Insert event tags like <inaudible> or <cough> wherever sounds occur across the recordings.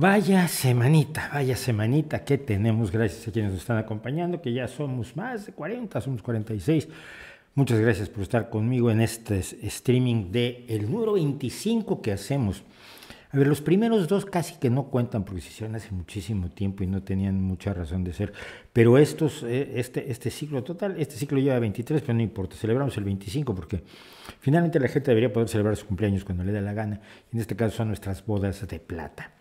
Vaya semanita, vaya semanita que tenemos. Gracias a quienes nos están acompañando, que ya somos más de 40, somos 46. Muchas gracias por estar conmigo en este streaming de el número 25 que hacemos. A ver, los primeros dos casi que no cuentan porque se hicieron hace muchísimo tiempo y no tenían mucha razón de ser. Pero eh, este, este ciclo total, este ciclo lleva 23, pero no importa, celebramos el 25 porque finalmente la gente debería poder celebrar sus cumpleaños cuando le da la gana. En este caso son nuestras bodas de plata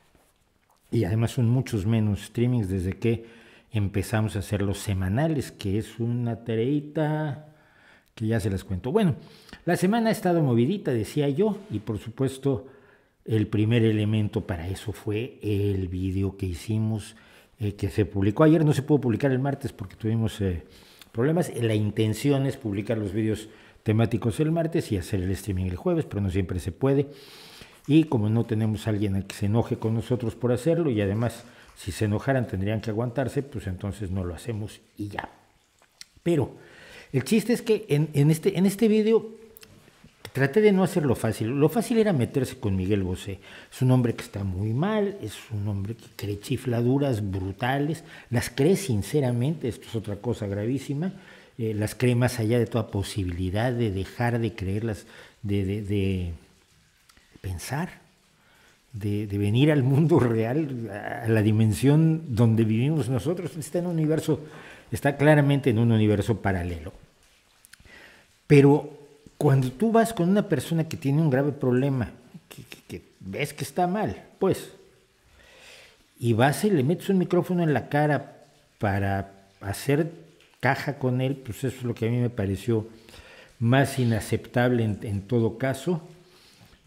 y además son muchos menos streamings desde que empezamos a hacer los semanales, que es una tarea que ya se las cuento. Bueno, la semana ha estado movidita, decía yo, y por supuesto el primer elemento para eso fue el video que hicimos, eh, que se publicó ayer, no se pudo publicar el martes porque tuvimos eh, problemas, la intención es publicar los videos temáticos el martes y hacer el streaming el jueves, pero no siempre se puede y como no tenemos a alguien que se enoje con nosotros por hacerlo y además si se enojaran tendrían que aguantarse, pues entonces no lo hacemos y ya. Pero el chiste es que en, este, en este video traté de no hacerlo fácil. Lo fácil era meterse con Miguel Bosé. Es un hombre que está muy mal, es un hombre que cree chifladuras brutales, las cree sinceramente, esto es otra cosa gravísima, eh, las cree más allá de toda posibilidad de dejar de creerlas, de pensar, de, venir al mundo <laughs> real, a la dimensión donde vivimos nosotros. Está en un universo, está claramente en un universo paralelo. Pero cuando tú vas con una persona que tiene un grave problema, que, ves que está mal, pues, y vas y le metes un micrófono en la cara para hacer caja con él, pues eso es lo que a mí me pareció más inaceptable en todo caso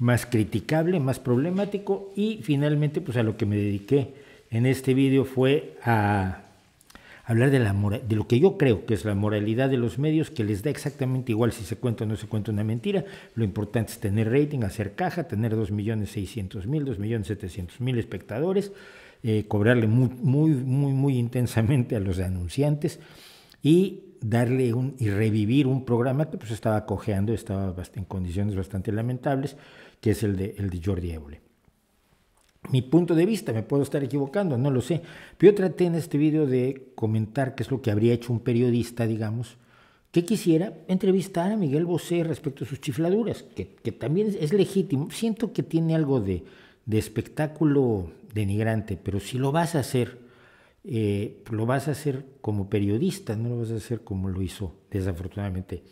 más criticable, más problemático y finalmente pues a lo que me dediqué en este vídeo fue a hablar de, la, de lo que yo creo que es la moralidad de los medios que les da exactamente igual si se cuenta o no se cuenta una mentira, lo importante es tener rating, hacer caja, tener 2.600.000, 2.700.000 espectadores, eh, cobrarle muy, muy, muy, muy intensamente a los anunciantes y darle un, y revivir un programa que pues estaba cojeando, estaba en condiciones bastante lamentables, que es el de, el de Jordi Evole. Mi punto de vista, me puedo estar equivocando, no lo sé. Pero yo traté en este video de comentar qué es lo que habría hecho un periodista, digamos, que quisiera entrevistar a Miguel Bosé respecto a sus chifladuras, que, también es legítimo. Siento que tiene algo de, espectáculo denigrante, pero si lo vas a hacer, eh, lo vas a hacer como periodista, no lo vas a hacer como lo hizo, desafortunadamente,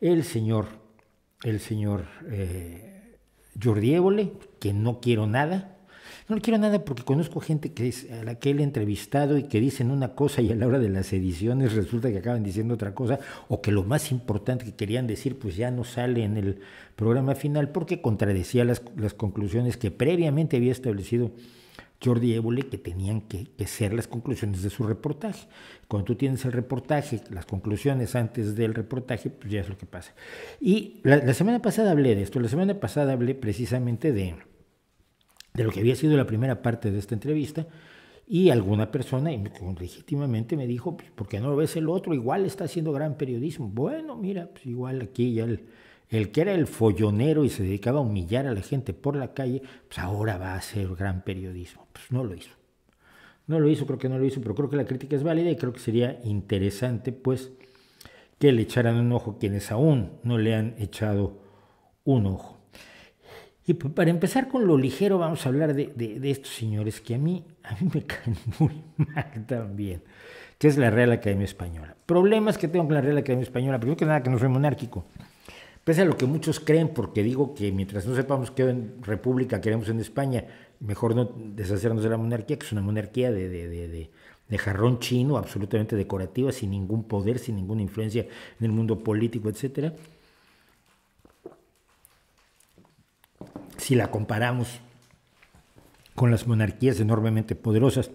el señor, el señor eh, Jordi que no quiero nada. No quiero nada porque conozco gente que es, a la que él ha entrevistado y que dicen una cosa y a la hora de las ediciones resulta que acaban diciendo otra cosa o que lo más importante que querían decir pues ya no sale en el programa final porque contradecía las, las conclusiones que previamente había establecido Jordi que tenían que, ser las conclusiones de su reportaje. Cuando tú tienes el reportaje, las conclusiones antes del reportaje, pues ya es lo que pasa. Y la, semana pasada hablé de esto, la semana pasada hablé precisamente de, de lo que había sido la primera parte de esta entrevista, y alguna persona y legítimamente me dijo, pues, ¿por qué no ves el otro? Igual está haciendo gran periodismo. Bueno, mira, pues igual aquí ya el, el que era el follonero y se dedicaba a humillar a la gente por la calle, pues ahora va a hacer gran periodismo. Pues no lo hizo. No lo hizo, creo que no lo hizo, pero creo que la crítica es válida y creo que sería interesante, pues, que le echaran un ojo quienes aún no le han echado un ojo. Y para empezar con lo ligero, vamos a hablar de, estos señores que a mí, a mí me <laughs> caen muy mal también, que es la Real Academia Española. Problemas que tengo con la Real Academia Española, primero que nada que no soy monárquico pese a lo que muchos creen, porque digo que mientras no sepamos qué república queremos en España, mejor no deshacernos de la monarquía, que es una monarquía de, de, jarrón chino, absolutamente decorativa, sin ningún poder, sin ninguna influencia en el mundo político, etc. Si la comparamos con las monarquías enormemente poderosas,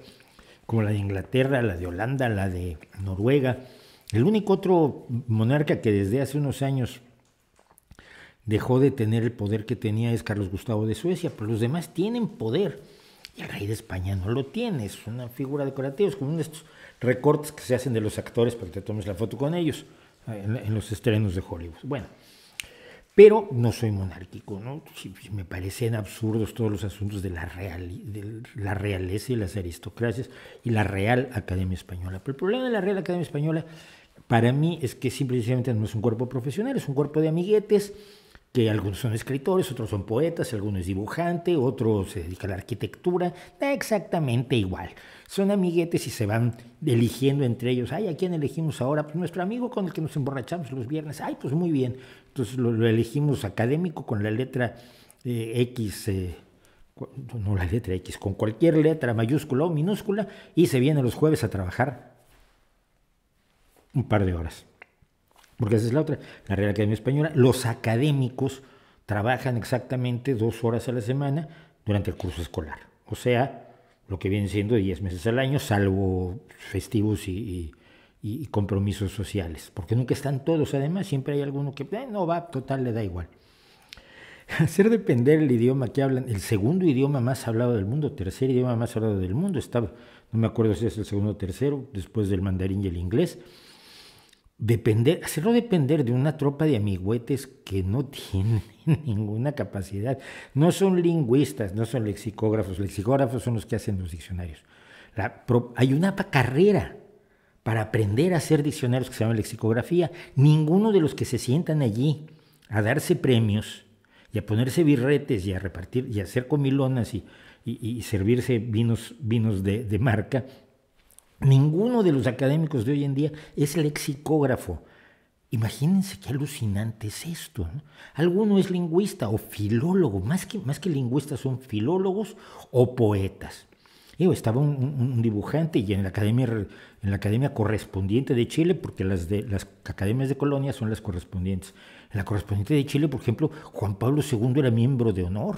como la de Inglaterra, la de Holanda, la de Noruega, el único otro monarca que desde hace unos años dejó de tener el poder que tenía es Carlos Gustavo de Suecia, pero los demás tienen poder. Y el rey de España no lo tiene, es una figura decorativa, es como uno de estos recortes que se hacen de los actores para que te tomes la foto con ellos en, los estrenos de Hollywood. Bueno, pero no soy monárquico, ¿no? Pues, me parecen absurdos todos los asuntos de la, real, de la realeza y las aristocracias y la Real Academia Española. Pero el problema de la Real Academia Española para mí es que simplemente no es un cuerpo profesional, es un cuerpo de amiguetes que algunos son escritores, otros son poetas, algunos dibujante otros se dedica a la arquitectura, da exactamente igual. Son amiguetes y se van eligiendo entre ellos. Ay, ¿a quién elegimos ahora? Pues nuestro amigo con el que nos emborrachamos los viernes. Ay, pues muy bien. Entonces lo, elegimos académico con la letra eh, X. Eh, no la letra X, con cualquier letra mayúscula o minúscula, y se viene los jueves a trabajar un par de horas. Porque esa es la otra. La Real Academia Española, los académicos trabajan exactamente dos horas a la semana durante el curso escolar. O sea, lo que viene siendo 10 meses al año, salvo festivos y, compromisos sociales. Porque nunca están todos, además siempre hay alguno que eh, no va, total, le da igual. <laughs> Hacer depender el idioma que hablan, el segundo idioma más hablado del mundo, tercer idioma más hablado del mundo, no me acuerdo si es el segundo o tercero, después del mandarín y el inglés hacerlo depender de una tropa de amigüetes que no tienen <laughs> ninguna capacidad. No son lingüistas, no son lexicógrafos. Lexicógrafos son los que hacen los diccionarios. La, hay una carrera para aprender a hacer diccionarios que se llama lexicografía. Ninguno de los que se sientan allí a darse premios y a ponerse birretes y a repartir y a hacer comilonas y, y servirse vinos, vinos de, de marca Ninguno de los académicos de hoy en día es lexicógrafo. Imagínense qué alucinante es esto. Alguno es lingüista o filólogo, más que, más que lingüistas son filólogos o poetas. estaba un, dibujante y en la, academia, en la academia correspondiente de Chile, porque las, de, las academias de Colonia son las correspondientes. En la correspondiente de Chile, por ejemplo, Juan Pablo II era miembro de honor.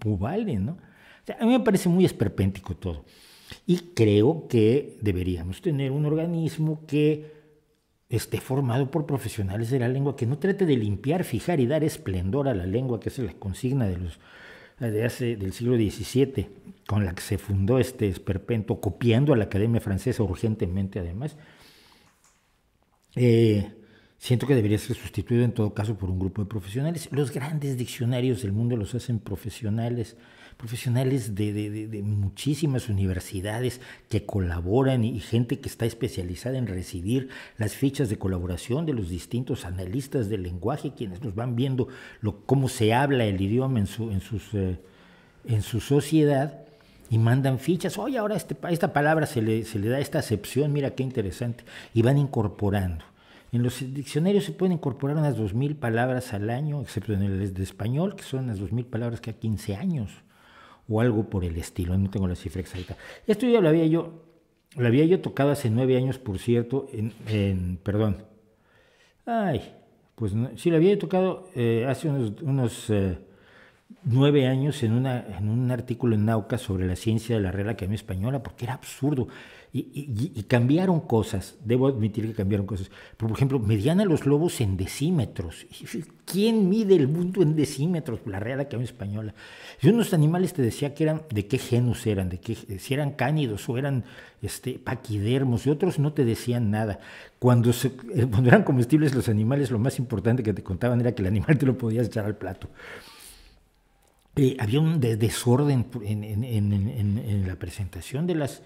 Pues <laughs> ¿no? a mí me parece muy esperpéntico todo. Y creo que deberíamos tener un organismo que esté formado por profesionales de la lengua, que no trate de limpiar, fijar y dar esplendor a la lengua, que es la consigna de los, de hace, del siglo XVII, con la que se fundó este esperpento, copiando a la Academia Francesa urgentemente además. Eh, Siento que debería ser sustituido en todo caso por un grupo de profesionales. Los grandes diccionarios del mundo los hacen profesionales, profesionales de, muchísimas universidades que colaboran y, gente que está especializada en recibir las fichas de colaboración de los distintos analistas del lenguaje, quienes nos van viendo cómo se habla el idioma eh, en su, sociedad y mandan fichas. Oye, ahora este, esta palabra se le da esta acepción, mira qué interesante. Y van incorporando. En los diccionarios se pueden incorporar unas 2.000 palabras al año, excepto en el de español, que son unas 2.000 palabras que cada 15 años, o algo por el estilo, no tengo la cifra exacta. Esto ya lo había yo, lo había yo tocado hace nueve años, por cierto, en, perdón. Ay, pues no, sí, lo había yo tocado eh, hace unos, unos eh, nueve años en, un artículo en Nauca sobre la ciencia de la regla que española, porque era absurdo. Y, cambiaron cosas, debo admitir que cambiaron cosas. Por ejemplo, medían a los lobos en decímetros. ¿Quién mide el mundo en decímetros? La Real Academia Española. Y unos animales te decía que eran, de qué genus eran, de si eran cánidos o eran este, paquidermos, y otros no te decían nada. Eh, cuando, eran comestibles los animales, lo más importante que te contaban era que el animal te lo podías echar al plato. Eh, había un desorden en, en, la presentación de las,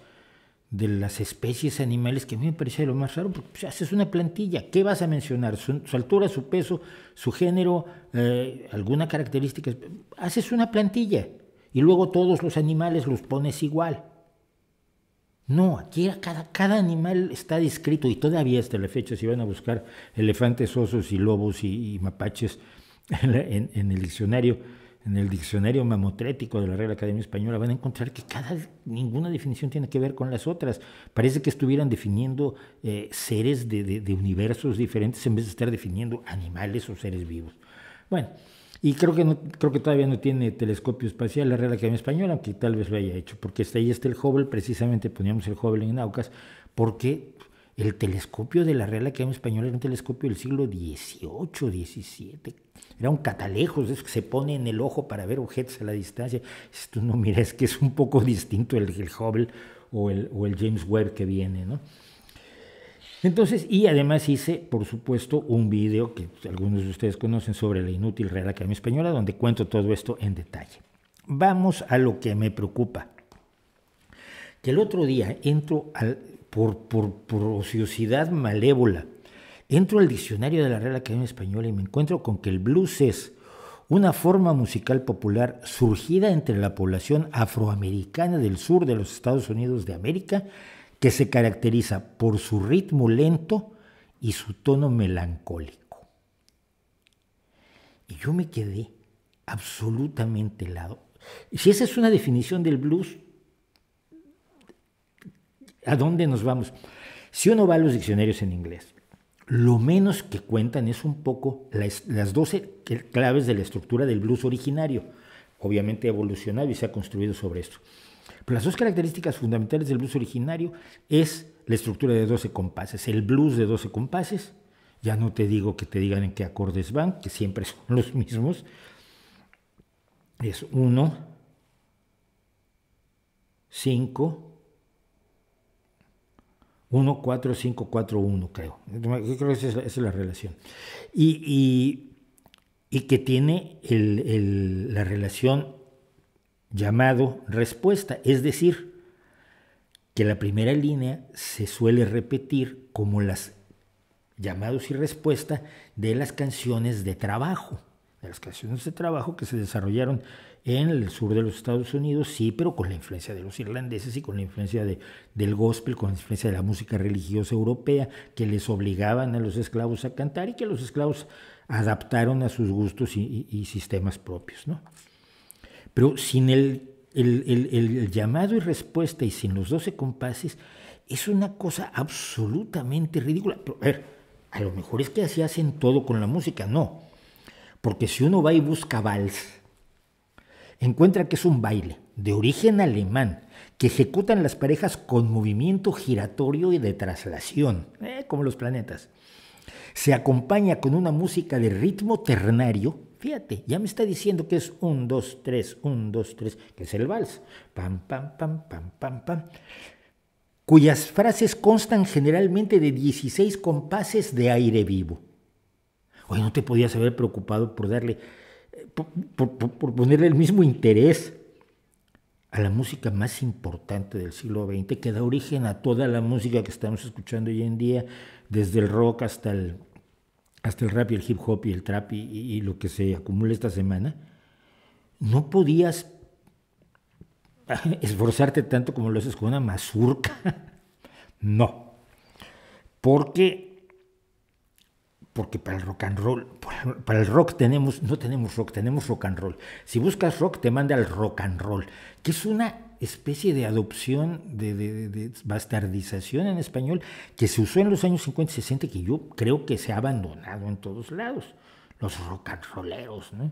de las especies animales que a mí me parece lo más raro, porque pues, haces una plantilla, ¿qué vas a mencionar? Su, altura, su peso, su género, eh, alguna característica. Haces una plantilla y luego todos los animales los pones igual. No, aquí cada, cada animal está descrito y todavía hasta la fecha, si van a buscar elefantes, osos y lobos y, mapaches <laughs> en el diccionario, en el diccionario mamotrético de la Real Academia Española van a encontrar que cada ninguna definición tiene que ver con las otras. Parece que estuvieran definiendo eh, seres de, universos diferentes en vez de estar definiendo animales o seres vivos. Bueno, y creo que, no, creo que todavía no tiene telescopio espacial la Real Academia Española, aunque tal vez lo haya hecho, porque está ahí está el Hubble, precisamente poníamos el Hubble en Naucas, porque el telescopio de la Real Academia Española era un telescopio del siglo XVIII, XVII, era un catalejo, es que se pone en el ojo para ver objetos a la distancia. Si tú, no, mira, que es un poco <laughs> distinto el, el Hubble o el, o James Webb que viene, ¿no? Entonces, y además hice, por supuesto, un video que algunos de ustedes conocen sobre la inútil Real Academia Española, donde cuento todo esto en detalle. Vamos a lo que me preocupa. Que el otro día entro por, por, por ociosidad malévola Entro al diccionario de la Real Academia Española y me encuentro con que el blues es una forma musical popular surgida entre la población afroamericana del sur de los Estados Unidos de América, que se caracteriza por su ritmo lento y su tono melancólico. Y yo me quedé absolutamente helado. Si esa es una definición del blues, ¿a dónde nos vamos? Si uno va a los diccionarios en inglés, lo menos que cuentan es un poco las, 12 claves de la estructura del blues originario. Obviamente ha evolucionado y se ha construido sobre esto. Pero las dos características fundamentales del blues originario es la estructura de 12 compases, el blues de 12 compases. Ya no te digo que te digan en qué acordes van, que siempre son <laughs> los mismos. Es 1, 5, 1 creo. Yo creo que esa es la, relación. Y, y, que tiene el, la relación llamado respuesta, es decir, que la primera línea se suele repetir como las llamados y respuesta de las canciones de trabajo, de las canciones de trabajo que se desarrollaron en el sur de los Estados Unidos, sí, pero con la influencia de los irlandeses y con la influencia de, del gospel, con la influencia de la música religiosa europea, que les obligaban a los esclavos a cantar y que los esclavos adaptaron a sus gustos y, sistemas propios. ¿no? Pero sin el, el, llamado y respuesta y sin los doce compases, es una cosa absolutamente ridícula. a ver, a lo mejor es que así hacen todo con la música, no. Porque si uno va y busca vals, encuentra que es un baile de origen alemán que ejecutan las parejas con movimiento giratorio y de traslación, eh, como los planetas. Se acompaña con una música de ritmo ternario. Fíjate, ya me está diciendo que es un, dos, tres, un, dos, tres, que es el vals. Pam, pam, pam, pam, pam, pam. Cuyas frases constan generalmente de 16 compases de aire vivo. Hoy no te podías haber preocupado por darle por, por, ponerle el mismo interés a la música más importante del siglo XX, que da origen a toda la música que estamos escuchando hoy en día, desde el rock hasta el, hasta el rap y el hip hop y el trap y, y lo que se acumula esta semana, no podías <laughs> esforzarte tanto como lo haces con una mazurca. <laughs> No, porque porque para el rock and roll, para el rock tenemos, no tenemos rock, tenemos rock and roll. Si buscas rock, te manda al rock and roll, que es una especie de adopción, de, bastardización en español, que se usó en los años 50 y 60, que yo creo que se ha abandonado en todos lados, los rock and rolleros. ¿no?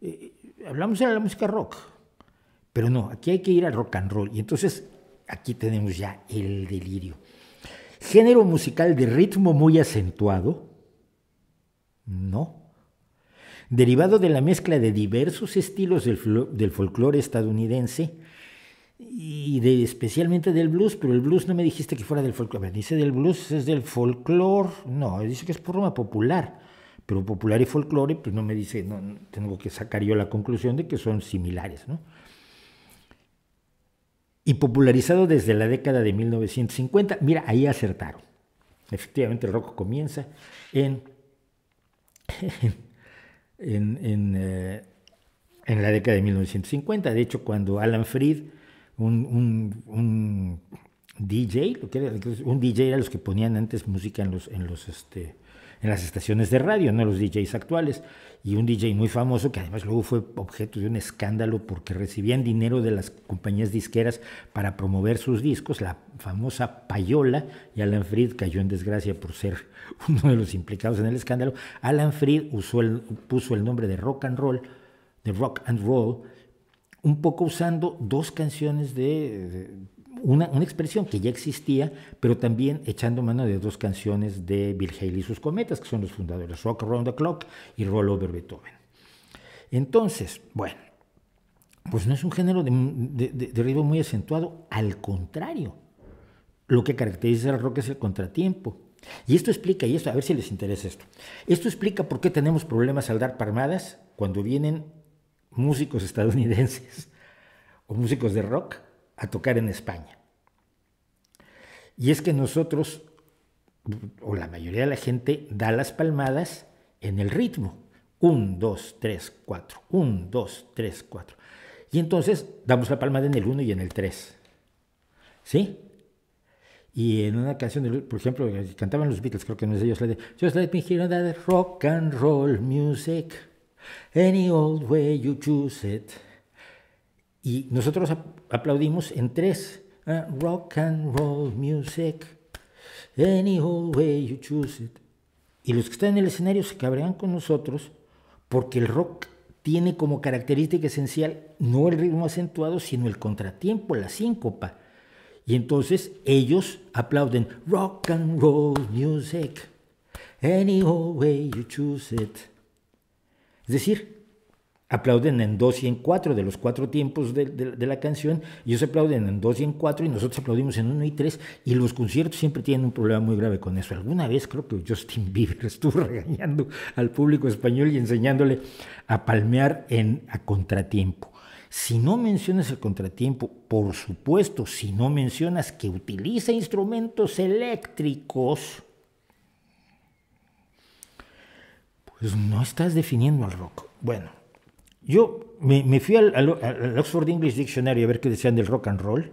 Eh, hablamos de la música rock, pero no, aquí hay que ir al rock and roll, y entonces aquí tenemos ya el delirio. Género musical de ritmo muy acentuado, no. Derivado de la mezcla de diversos estilos del, del folclore estadounidense y de, especialmente del blues, pero el blues no me dijiste que fuera del folclore. Dice del blues, es del folclore. No, dice que es por forma popular. Pero popular y folclore, pues no me dice, tengo que sacar yo la conclusión de que son similares, y popularizado desde la década de 1950. Mira, ahí acertaron. Efectivamente, el rock comienza en <laughs> Eh, en, la década de 1950. De hecho, cuando Alan Freed, un, DJ, un DJ era los que ponían antes música en este, en las estaciones de radio, no los DJs actuales y un DJ muy famoso que además luego fue objeto de un escándalo porque recibían dinero de las compañías disqueras para promover sus discos, la famosa payola, y Alan Freed cayó en desgracia por ser <laughs> uno de los implicados en el escándalo. Alan Freed usó el, puso el nombre de rock and roll, de rock and roll, un poco usando dos canciones de una, expresión que ya existía, pero también echando mano de dos canciones de Bill Haley y sus cometas, que son los fundadores, Rock Around the Clock y Roll Over Beethoven. Entonces, bueno, pues no es un género de, de, ritmo muy acentuado, al contrario. Lo que caracteriza el rock es el contratiempo. Y esto explica, y esto, a ver si les interesa esto, esto explica por qué tenemos problemas al dar palmadas cuando vienen músicos estadounidenses <laughs> o músicos de rock a tocar en España. Y es que nosotros, o la mayoría de la gente, da las palmadas en el ritmo. Un, dos, tres, cuatro. Un, dos, tres, cuatro. Y entonces damos la palmada en el uno y en el tres. ¿Sí? Y en una canción, por ejemplo, cantaban los Beatles, creo que no es ellos, la de la Let Me Hear Rock and Roll Music, Any Old Way You Choose It. Y nosotros aplaudimos en tres. ¿eh? Rock and roll music, any old way you choose it. Y los que están en el escenario se cabrean con nosotros porque el rock tiene como característica esencial no el ritmo acentuado, sino el contratiempo, la síncopa. Y entonces ellos aplauden rock and roll music, any old way you choose it. Es decir, aplauden en dos y en cuatro de los cuatro tiempos de, la canción, ellos aplauden en dos y en cuatro y nosotros aplaudimos en uno y tres y los conciertos siempre tienen un problema muy grave con eso. Alguna vez creo que Justin Bieber <laughs> estuvo regañando al público español y enseñándole a palmear en, a contratiempo. Si no mencionas el contratiempo, por supuesto, si no mencionas que utiliza instrumentos eléctricos, pues no estás definiendo al rock. Bueno, yo me, fui al, Oxford English Dictionary a ver qué decían del rock and roll.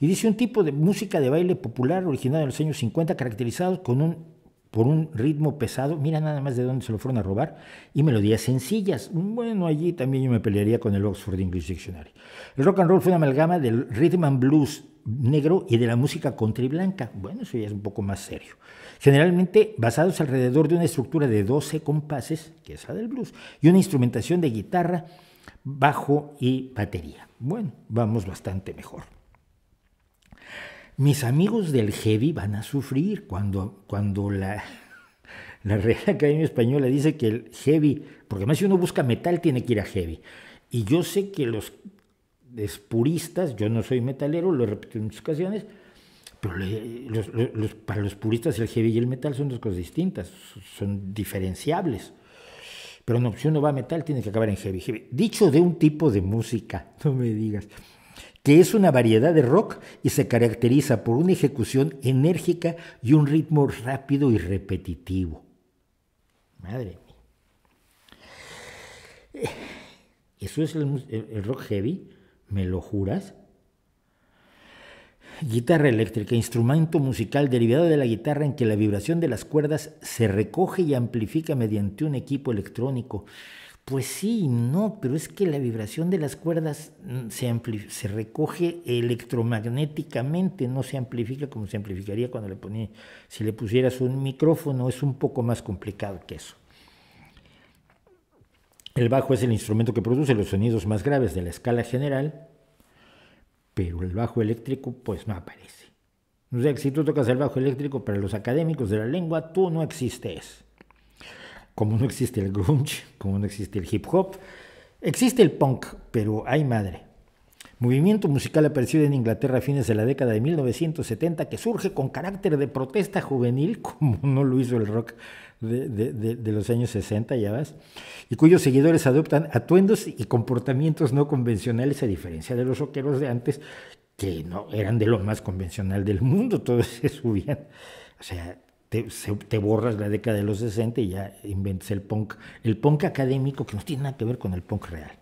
Y dice un tipo de música de baile popular originada en los años 50, caracterizado con un, por un ritmo pesado. Mira nada más de dónde se lo fueron a robar. Y melodías sencillas. Bueno, allí también yo me pelearía con el Oxford English Dictionary. El rock and roll fue una amalgama del rhythm and blues negro y de la música country blanca. Bueno, eso ya es un poco más serio generalmente basados alrededor de una estructura de 12 compases, que es la del blues, y una instrumentación de guitarra, bajo y batería. Bueno, vamos bastante mejor. Mis amigos del heavy van a sufrir cuando, cuando la, <laughs> la Real Academia Española dice que el heavy, porque más si uno busca metal tiene que ir a heavy. Y yo sé que los puristas, yo no soy metalero, lo repetido en muchas ocasiones, pero para los puristas el heavy y el metal son dos cosas distintas, son diferenciables. Pero una opción no va a metal tiene que acabar en heavy, Dicho de un tipo de música, <laughs> no me digas, que es una variedad de rock y se caracteriza por una ejecución enérgica y un ritmo rápido y repetitivo. Madre mía. Eh, ¿Eso es el rock heavy? ¿Me lo juras? Guitarra eléctrica, instrumento musical derivado de la guitarra en que la vibración de las cuerdas se recoge y amplifica mediante un equipo electrónico. Pues sí, no, pero es que la vibración de las cuerdas mm, se, recoge electromagnéticamente, no se amplifica como se amplificaría cuando le ponía, si le pusieras un micrófono, es un poco más complicado que eso. El bajo es el instrumento que produce los sonidos más graves de la escala general pero el bajo eléctrico pues no aparece. O sea, si tú tocas el bajo eléctrico para los académicos de la lengua, tú no existes. Como no existe el grunge, como no existe el hip hop, existe el punk, pero hay madre movimiento musical aparecido en Inglaterra a fines de la década de 1970 que surge con carácter de protesta juvenil, <laughs> como no lo hizo el rock de, los años 60, ya vas, y cuyos seguidores adoptan atuendos y comportamientos no convencionales a diferencia de los rockeros de antes, que no eran de lo más convencional del mundo, todos <laughs> se subían, o sea, te, te borras la década de los 60 y ya inventas el punk, el punk académico que no tiene nada que ver con el punk real.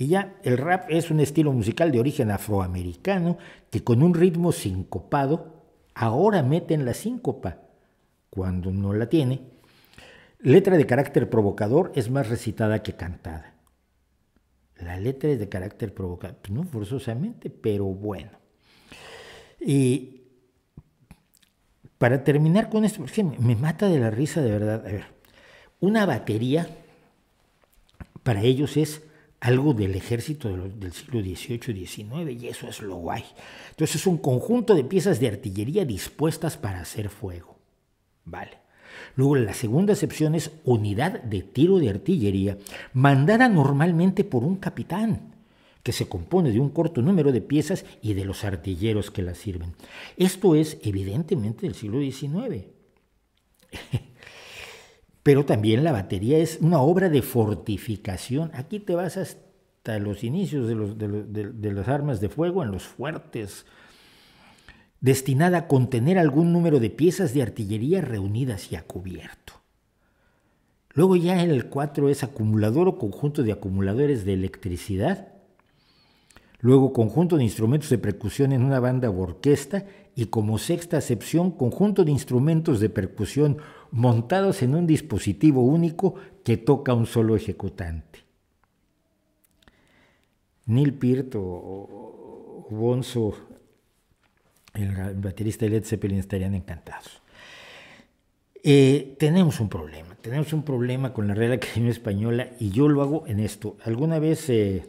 Y ya, el rap es un estilo musical de origen afroamericano que con un ritmo sincopado ahora mete en la síncopa, cuando no la tiene. Letra de carácter provocador es más recitada que cantada. La letra es de carácter provocador, pues no forzosamente, pero bueno. Y para terminar con esto, me mata de la risa de verdad, a ver, una batería para ellos es algo del ejército del siglo XVIII-XIX y eso es lo guay. Entonces es un conjunto de piezas de artillería dispuestas para hacer fuego. Vale. Luego la segunda excepción es unidad de tiro de artillería, mandada normalmente por un capitán, que se compone de un corto número de piezas y de los artilleros que las sirven. Esto es evidentemente del siglo XIX. Pero también la batería es una obra de fortificación. Aquí te vas hasta los inicios de, las armas de fuego, en los fuertes, destinada a contener algún número de piezas de artillería reunidas y a cubierto. Luego ya en el 4 es acumulador o conjunto de acumuladores de electricidad. Luego conjunto de instrumentos de percusión en una banda o orquesta. Y como sexta acepción, conjunto de instrumentos de percusión montados en un dispositivo único que toca un solo ejecutante. Neil Peart o Bonzo, el baterista de Led Zeppelin, estarían encantados. Eh, tenemos un problema, tenemos un problema con la Real Academia Española y yo lo hago en esto. Alguna vez eh,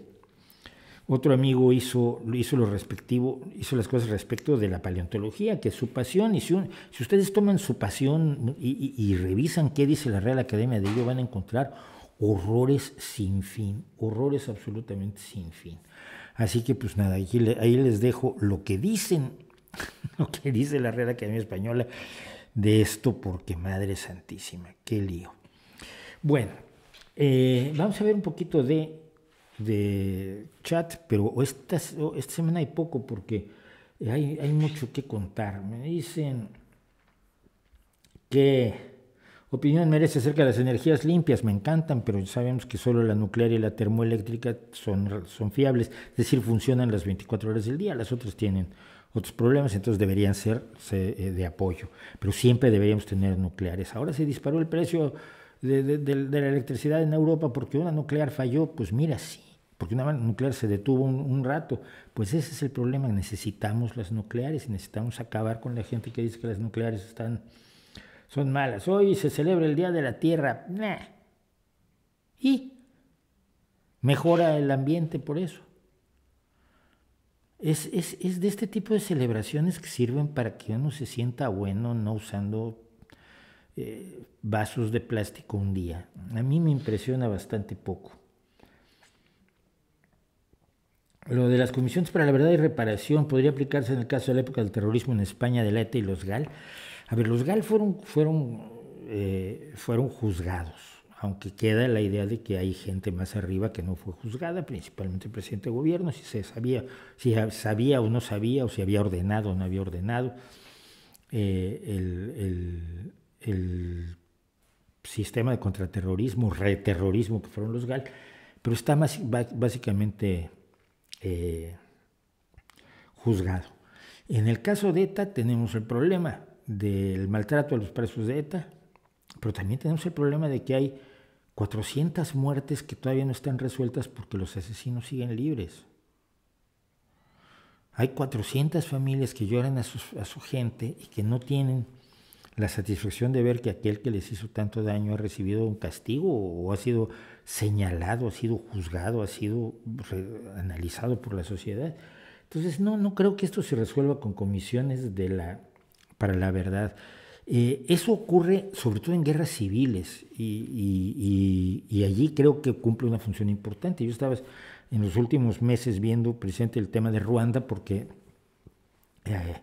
otro amigo hizo, hizo lo respectivo, hizo las cosas respecto de la paleontología, que es su pasión, y si, ustedes toman su pasión y, revisan qué dice la Real Academia de ello, van a encontrar horrores sin fin, horrores absolutamente sin fin. Así que pues nada, ahí les dejo lo que dicen, <laughs> lo que dice la Real Academia Española de esto, porque Madre Santísima, qué lío. Bueno, eh, vamos a ver un poquito de de chat, pero esta, semana hay poco porque hay, mucho que contar. Me dicen que opinión merece acerca de las energías limpias, me encantan, pero sabemos que solo la nuclear y la termoeléctrica son, son fiables, es decir, funcionan las 24 horas del día, las otras tienen otros problemas, entonces deberían ser eh, de apoyo, pero siempre deberíamos tener nucleares. Ahora se disparó el precio de, de, la electricidad en Europa porque una nuclear falló, pues mira, sí, porque una nuclear se detuvo un, rato. Pues ese es el problema, necesitamos las nucleares, y necesitamos acabar con la gente que dice que las nucleares están, son malas. Hoy se celebra el Día de la Tierra. Y mejora el ambiente por eso. Es, de este tipo de celebraciones que sirven para que uno se sienta bueno no usando eh, vasos de plástico un día. A mí me impresiona bastante poco. Lo de las comisiones para la verdad y reparación podría aplicarse en el caso de la época del terrorismo en España la ETA y los GAL. A ver, los GAL fueron, fueron, eh, fueron juzgados, aunque queda la idea de que hay gente más arriba que no fue juzgada, principalmente el presidente de gobierno, si se sabía, si sabía o no sabía, o si había ordenado o no había ordenado. Eh, el, sistema de contraterrorismo, reterrorismo que fueron los GAL, pero está más, básicamente eh, juzgado. En el caso de ETA tenemos el problema del maltrato a los presos de ETA, pero también tenemos el problema de que hay 400 muertes que todavía no están resueltas porque los asesinos siguen libres. Hay 400 familias que lloran a su gente y que no tienen la satisfacción de ver que aquel que les hizo tanto daño ha recibido un castigo o ha sido señalado, ha sido juzgado, ha sido analizado por la sociedad. Entonces, no, no creo que esto se resuelva con comisiones de la, para la verdad. Eh, eso ocurre sobre todo en guerras civiles y, allí creo que cumple una función importante. Yo estaba en los últimos meses viendo presente el tema de Ruanda porque eh,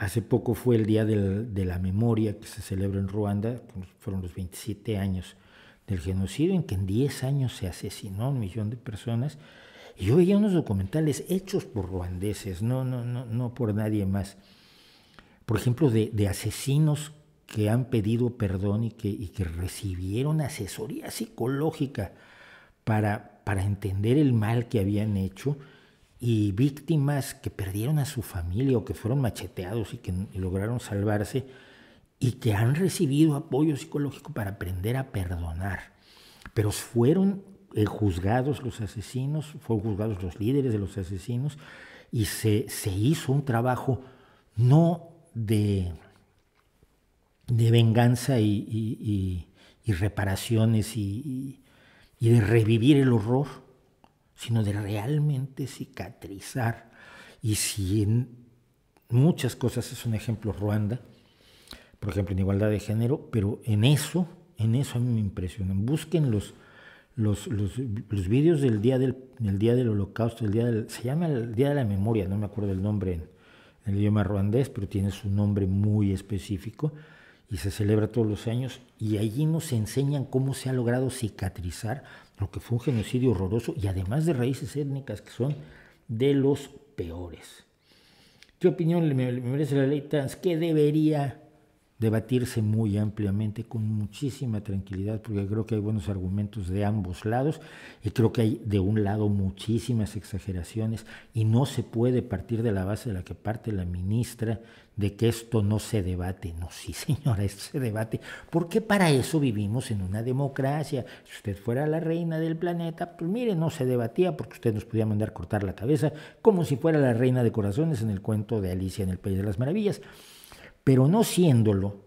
hace poco fue el Día de la Memoria que se celebró en Ruanda, fueron los 27 años del genocidio en que en 10 años se asesinó a un millón de personas. Y yo veía unos documentales hechos por ruandeses, no, no, no, no por nadie más. Por ejemplo, de, asesinos que han pedido perdón y que, que recibieron asesoría psicológica para, para entender el mal que habían hecho y víctimas que perdieron a su familia o que fueron macheteados y que lograron salvarse y que han recibido apoyo psicológico para aprender a perdonar. Pero fueron eh, juzgados los asesinos, fueron juzgados los líderes de los asesinos y se, hizo un trabajo no de, de venganza y, y reparaciones y de revivir el horror, sino de realmente cicatrizar. Y si en muchas cosas es un ejemplo Ruanda, por ejemplo, en igualdad de género, pero en eso, en eso a mí me impresionan. Busquen los, los, los, los vídeos del día del, día del holocausto, el día del, se llama el Día de la Memoria, no me acuerdo el nombre en, en el idioma ruandés, pero tiene su nombre muy específico y se celebra todos los años y allí nos enseñan cómo se ha logrado cicatrizar lo que fue un genocidio horroroso y además de raíces étnicas que son de los peores. ¿Qué opinión le merece la ley trans? ¿Qué debería debatirse muy ampliamente con muchísima tranquilidad, porque creo que hay buenos argumentos de ambos lados y creo que hay de un lado muchísimas exageraciones y no se puede partir de la base de la que parte la ministra de que esto no se debate. No, sí señora, esto se debate, porque para eso vivimos en una democracia. Si usted fuera la reina del planeta, pues mire, no se debatía porque usted nos podía mandar cortar la cabeza como si fuera la reina de corazones en el cuento de Alicia en el País de las Maravillas pero no siéndolo,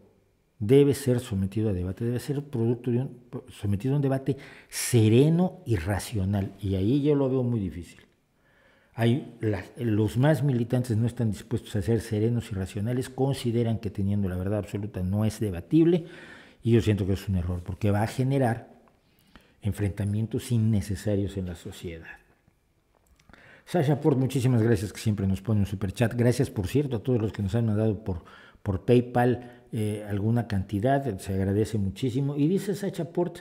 debe ser sometido a debate, debe ser producto de un, sometido a un debate sereno y racional. Y ahí yo lo veo muy difícil. Hay, los más militantes no están dispuestos a ser serenos y racionales, consideran que teniendo la verdad absoluta no es debatible, y yo siento que es un error, porque va a generar enfrentamientos innecesarios en la sociedad. Sasha Ford, muchísimas gracias que siempre nos pone un super chat Gracias, por cierto, a todos los que nos han mandado por por PayPal eh, alguna cantidad, se agradece muchísimo. Y dice Sacha Port,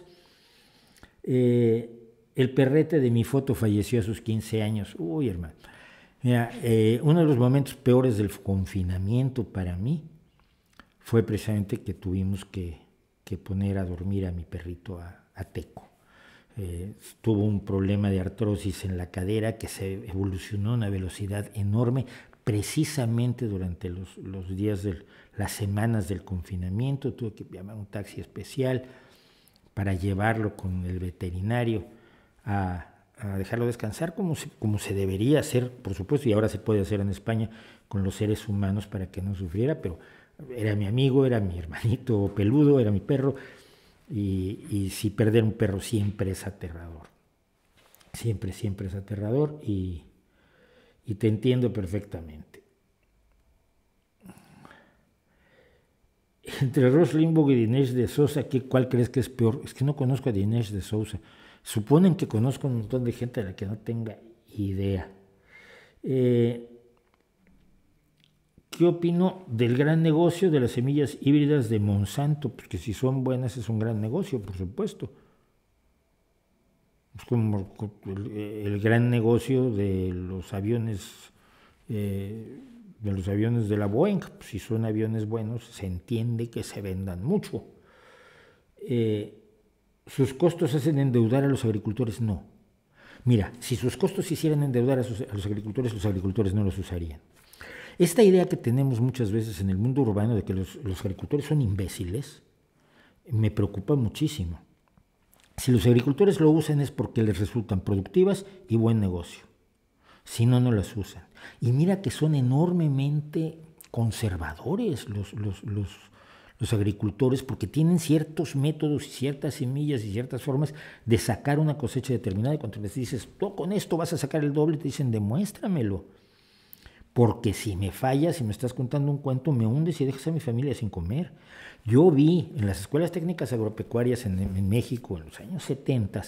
eh, el perrete de mi foto falleció a sus 15 años. Uy, hermano. Mira, eh, uno de los momentos peores del confinamiento para mí fue precisamente que tuvimos que, que poner a dormir a mi perrito a, Teco. tuvo un problema de artrosis en la cadera que se evolucionó a una velocidad enorme, precisamente durante los, días de las semanas del confinamiento, tuve que llamar un taxi especial para llevarlo con el veterinario a, dejarlo descansar como se, como se debería hacer, por supuesto, y ahora se puede hacer en España con los seres humanos para que no sufriera, pero era mi amigo, era mi hermanito peludo, era mi perro, y si perder un perro siempre es aterrador, siempre, siempre es aterrador, y, y te entiendo perfectamente. Entre Ross Limbaugh y Dinesh de Sousa, ¿cuál crees que es peor? Es que no conozco a Dinesh de Sousa. Suponen que conozco a un montón de gente a la que no tenga idea. Eh, ¿Qué opino del gran negocio de las semillas híbridas de Monsanto? Porque si son buenas es un gran negocio, por supuesto. Es como el, gran negocio de los aviones eh, de los aviones de la Boeing, si son aviones buenos, se entiende que se vendan mucho. Eh, ¿Sus costos hacen endeudar a los agricultores? No. Mira, si sus costos hicieran endeudar a, los agricultores, los agricultores no los usarían. Esta idea que tenemos muchas veces en el mundo urbano de que los agricultores son imbéciles, me preocupa muchísimo. Si los agricultores lo usan es porque les resultan productivas y buen negocio. Si no, no las usan. Y mira que son enormemente conservadores los, agricultores porque tienen ciertos métodos y ciertas semillas y ciertas formas de sacar una cosecha determinada. Y cuando les dices, tú con esto vas a sacar el doble, te dicen, demuéstramelo. Porque si me fallas, y me estás contando un cuento, me hundes y dejas a mi familia sin comer. Yo vi en las escuelas técnicas agropecuarias en, México en los años 70,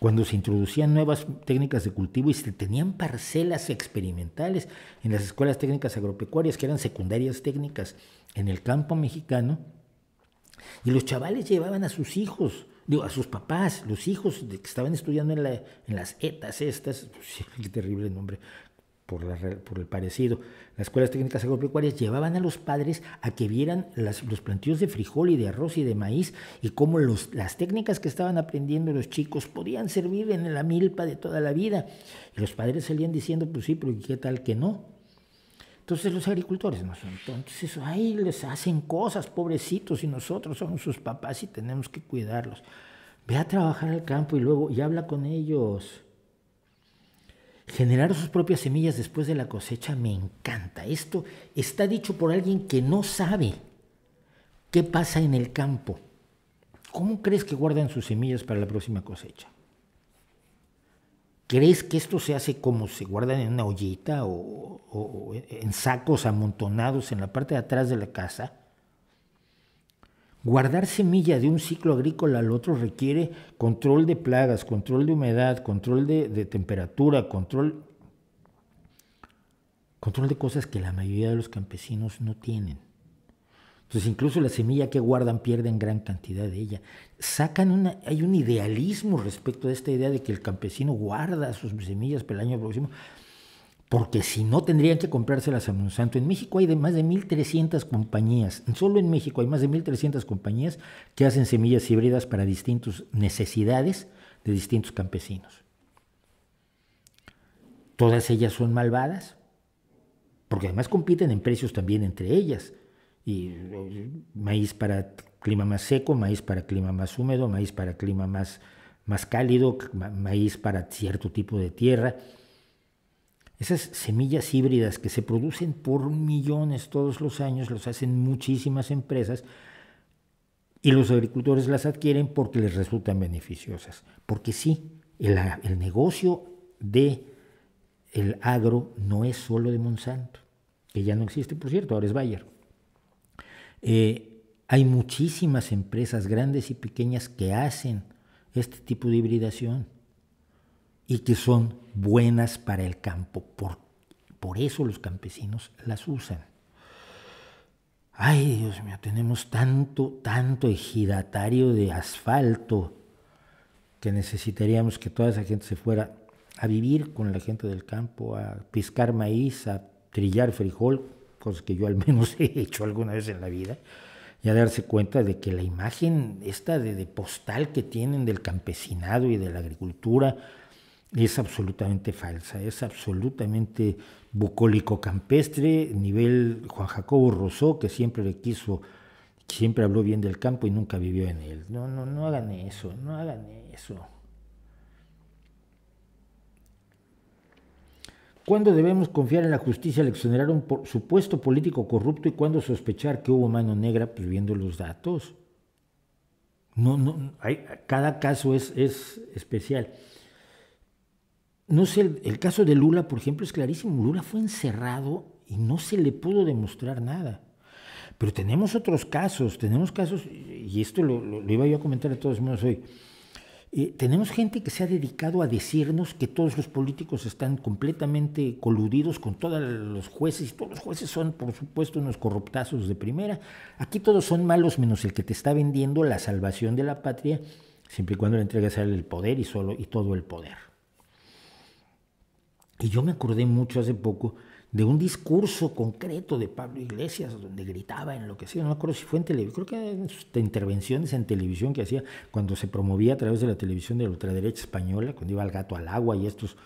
cuando se introducían nuevas técnicas de cultivo y se tenían parcelas experimentales en las escuelas técnicas agropecuarias, que eran secundarias técnicas en el campo mexicano, y los chavales llevaban a sus hijos, digo, a sus papás, los hijos que estaban estudiando en, en las ETAs estas, qué <laughs> terrible nombre, por, el parecido. Las escuelas técnicas agropecuarias llevaban a los padres a que vieran los plantíos de frijol y de arroz y de maíz y cómo los, las técnicas que estaban aprendiendo los chicos podían servir en la milpa de toda la vida. Y los padres salían diciendo, pues sí, pero ¿qué tal que no? Entonces los agricultores no son entonces ahí les hacen cosas, pobrecitos, y nosotros somos sus papás y tenemos que cuidarlos. Ve a trabajar al campo y luego y habla con ellos. Generar sus propias semillas después de la cosecha me encanta. Esto está dicho por alguien que no sabe qué pasa en el campo. ¿Cómo crees que guardan sus semillas para la próxima cosecha? ¿Crees que esto se hace como se guardan en una ollita o, o en sacos amontonados en la parte de atrás de la casa? Guardar semilla de un ciclo agrícola al otro requiere control de plagas, control de humedad, control de, temperatura, control, de cosas que la mayoría de los campesinos no tienen. Entonces incluso la semilla que guardan pierden gran cantidad de ella. Sacan una, hay un idealismo respecto a esta idea de que el campesino guarda sus semillas para el año próximo porque si no tendrían que comprárselas a Monsanto. En México hay de más de 1.300 compañías, solo en México hay más de 1.300 compañías que hacen semillas híbridas para distintas necesidades de distintos campesinos. Todas ellas son malvadas, porque además compiten en precios también entre ellas. Y eh, maíz para clima más seco, maíz para clima más húmedo, maíz para clima más, más cálido, maíz para cierto tipo de tierra. Esas semillas híbridas que se producen por millones todos los años, las hacen muchísimas empresas y los agricultores las adquieren porque les resultan beneficiosas. Porque sí, el, negocio de el agro no es solo de Monsanto, que ya no existe, por cierto, ahora es Bayer. Eh, hay muchísimas empresas grandes y pequeñas que hacen este tipo de hibridación y que son buenas para el campo. Por, por eso los campesinos las usan. Ay, Dios mío, tenemos tanto, tanto ejidatario de asfalto que necesitaríamos que toda esa gente se fuera a vivir con la gente del campo, a piscar maíz, a trillar frijol, cosas que yo al menos <laughs> he hecho alguna vez en la vida, y a darse cuenta de que la imagen esta de, de postal que tienen del campesinado y de la agricultura, es absolutamente falsa, es absolutamente bucólico campestre, nivel Juan Jacobo Rousseau, que siempre le quiso, siempre habló bien del campo y nunca vivió en él. No, no, no hagan eso, no hagan eso. ¿Cuándo debemos confiar en la justicia al exonerar un supuesto político corrupto y cuándo sospechar que hubo mano negra? Pues los datos. No, no, cada caso es, es especial no sé, el, caso de Lula, por ejemplo, es clarísimo. Lula fue encerrado y no se le pudo demostrar nada. Pero tenemos otros casos, tenemos casos, y esto lo, iba yo a comentar a todos modos hoy. Eh, tenemos gente que se ha dedicado a decirnos que todos los políticos están completamente coludidos con todos los jueces, y todos los jueces son, por supuesto, unos corruptazos de primera. Aquí todos son malos, menos el que te está vendiendo la salvación de la patria, siempre y cuando le entregas el poder y, solo, y todo el poder. Y yo me acordé mucho hace poco de un discurso concreto de Pablo Iglesias, donde gritaba en lo que sea no me acuerdo si fue en televisión, creo que en sus intervenciones en televisión que hacía cuando se promovía a través de la televisión de la ultraderecha española, cuando iba al gato al agua y estos,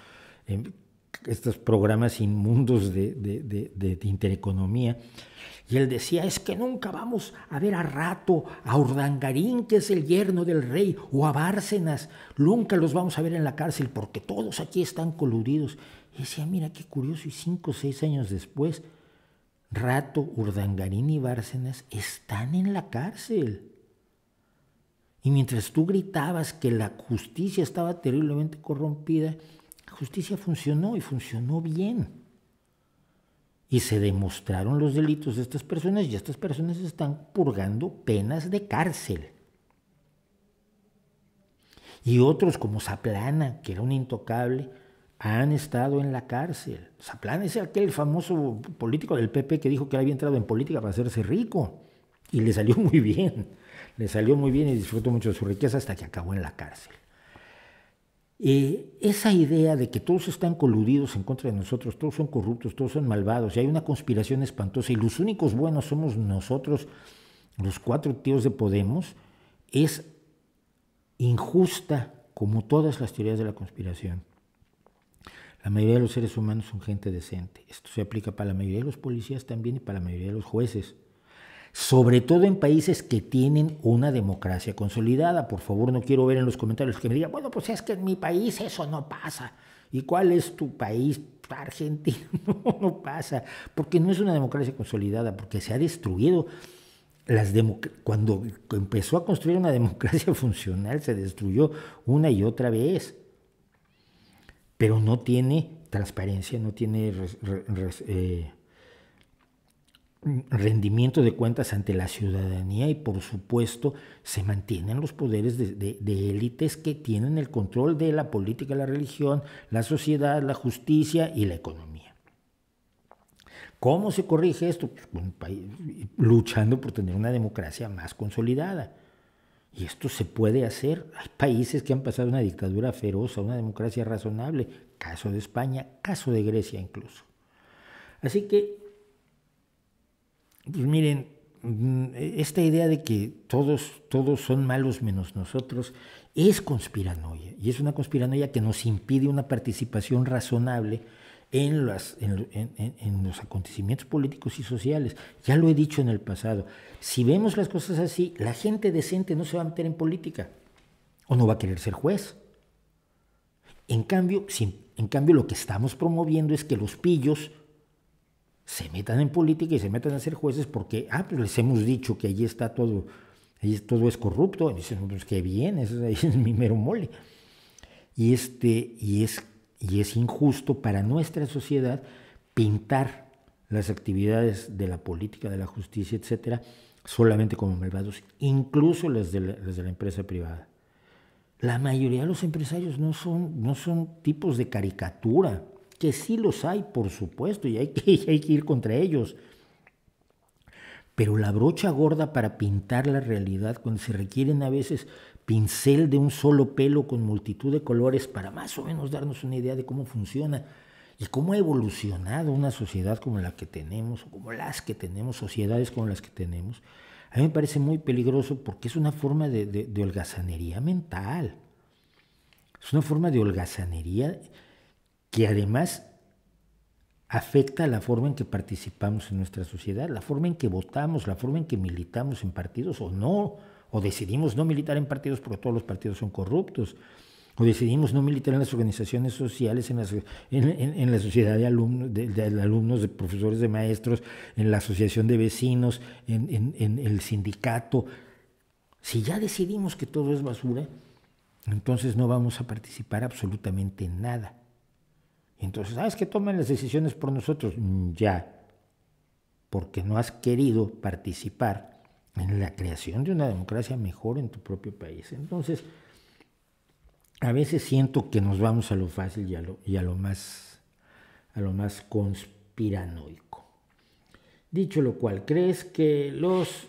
em, estos programas inmundos de, intereconomía. Y él decía, es que nunca vamos a ver a Rato, a Urdangarín, que es el yerno del rey, o a Bárcenas, nunca los vamos a ver en la cárcel, porque todos aquí están coludidos decía, mira qué curioso, y cinco o seis años después, Rato, Urdangarín y Bárcenas están en la cárcel. Y mientras tú gritabas que la justicia estaba terriblemente corrompida, la justicia funcionó y funcionó bien. Y se demostraron los delitos de estas personas y estas personas están purgando penas de cárcel. Y otros como Zaplana, que era un intocable, han estado en la cárcel. Zaplán es aquel famoso político del PP que dijo que había entrado en política para hacerse rico. Y le salió <laughs> muy bien. Le salió muy bien y disfrutó mucho de su riqueza hasta que acabó en la cárcel. Eh, esa idea de que todos están coludidos en contra de nosotros, todos son corruptos, todos son malvados y hay una conspiración espantosa y los únicos buenos somos nosotros, los cuatro tíos de Podemos, es injusta como todas las teorías de la conspiración. La mayoría de los seres humanos son gente decente. Esto se aplica para la mayoría de los policías también y para la mayoría de los jueces. Sobre todo en países que tienen una democracia consolidada. Por favor, no quiero ver en los comentarios que me digan, bueno, pues es que en mi país eso no pasa. ¿Y cuál es tu país? Argentina. <laughs> No, pasa. Porque no es una democracia consolidada, porque se ha destruido. Las cuando empezó a construir una democracia <laughs> funcional, se destruyó una y otra vez pero no tiene transparencia, no tiene eh, rendimiento de cuentas ante la ciudadanía y por supuesto se mantienen los poderes de, élites que tienen el control de la política, la religión, la sociedad, la justicia y la economía. ¿Cómo se corrige esto? Pues, luchando por tener una democracia más consolidada. Y esto se puede hacer. Hay países que han pasado una dictadura feroz a una democracia razonable. Caso de España, caso de Grecia incluso. Así que, pues miren, mm, esta idea de que todos, todos son malos menos nosotros es conspiranoia. Y es una conspiranoia que nos impide una participación razonable en, las, en, en, en, los acontecimientos políticos y sociales. Ya lo he dicho en el pasado. Si vemos las cosas así, la gente decente no se va a meter en política o no va a querer ser juez. En cambio, si, en cambio lo que estamos promoviendo es que los pillos se metan en política y se metan a ser jueces porque, ah, pues les hemos dicho que allí está todo, allí todo es corrupto. Y dicen, pues qué bien, eso es <laughs> mi mero mole. Y, este, y es y es injusto para nuestra sociedad pintar las actividades de la política, de la justicia, etcétera, solamente como malvados, incluso las de la, empresa privada. La mayoría de los empresarios no son, no son tipos de caricatura, que sí los hay, por supuesto, y hay que, <laughs> y hay que ir contra ellos. Pero la brocha gorda para pintar la realidad, cuando se requieren a veces pincel de un solo pelo con multitud de colores para más o menos darnos una idea de cómo funciona y cómo ha evolucionado una sociedad como la que tenemos, o como las que tenemos, sociedades como las que tenemos, a mí me parece muy peligroso porque es una forma de, holgazanería mental. Es una forma de holgazanería que además afecta la forma en que participamos en nuestra sociedad, la forma en que votamos, la forma en que militamos en partidos o no o decidimos no militar en partidos porque todos los partidos son corruptos, o decidimos no militar en las organizaciones sociales, en, la sociedad de alumnos, de, profesores, de maestros, en la asociación de vecinos, en, el sindicato. Si ya decidimos que todo es basura, entonces no vamos a participar absolutamente en nada. Entonces, ¿sabes ah, que tomen las decisiones por nosotros. Mm, ya, porque no has querido participar en la creación de una democracia mejor en tu propio país. Entonces, a veces siento que nos vamos a lo fácil y a lo, a lo más más conspiranoico. Dicho lo cual, ¿crees que los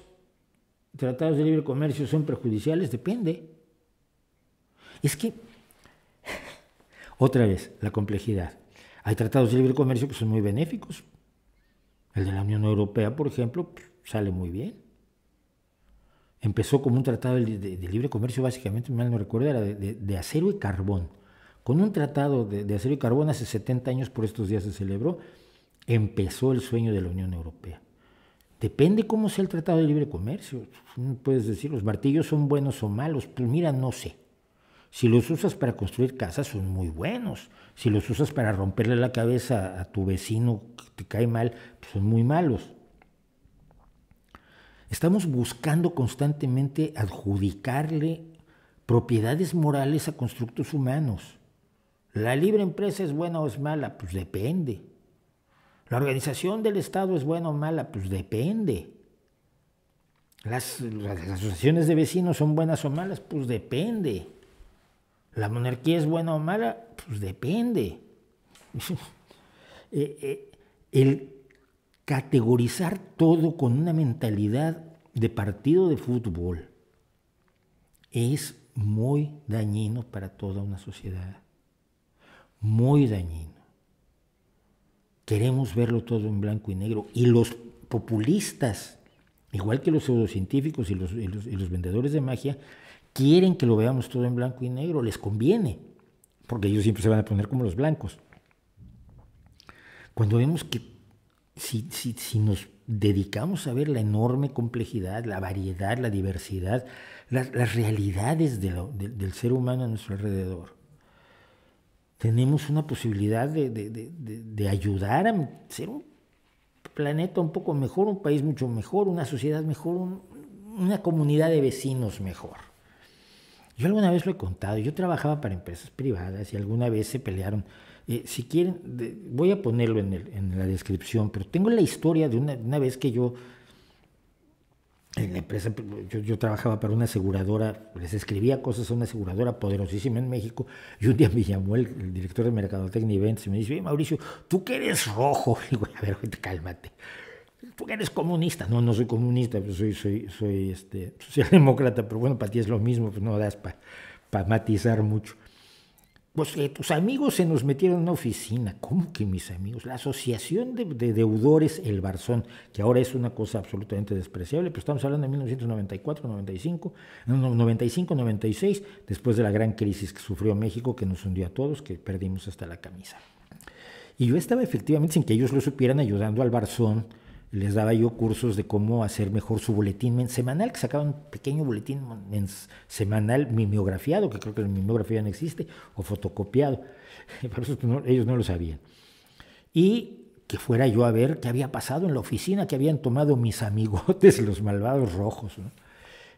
tratados de libre comercio son perjudiciales? Depende. Es que, <laughs> otra vez, la complejidad. Hay tratados de libre comercio que son muy benéficos. El de la Unión Europea, por ejemplo, sale muy bien empezó como un tratado de, libre comercio, básicamente, mal no recuerdo, era de, acero y carbón. Con un tratado de, acero y carbón hace 70 años, por estos días se celebró, empezó el sueño de la Unión Europea. Depende cómo sea el tratado de libre comercio. Puedes decir, los martillos son buenos o malos. Pues mira, no sé. Si los usas para construir casas, son muy buenos. Si los usas para romperle la cabeza a tu vecino que te cae mal, pues son muy malos. Estamos buscando constantemente adjudicarle propiedades morales a constructos humanos. ¿La libre empresa es buena o es mala? Pues depende. ¿La organización del Estado es buena o mala? Pues depende. ¿Las, asociaciones de vecinos son buenas o malas? Pues depende. ¿La monarquía es buena o mala? Pues depende. <laughs> Eh, eh, el categorizar todo con una mentalidad de partido de fútbol es muy dañino para toda una sociedad. Muy dañino. Queremos verlo todo en blanco y negro. Y los populistas, igual que los pseudocientíficos y los, vendedores de magia, quieren que lo veamos todo en blanco y negro. Les conviene, porque ellos siempre se van a poner como los blancos. Cuando vemos que si, si, si nos dedicamos a ver la enorme complejidad, la variedad, la diversidad, las, las realidades del ser humano a nuestro alrededor, tenemos una posibilidad de, de ayudar a ser un planeta un poco mejor, un país mucho mejor, una sociedad mejor, una comunidad de vecinos mejor. Yo alguna vez lo he contado, yo trabajaba para empresas privadas y alguna vez se pelearon eh, si quieren, voy a ponerlo en, en, la descripción, pero tengo la historia de una, una vez que yo, en la empresa, yo, trabajaba para una aseguradora, les escribía cosas a una aseguradora poderosísima en México, y un día me llamó el, director de Mercadotecnia y me dice, Mauricio, tú que eres rojo, y <laughs> digo, a ver, cálmate. Tú eres comunista. No, no soy comunista, pues soy, soy, soy este, socialdemócrata, pero bueno, para ti es lo mismo, pues no das para matizar mucho pues eh, tus amigos se nos metieron en una oficina. ¿Cómo que mis amigos? La Asociación de, Deudores El Barzón, que ahora es una cosa absolutamente despreciable, pero estamos hablando de 1994, 95, 95, 96, después de la gran crisis que sufrió México, que nos hundió a todos, que perdimos hasta la camisa. Y yo estaba efectivamente, sin que ellos lo supieran, ayudando al Barzón les daba yo cursos de cómo hacer mejor su boletín semanal, que sacaban un pequeño boletín semanal mimeografiado, que creo que la mimeografía no existe, o fotocopiado. <laughs> Pero eso ellos no lo sabían. Y que fuera yo a ver qué había pasado en la oficina que habían tomado mis amigotes, <laughs> los malvados rojos.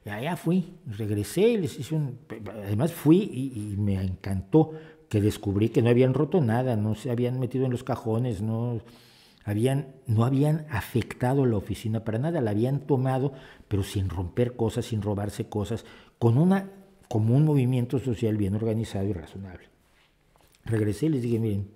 Y allá fui, regresé y les hice un... Además fui y, me encantó que descubrí que no habían roto nada, no se habían metido en los cajones, no no habían afectado la oficina para nada, la habían tomado, pero sin romper cosas, sin robarse cosas, con una, como un movimiento social bien organizado y razonable. Regresé y les dije, miren,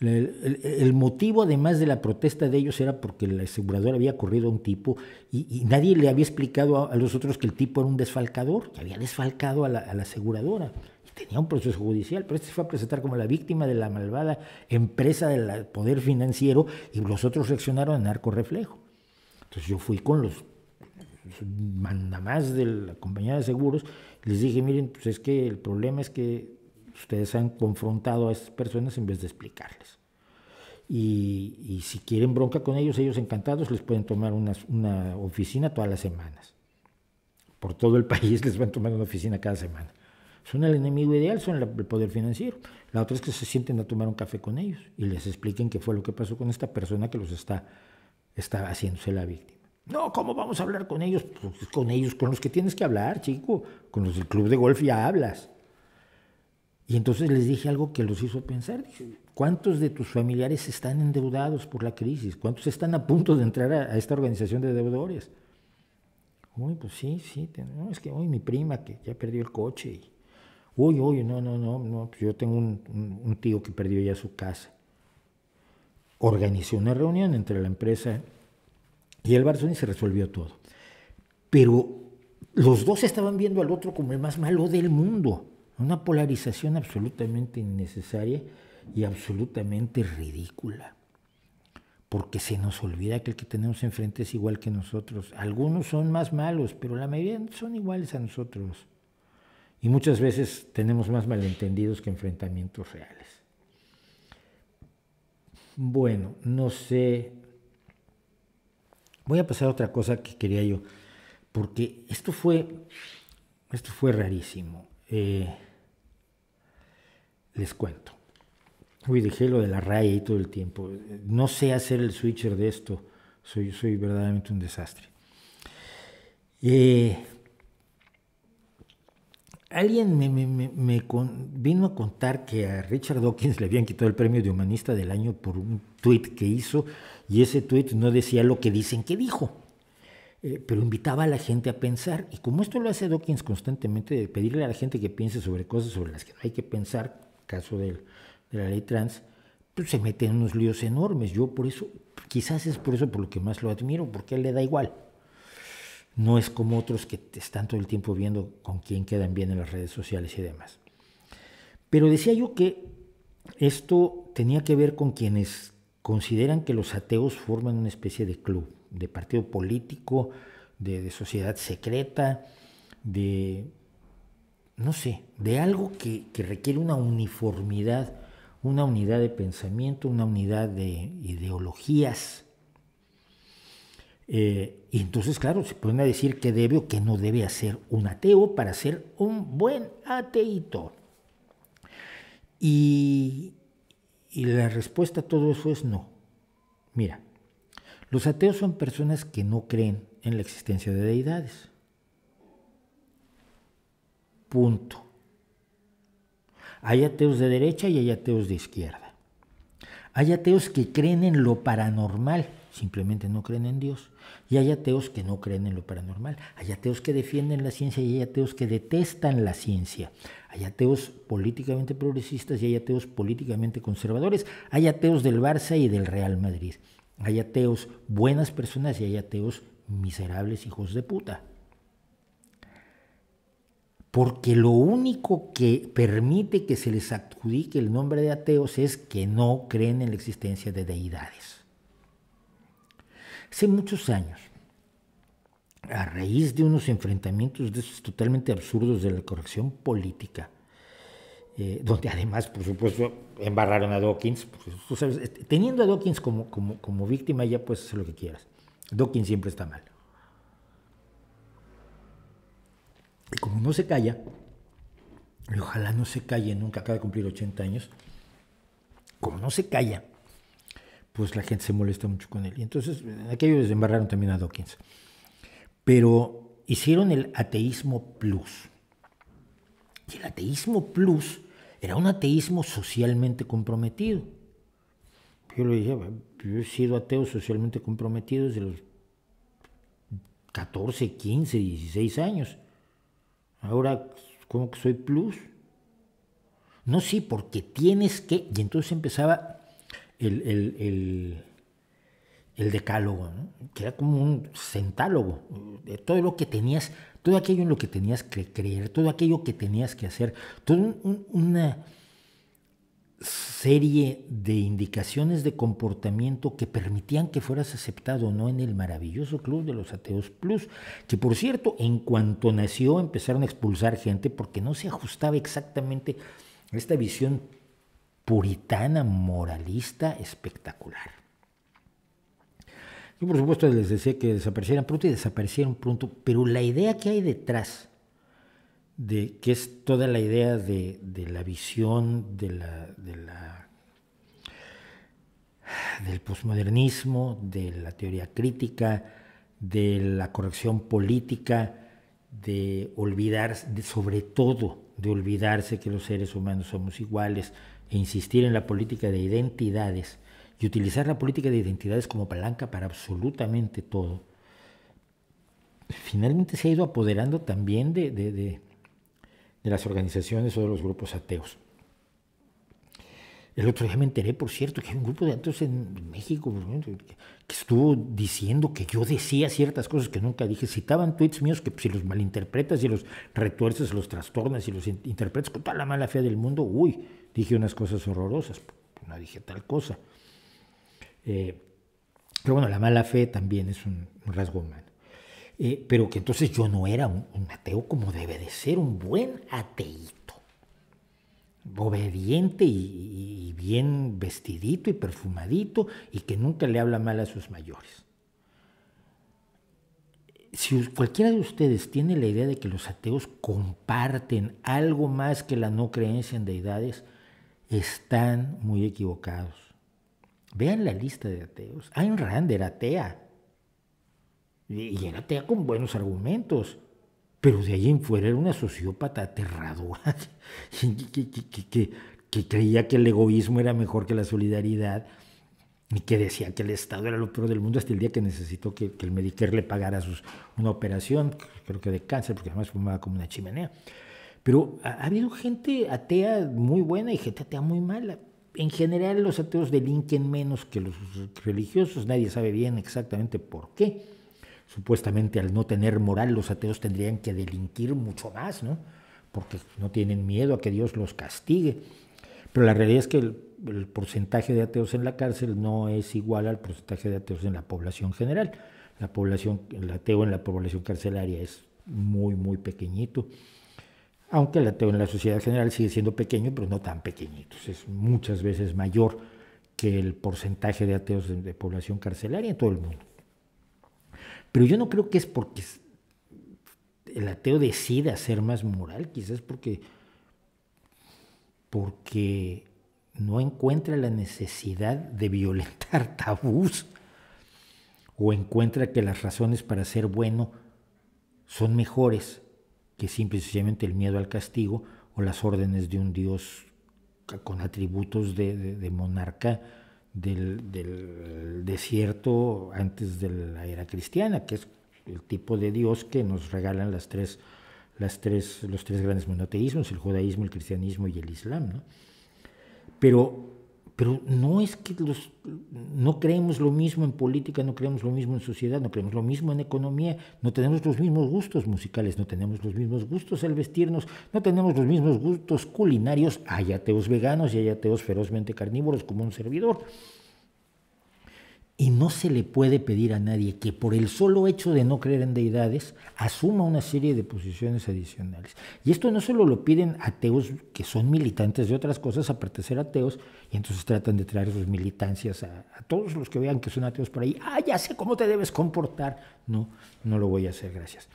el, motivo además de la protesta de ellos era porque la aseguradora había corrido a un tipo y, nadie le había explicado a, los otros que el tipo era un desfalcador, que había desfalcado a la, aseguradora. Y tenía un proceso judicial, pero este se fue a presentar como la víctima de la malvada empresa del poder financiero y los otros reaccionaron en arco reflejo. Entonces yo fui con los mandamás de la compañía de seguros, les dije, miren, pues es que el problema es que ustedes han confrontado a estas personas en vez de explicarles. Y, si quieren bronca con ellos, ellos encantados les pueden tomar una, oficina todas las semanas. Por todo el <laughs> país les van a tomar una oficina cada semana. Son el enemigo ideal, son el poder financiero. La otra es que se sienten a tomar un café con ellos y les expliquen qué fue lo que pasó con esta persona que los está, está haciéndose la víctima. No, ¿cómo vamos a hablar con ellos? Pues, con ellos, con los que tienes que hablar, chico. Con los del club de golf ya hablas. Y entonces les dije algo que los hizo pensar. Dije, ¿cuántos de tus familiares están endeudados por la crisis? ¿Cuántos están a punto de entrar a, esta organización de deudores? Uy, pues sí, sí. es que hoy mi prima que ya perdió el coche. uy, uy, no, no, no. no pues yo tengo un, tío que perdió ya su casa. Organicé una reunión entre la empresa y el Barzón y se resolvió todo. Pero los dos estaban viendo al otro como el más malo del mundo. Una polarización absolutamente innecesaria y absolutamente ridícula. Porque se nos olvida que el que tenemos enfrente es igual que nosotros. Algunos son más malos, pero la mayoría son iguales a nosotros. Y muchas veces tenemos más malentendidos que enfrentamientos reales. Bueno, no sé. Voy a pasar a otra cosa que quería yo, porque esto fue, esto fue rarísimo. Eh, les cuento. Uy, dejé lo de la raya ahí todo el tiempo. No sé hacer el switcher de esto. Soy, soy verdaderamente un desastre. Eh, alguien me, vino a contar que a Richard Dawkins le habían quitado el premio de humanista del año por un tuit que hizo y ese tuit no decía lo que dicen que dijo. Eh, pero invitaba a la gente a pensar, y como esto lo hace Dawkins constantemente, de pedirle a la gente que piense sobre cosas sobre las que no hay que pensar, caso de, la ley trans, pues se meten en unos líos enormes. Yo por eso, quizás es por eso por lo que más lo admiro, porque a él le da igual. No es como otros que están todo el tiempo viendo con quién quedan bien en las redes sociales y demás. Pero decía yo que esto tenía que ver con quienes consideran que los ateos forman una especie de club, de partido político, de sociedad secreta, de no sé, de algo que, requiere una uniformidad, una unidad de pensamiento, una unidad de ideologías. Eh, y entonces, claro, se pueden decir que debe o que no debe hacer un ateo para ser un buen ateíto. y la respuesta a todo eso es no. Mira, los ateos son personas que no creen en la existencia de deidades. Punto. Hay ateos de derecha y hay ateos de izquierda. Hay ateos que creen en lo paranormal, simplemente no creen en Dios. Y hay ateos que no creen en lo paranormal. Hay ateos que defienden la ciencia y hay ateos que detestan la ciencia. Hay ateos políticamente progresistas y hay ateos políticamente conservadores. Hay ateos del Barça y del Real Madrid. Hay ateos buenas personas y hay ateos miserables hijos de puta porque lo único que permite que se les adjudique el nombre de ateos es que no creen en la existencia de deidades. Hace muchos años, a raíz de unos enfrentamientos de esos totalmente absurdos de la corrección política, eh, donde además, por supuesto, embarraron a Dawkins, teniendo a Dawkins como, como, como víctima, ya puedes hacer lo que quieras. Dawkins siempre está mal. Y como no se calla, y ojalá no se calle nunca, acaba de cumplir 80 años, como no se calla, pues la gente se molesta mucho con él. Y entonces aquellos desembarraron también a Dawkins. Pero hicieron el ateísmo plus. Y el ateísmo plus era un ateísmo socialmente comprometido. Yo le dije, yo he sido ateo socialmente comprometido desde los 14, 15, 16 años. Ahora, ¿cómo que soy plus? No, sí, porque tienes que... Y entonces empezaba el, decálogo, ¿no? que era como un centálogo. De todo lo que tenías, todo aquello en lo que tenías que creer, todo aquello que tenías que hacer, todo una serie de indicaciones de comportamiento que permitían que fueras aceptado o no en el maravilloso club de los ateos plus, que por cierto, en cuanto nació empezaron a expulsar gente porque no se ajustaba exactamente a esta visión puritana, moralista, espectacular. Yo por supuesto les decía que desaparecieran pronto y desaparecieron pronto, pero la idea que hay detrás de que es toda la idea de, la visión de la, la, del posmodernismo, de la teoría crítica, de la corrección política, de olvidarse, sobre todo de olvidarse que los seres humanos somos iguales e insistir en la política de identidades y utilizar la política de identidades como palanca para absolutamente todo, finalmente se ha ido apoderando también de de las organizaciones o de los grupos ateos. El otro día me enteré, por cierto, que hay un grupo de ateos en México que estuvo diciendo que yo decía ciertas cosas que nunca dije. Citaban tweets míos que pues, si los malinterpretas y los retuerces, los trastornas y los interpretas con toda la mala fe del mundo, uy, dije unas cosas horrorosas. No dije tal cosa. Eh, pero bueno, la mala fe también es un rasgo humano. Eh, pero que entonces yo no era un, ateo como debe de ser, un buen ateíto, obediente y, y bien vestidito y perfumadito y que nunca le habla mal a sus mayores. Si cualquiera de ustedes tiene la idea de que los ateos comparten algo más que la no creencia en deidades, están muy equivocados. Vean la lista de ateos. Ayn Rand era atea y era atea con buenos argumentos. Pero de ahí en fuera era una sociópata aterradora <laughs> que, que, que, que, creía que el egoísmo era mejor que la solidaridad y que decía que el Estado era lo peor del mundo hasta el día que necesitó que, el Medicare le pagara sus, una operación, creo que de cáncer, porque además fumaba como una chimenea. Pero ha habido gente atea muy buena y gente atea muy mala en general los ateos delinquen menos que los religiosos, nadie sabe bien exactamente por qué. Supuestamente al no tener moral los ateos tendrían que delinquir mucho más, ¿no? Porque no tienen miedo a que Dios los castigue. Pero la realidad es que el, porcentaje de ateos en la cárcel no es igual al porcentaje de ateos en la población general. La población, el ateo en la población carcelaria es muy, muy pequeñito aunque el ateo en la sociedad general sigue siendo pequeño, pero no tan pequeñito, es muchas veces mayor que el porcentaje de ateos de, población carcelaria en todo el mundo. Pero yo no creo que es porque el ateo decida ser más moral, quizás porque, porque no encuentra la necesidad de violentar <laughs> tabús o encuentra que las razones para ser bueno son mejores que simplemente el miedo al castigo o las órdenes de un dios con atributos de monarca del, desierto antes de la era cristiana, que es el tipo de Dios que nos regalan las tres, las tres, los tres grandes monoteísmos, el judaísmo, el cristianismo y el islam. ¿no? Pero pero no es que los, no creemos lo mismo en política, no creemos lo mismo en sociedad, no creemos lo mismo en economía, no tenemos los mismos gustos musicales, no tenemos los mismos gustos al vestirnos, no tenemos los mismos gustos culinarios, hay ateos veganos y hay ateos ferozmente carnívoros como un servidor. Y no se le puede pedir a nadie que por el solo hecho de no creer en deidades asuma una serie de posiciones adicionales. Y esto no solo lo piden ateos que son militantes de otras cosas, aparte de ser ateos, y entonces tratan de traer sus militancias a, todos los que vean que son ateos por ahí. Ah, ya sé cómo te debes comportar. No, no lo voy a hacer, gracias.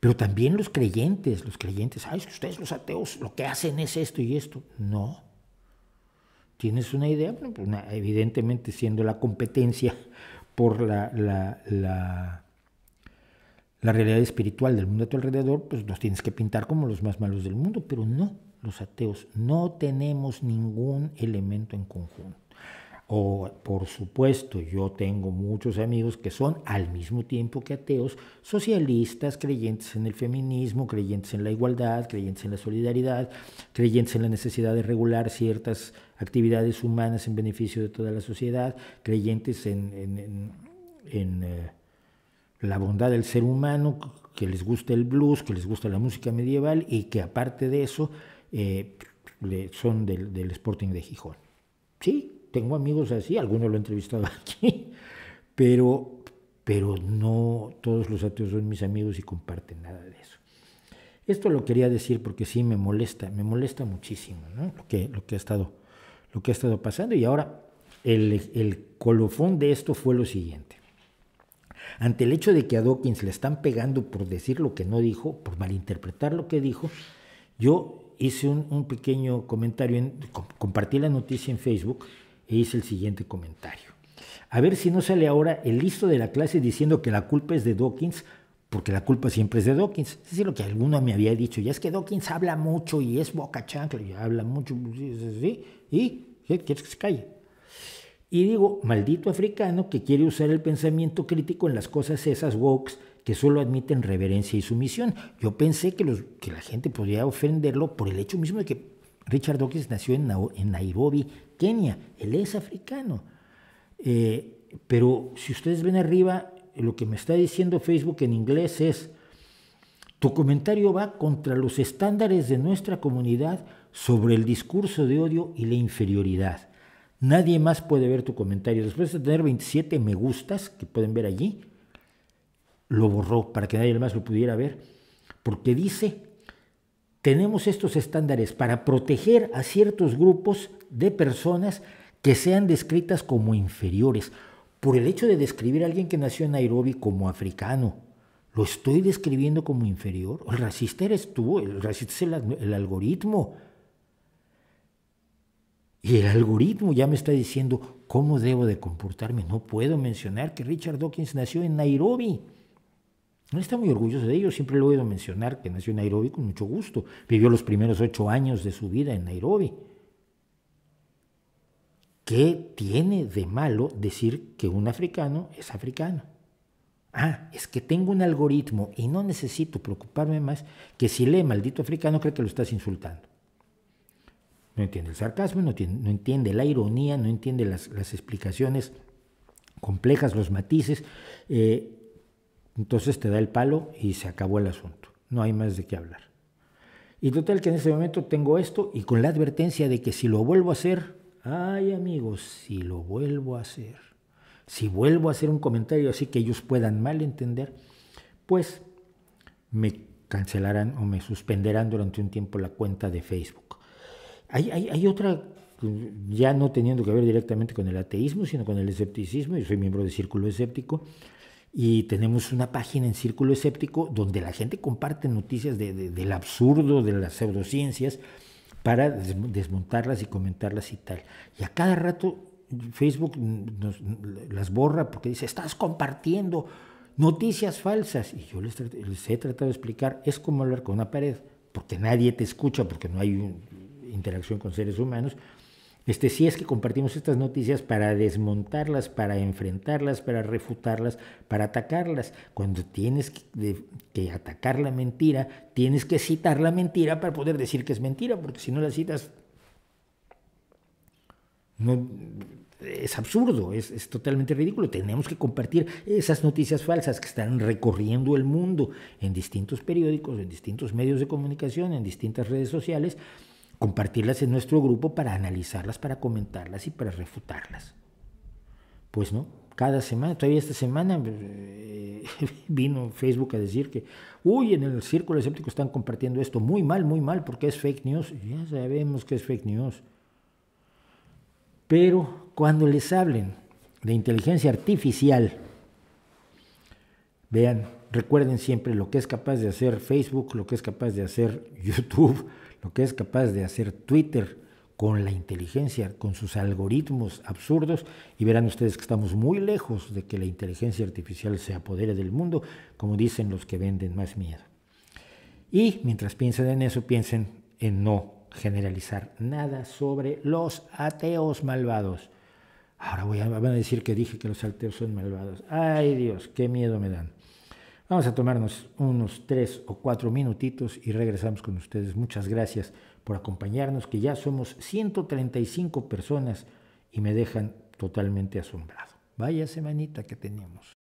Pero también los creyentes, los creyentes, ay, que ustedes los ateos lo que hacen es esto y esto. No, tienes una idea, pues, pues, evidentemente siendo la competencia por la, la, la, la, realidad espiritual del mundo a tu alrededor, pues los tienes que pintar como los más malos del mundo, pero no, los ateos no tenemos ningún elemento en conjunto. O, por supuesto, yo tengo muchos amigos que son, al mismo tiempo que ateos, socialistas, creyentes en el feminismo, creyentes en la igualdad, creyentes en la solidaridad, creyentes en la necesidad de regular ciertas actividades humanas en beneficio de toda la sociedad, creyentes en, eh, la bondad del ser humano, que les gusta el blues, que les gusta la música medieval y que aparte de eso eh, son del, del Sporting de Gijón. Sí, tengo amigos así, algunos lo he entrevistado <laughs> aquí, pero, pero no todos los ateos son mis amigos y comparten nada de eso. Esto lo quería decir porque sí me molesta, me molesta muchísimo lo, que, lo, que ha estado, lo que ha estado pasando. Y ahora el, colofón de esto fue lo siguiente. Ante el hecho de que a Dawkins le están pegando por decir lo que no dijo, por malinterpretar lo que dijo, yo hice un, pequeño comentario, compartí la noticia en Facebook e hice el siguiente comentario. A ver si no sale ahora el listo de la clase diciendo que la culpa es de Dawkins, porque la culpa siempre es de Dawkins. Es decir, lo que alguno me había dicho, ya es que Dawkins habla mucho y es boca chancla, habla mucho, y, y quieres que se calle. Y digo, maldito africano que quiere usar el pensamiento crítico en las cosas esas woke que solo admiten reverencia y sumisión. Yo pensé que, que la gente podría ofenderlo por el hecho mismo de que Richard Dawkins nació en, en Nairobi, Kenia, él es africano. Eh, pero si ustedes ven arriba, lo que me está diciendo Facebook en inglés es, tu comentario va contra los estándares de nuestra comunidad sobre el discurso de odio y la inferioridad. Nadie más puede ver tu comentario. Después de tener 27 me gustas, que pueden ver allí, lo borró para que nadie más lo pudiera ver, porque dice tenemos estos estándares para proteger a ciertos grupos de personas que sean descritas como inferiores. Por el hecho de describir a alguien que nació en Nairobi como africano, ¿lo estoy describiendo como inferior? El racista eres tú, el racista es el, algoritmo. Y el algoritmo ya me está diciendo cómo debo de comportarme. No puedo mencionar que Richard Dawkins nació en Nairobi. No está muy orgulloso de ello, siempre lo he oído mencionar, que nació en Nairobi con mucho gusto, vivió los primeros ocho años de su vida en Nairobi. ¿Qué tiene de malo decir que un africano es africano? Ah, es que tengo un algoritmo y no necesito preocuparme más que si lee maldito africano cree que lo estás insultando. No entiende el sarcasmo, no entiende, la ironía, no entiende las, explicaciones complejas, los matices. Eh, entonces te da el palo y se acabó el asunto. No hay más de qué hablar. Y total que en ese momento tengo esto y con la advertencia de que si lo vuelvo a hacer, ay amigos, si lo vuelvo a hacer, si vuelvo a hacer un comentario así que ellos puedan mal entender, pues me cancelarán o me suspenderán durante un tiempo la cuenta de Facebook. Hay, hay otra, ya no teniendo que ver directamente con el ateísmo, sino con el escepticismo, yo soy miembro del Círculo Escéptico, y tenemos una página en Círculo Escéptico donde la gente comparte noticias del absurdo, de las pseudociencias, para desmontarlas y comentarlas y tal. Y a cada rato Facebook las borra porque dice, estás compartiendo noticias falsas. Y yo les, he tratado de explicar, es como hablar con una pared, porque nadie te escucha, porque no hay interacción con seres humanos. Este, sí es que compartimos estas noticias para desmontarlas, para enfrentarlas, para refutarlas, para atacarlas. Cuando tienes que, atacar la mentira, tienes que citar la mentira para poder decir que es mentira, porque si no la citas, no, es absurdo, es, totalmente ridículo. Tenemos que compartir esas noticias falsas que están recorriendo el mundo en distintos periódicos, en distintos medios de comunicación, en distintas redes sociales, compartirlas en nuestro grupo para analizarlas, para comentarlas y para refutarlas. Pues no, cada semana, todavía esta semana eh, <laughs> vino Facebook a decir que, uy, en el círculo escéptico están compartiendo esto muy mal, muy mal, porque es fake news. Ya sabemos que es fake news. Pero cuando les hablen de inteligencia artificial, vean, recuerden siempre lo que es capaz de hacer Facebook, lo que es capaz de hacer <laughs> YouTube, lo que es capaz de hacer Twitter con la inteligencia, con sus algoritmos absurdos, y verán ustedes que estamos muy lejos de que la inteligencia artificial se apodere del mundo, como dicen los que venden más miedo. Y mientras piensen en eso, piensen en no generalizar nada sobre los ateos malvados. Ahora voy van a decir que dije que los ateos son malvados. Ay Dios, qué miedo me dan. Vamos a tomarnos unos tres o cuatro minutitos y regresamos con ustedes. Muchas gracias por acompañarnos, que ya somos 135 personas y me dejan totalmente asombrado. Vaya semanita que tenemos.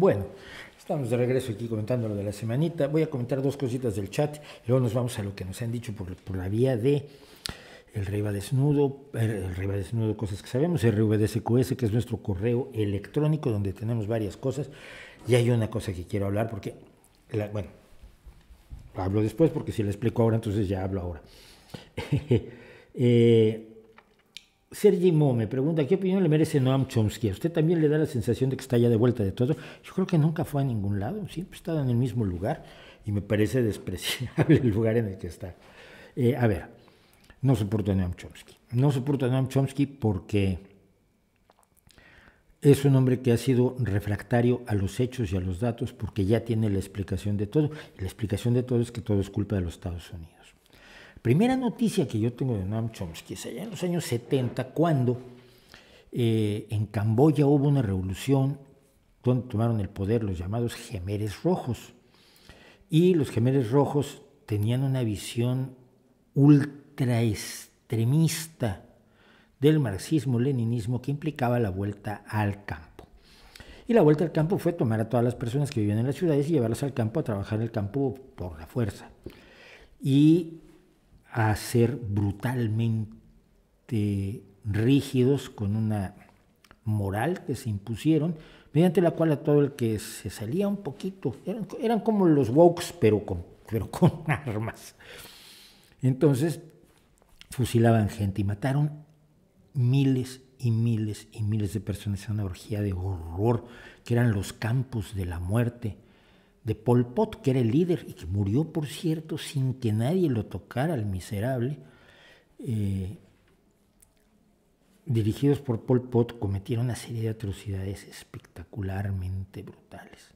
Bueno, estamos de regreso aquí comentando lo de la semanita. Voy a comentar dos cositas del chat luego nos vamos a lo que nos han dicho por, la vía de el rey va desnudo, el rey desnudo, cosas que sabemos, RVDSQS, que es nuestro correo electrónico donde tenemos varias cosas. Y hay una cosa que quiero hablar porque, bueno, hablo después porque si le explico ahora, entonces ya hablo ahora. <laughs> Eh, Sergi Mo me pregunta, ¿qué opinión le merece Noam Chomsky? ¿A usted también le da la sensación de que está ya de vuelta de todo? Yo creo que nunca fue a ningún lado, siempre estaba en el mismo lugar y me parece <laughs> despreciable el lugar en el que está. Eh, a ver, no soporto a Noam Chomsky. No soporto a Noam Chomsky porque es un hombre que ha sido refractario a los hechos y a los datos porque ya tiene la explicación de todo. la explicación de todo es que todo es culpa de los Estados Unidos. Primera noticia que yo tengo de Noam Chomsky es allá en los años 70, cuando eh, en Camboya hubo una revolución donde tomaron el poder los llamados gemeres rojos. Y los gemeres rojos tenían una visión ultra extremista del marxismo-leninismo que implicaba la vuelta al campo. Y la vuelta al campo fue tomar a todas las personas que vivían en las ciudades y llevarlas al campo a trabajar en el campo por la fuerza. Y a ser brutalmente rígidos con una moral que se impusieron, mediante la cual a todo el que se salía un poquito, eran, como los wokes, pero con, pero <laughs> con armas. Entonces, fusilaban gente y mataron miles y miles y miles de personas en una orgía de horror, que eran los campos de la muerte de Pol Pot, que era el líder y que murió, por cierto, sin que nadie lo tocara al miserable, eh, dirigidos por Pol Pot, cometieron una serie de atrocidades espectacularmente brutales.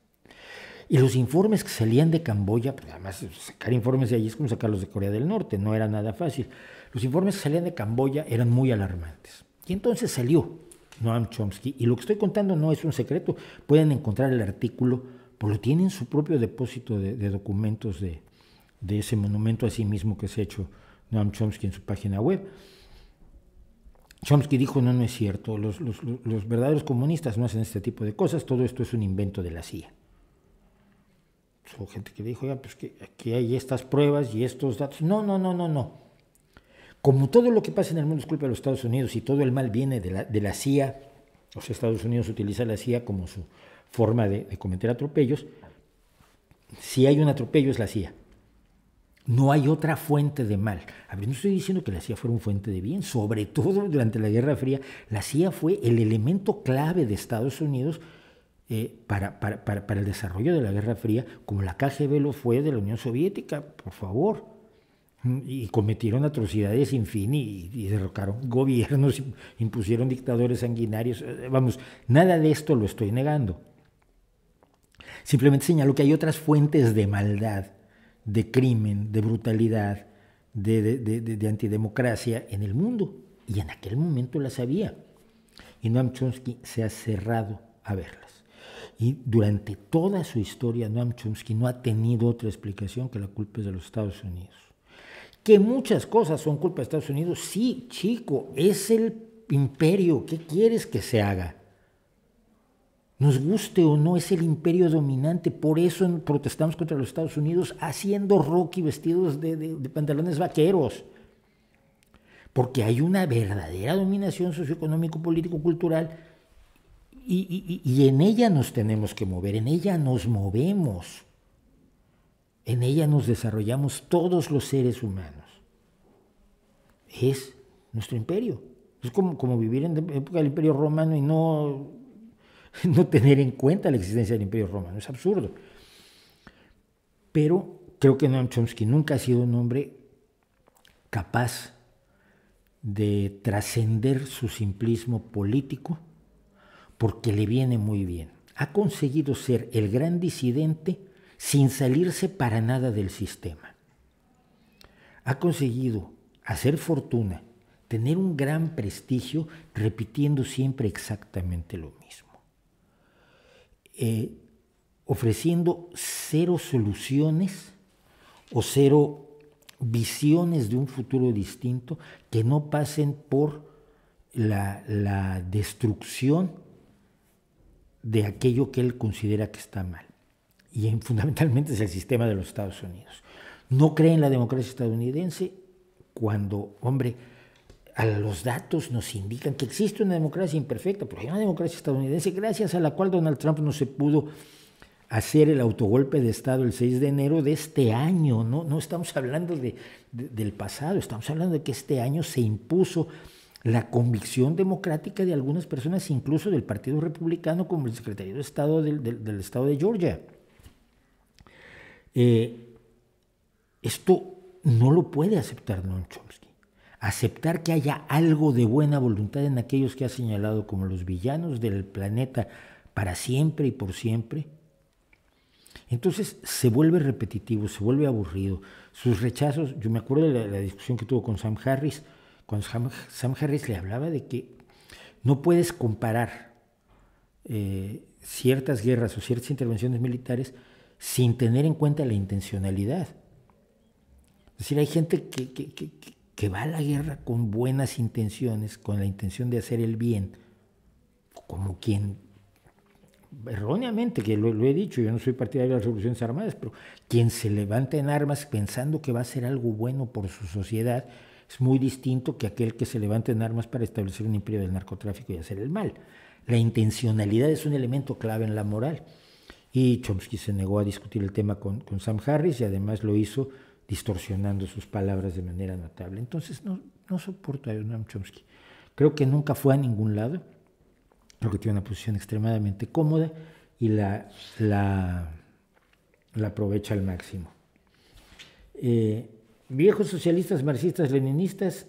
Y los informes que salían de Camboya, porque además sacar informes de allí es como sacarlos de Corea del Norte, no era nada fácil. Los informes que salían de Camboya eran muy alarmantes. Y entonces salió Noam Chomsky, y lo que estoy contando no es un secreto, pueden encontrar el artículo pues lo tienen su propio depósito de, documentos de, ese monumento a sí mismo que se ha hecho Noam Chomsky en su página web. Chomsky dijo, no, no es cierto, los, verdaderos comunistas no hacen este tipo de cosas, todo esto es un invento de la CIA. Son gente que dijo, ya, pues que aquí hay estas pruebas y estos datos. No, no, no, no, no. Como todo lo que pasa en el mundo es culpa de los Estados Unidos y todo el mal viene de la, de la CIA, los Estados Unidos utiliza la CIA como su, forma de, cometer atropellos. Si hay un atropello es la CIA. No hay otra fuente de mal. A ver, no estoy diciendo que la CIA fuera un fuente de bien. Sobre <laughs> todo durante la Guerra Fría, la CIA fue el elemento clave de Estados Unidos eh, para, para, para, el desarrollo de la Guerra Fría, como la KGB lo fue de la Unión Soviética, por favor. Y cometieron atrocidades sin fin y derrocaron gobiernos, <laughs> impusieron dictadores sanguinarios. Eh, vamos, nada de esto lo estoy negando. Simplemente señaló que hay otras fuentes de maldad, de crimen, de brutalidad, de, antidemocracia en el mundo. Y en aquel momento las había. Y Noam Chomsky se ha cerrado a verlas. Y durante toda su historia, Noam Chomsky no ha tenido otra explicación que la culpa es de los Estados Unidos. Que muchas cosas son culpa de Estados Unidos, sí, chico, es el imperio, ¿qué quieres que se haga? Nos guste o no, es el imperio dominante. Por eso protestamos contra los Estados Unidos haciendo rock y vestidos de, pantalones vaqueros. Porque hay una verdadera dominación socioeconómico, político, cultural. Y, en ella nos tenemos que mover, en ella nos movemos. En ella nos desarrollamos todos los seres humanos. Es nuestro imperio. Es como, como vivir en la época del imperio romano y no <laughs> no tener en cuenta la existencia del Imperio Romano, es absurdo. Pero creo que Noam Chomsky nunca ha sido un hombre capaz de trascender su simplismo político porque le viene muy bien. Ha conseguido ser el gran disidente sin salirse para nada del sistema. Ha conseguido hacer fortuna, tener un gran prestigio repitiendo siempre exactamente lo mismo. Eh, ofreciendo cero soluciones o cero visiones de un futuro distinto que no pasen por la, destrucción de aquello que él considera que está mal. Y fundamentalmente es el sistema de los Estados Unidos. No cree en la democracia estadounidense cuando, hombre, a los datos nos indican que existe una democracia imperfecta, pero hay una democracia estadounidense gracias a la cual Donald Trump no se pudo hacer el autogolpe de Estado el 6 de enero de este año. No, no estamos hablando de, del pasado, estamos hablando de que este año se impuso la convicción democrática de algunas personas, incluso del Partido Republicano, como el secretario de Estado del, Estado de Georgia. Eh, esto no lo puede aceptar Noam Chomsky aceptar que haya algo de buena voluntad en aquellos que ha señalado como los villanos del planeta para siempre y por siempre, entonces se vuelve repetitivo, se vuelve aburrido. Sus rechazos, yo me acuerdo de la, discusión que tuvo con Sam Harris, cuando Sam, Harris le hablaba de que no puedes comparar eh, ciertas guerras o ciertas intervenciones militares sin tener en cuenta la intencionalidad. Es decir, hay gente que, que va a la guerra con buenas intenciones, con la intención de hacer el bien, como quien erróneamente, que lo, he dicho, yo no soy partidario de las revoluciones armadas, pero quien se levanta en armas pensando que va a hacer algo bueno por su sociedad es muy distinto que aquel que se levanta en armas para establecer un imperio del narcotráfico y hacer el mal. La intencionalidad es un elemento clave en la moral. Y Chomsky se negó a discutir el tema con Sam Harris y además lo hizo distorsionando sus palabras de manera notable. Entonces no, soporto a Noam Chomsky. Creo que nunca fue a ningún lado, creo que tiene una posición extremadamente cómoda y la, la, la aprovecha al máximo. Eh, viejos socialistas marxistas leninistas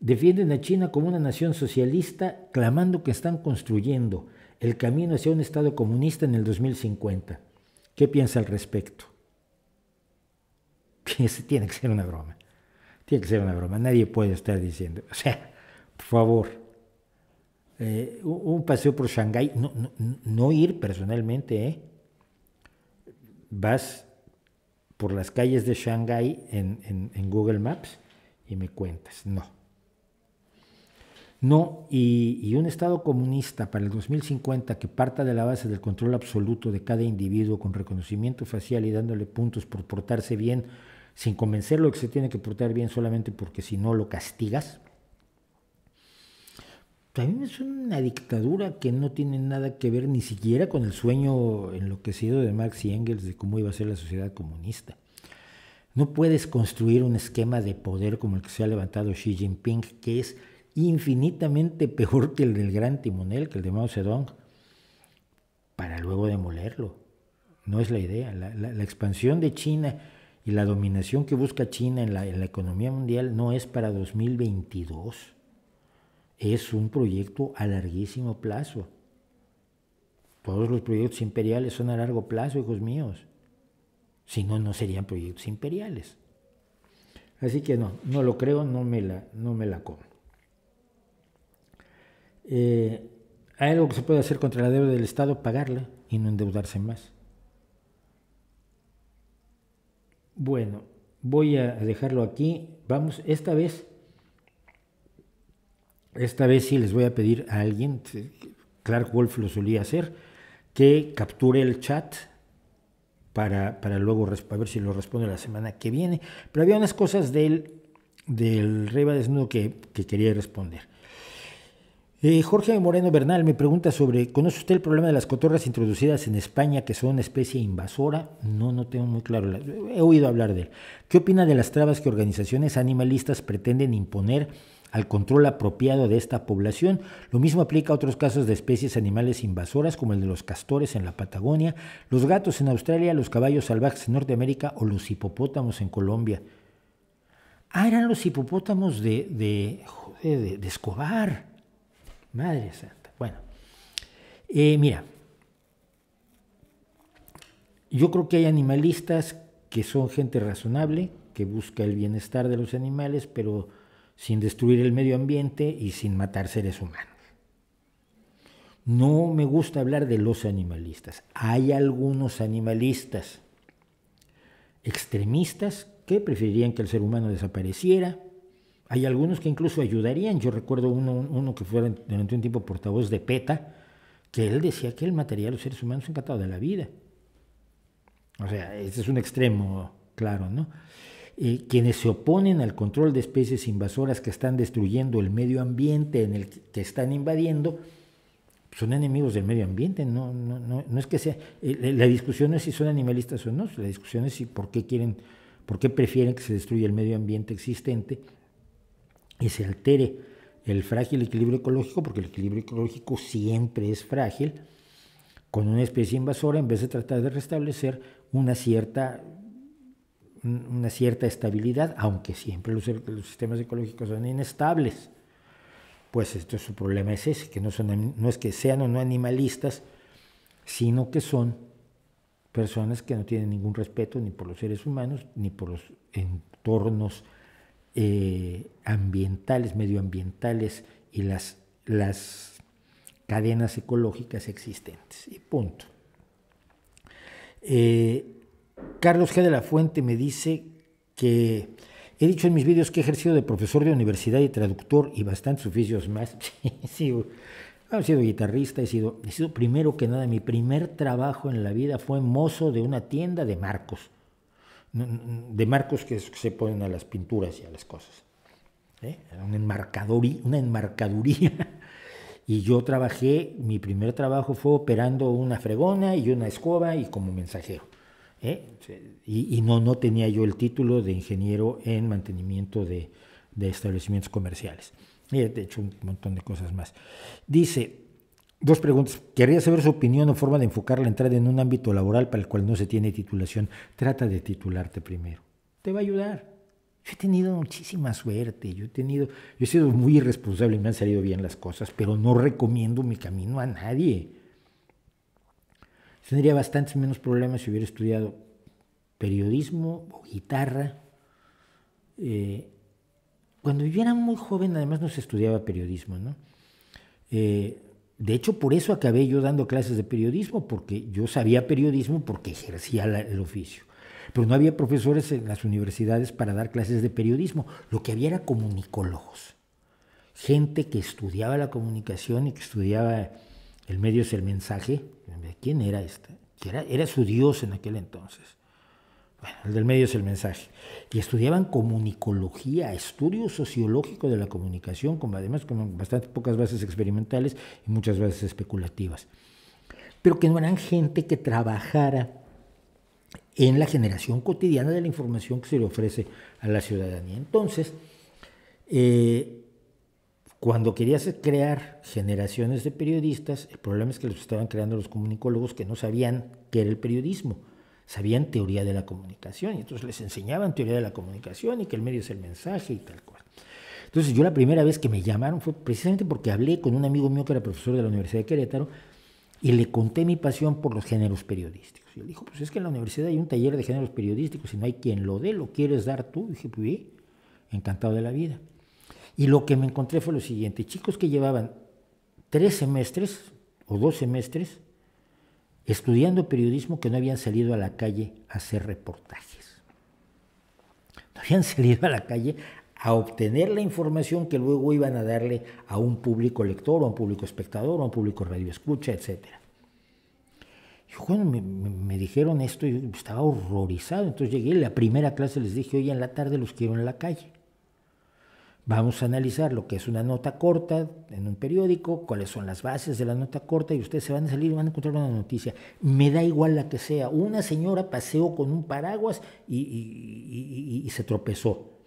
defienden a China como una nación socialista, clamando que están construyendo el camino hacia un Estado comunista en el 2050. ¿Qué piensa al respecto? <laughs> tiene que ser una broma. Tiene que ser una broma. Nadie puede estar diciendo, o sea, por favor, eh, un paseo por Shanghái, no, no, no, ir personalmente, ¿eh? Vas por las calles de Shanghái en, Google Maps y me cuentas, no. No, y, y, un Estado comunista para el 2050 que parta de la base del control absoluto de cada individuo con reconocimiento facial y dándole puntos por portarse bien sin convencerlo de que se tiene que portar bien solamente porque si no lo castigas. También es una dictadura que no tiene nada que ver ni siquiera con el sueño enloquecido de Marx y Engels de cómo iba a ser la sociedad comunista. No puedes construir un esquema de poder como el que se ha levantado Xi Jinping, que es infinitamente <laughs> peor que el del gran timonel, que el de Mao Zedong, para luego demolerlo. No es la idea. La, la expansión de China y la dominación que busca China en la, economía mundial no es para 2022. Es un proyecto a larguísimo plazo. Todos los proyectos imperiales son a largo plazo, hijos míos. Si no, no serían proyectos imperiales. Así que no, no lo creo, no me la, no me la como. Eh, hay algo que se puede hacer contra la deuda del Estado, pagarla y no endeudarse más. Bueno, voy a dejarlo aquí. Vamos, esta vez, esta vez sí les voy a pedir a alguien, Clark Wolf lo solía hacer, que capture el chat para, para luego ver si lo responde la semana que viene. Pero había unas cosas del, del Rey Desnudo que quería responder. Eh, Jorge Moreno Bernal me pregunta sobre, ¿conoce usted el problema de las cotorras introducidas en España que son una especie invasora? No, no tengo muy claro, he oído hablar de él. ¿Qué opina de las trabas que organizaciones animalistas pretenden imponer al control apropiado de esta población? Lo mismo aplica a otros casos de especies animales invasoras como el de los castores en la Patagonia, los gatos en Australia, los caballos salvajes en Norteamérica o los hipopótamos en Colombia. Ah, eran los hipopótamos de, de Escobar. Madre Santa. Bueno, eh, mira, yo creo que hay animalistas que son gente razonable, que busca el bienestar de los animales, pero sin destruir el medio ambiente y sin matar seres humanos. No me gusta hablar de los animalistas. Hay algunos animalistas extremistas que preferirían que el ser humano desapareciera, hay algunos que incluso ayudarían. Yo recuerdo uno, que fue durante un tiempo portavoz de PETA, que él decía que el material los seres humanos encantado de la vida. O sea, ese es un extremo claro, ¿no? Eh, quienes se oponen al control de especies invasoras que están destruyendo el medio ambiente en el que están invadiendo, son enemigos del medio ambiente, no, no, es que sea, eh, la discusión no es si son animalistas o no, la discusión es si por qué quieren, por qué prefieren que se destruya el medio ambiente existente y se altere el frágil equilibrio ecológico, porque el equilibrio ecológico siempre es frágil, con una especie invasora, en vez de tratar de restablecer una cierta, una cierta estabilidad, aunque siempre los, los sistemas ecológicos son inestables. Pues esto su problema es ese, que no, son, no es que sean o no animalistas, sino que son personas que no tienen ningún respeto ni por los seres humanos, ni por los entornos eh, ambientales, medioambientales y las, las cadenas ecológicas existentes. Y punto. Eh, Carlos G. de la Fuente me dice que he dicho en mis vídeos que he ejercido de profesor de universidad y traductor y bastantes oficios más. <laughs> he sido guitarrista, he sido, he sido primero que nada, mi primer trabajo en la vida fue mozo de una tienda de marcos de marcos que se ponen a las pinturas y a las cosas. ¿eh? Era una, enmarcaduría, una <laughs> Y yo trabajé, mi primer trabajo fue operando una fregona y una escoba y como mensajero. ¿eh? Y, no, no tenía yo el título de ingeniero en mantenimiento de, establecimientos comerciales. Y hecho, un montón de cosas más. Dice, Dos preguntas. Quería saber su opinión o forma de enfocar la entrada en un ámbito laboral para el cual no se tiene titulación. Trata de titularte primero. Te va a ayudar. Yo he tenido muchísima suerte, yo he tenido, he sido muy irresponsable y me han salido bien las cosas, pero no recomiendo mi camino a nadie. Tendría bastantes menos problemas si hubiera estudiado periodismo o guitarra. Eh, cuando yo era muy joven, además no se estudiaba periodismo, ¿no? Eh, de hecho, por eso acabé yo dando clases de periodismo, porque yo sabía periodismo porque ejercía el oficio. Pero no había profesores en las universidades para dar clases de periodismo. Lo que había era comunicólogos. Gente que estudiaba la comunicación y que estudiaba el medio es el mensaje. ¿Quién era este? era, era su Dios en aquel entonces. Bueno, el del medio es el mensaje. Y estudiaban comunicología, estudio sociológico de la comunicación, con, además con bastante pocas bases experimentales y muchas bases especulativas. Pero que no eran gente que trabajara en la generación cotidiana de la información que se le ofrece a la ciudadanía. Entonces, eh, cuando querías crear generaciones de periodistas, el problema es que los estaban creando los comunicólogos que no sabían qué era el periodismo sabían teoría de la comunicación y entonces les enseñaban teoría de la comunicación y que el medio es el mensaje y tal cual. Entonces yo la primera vez que me llamaron fue precisamente porque hablé con un amigo mío que era profesor de la Universidad de Querétaro y le conté mi pasión por los géneros periodísticos. Y él dijo, pues es que en la universidad hay un taller de géneros periodísticos y no hay quien lo dé, lo quieres dar tú. Y dije, pues eh, encantado de la vida. Y lo que me encontré fue lo siguiente, chicos que llevaban tres semestres o dos semestres estudiando periodismo que no habían salido a la calle a hacer reportajes. No habían <laughs> salido a la calle a obtener la información que luego iban a darle a un público lector, a un público espectador, a un público radioescucha, etc. Y cuando me, dijeron esto yo estaba horrorizado. Entonces llegué, la primera clase les dije, oye, en la tarde los quiero en la calle. Vamos a analizar lo que es una nota corta en un periódico, cuáles son las bases de la nota corta y ustedes se van a salir y van a encontrar una noticia. Me da igual la que sea. Una señora paseó con un paraguas y, se tropezó.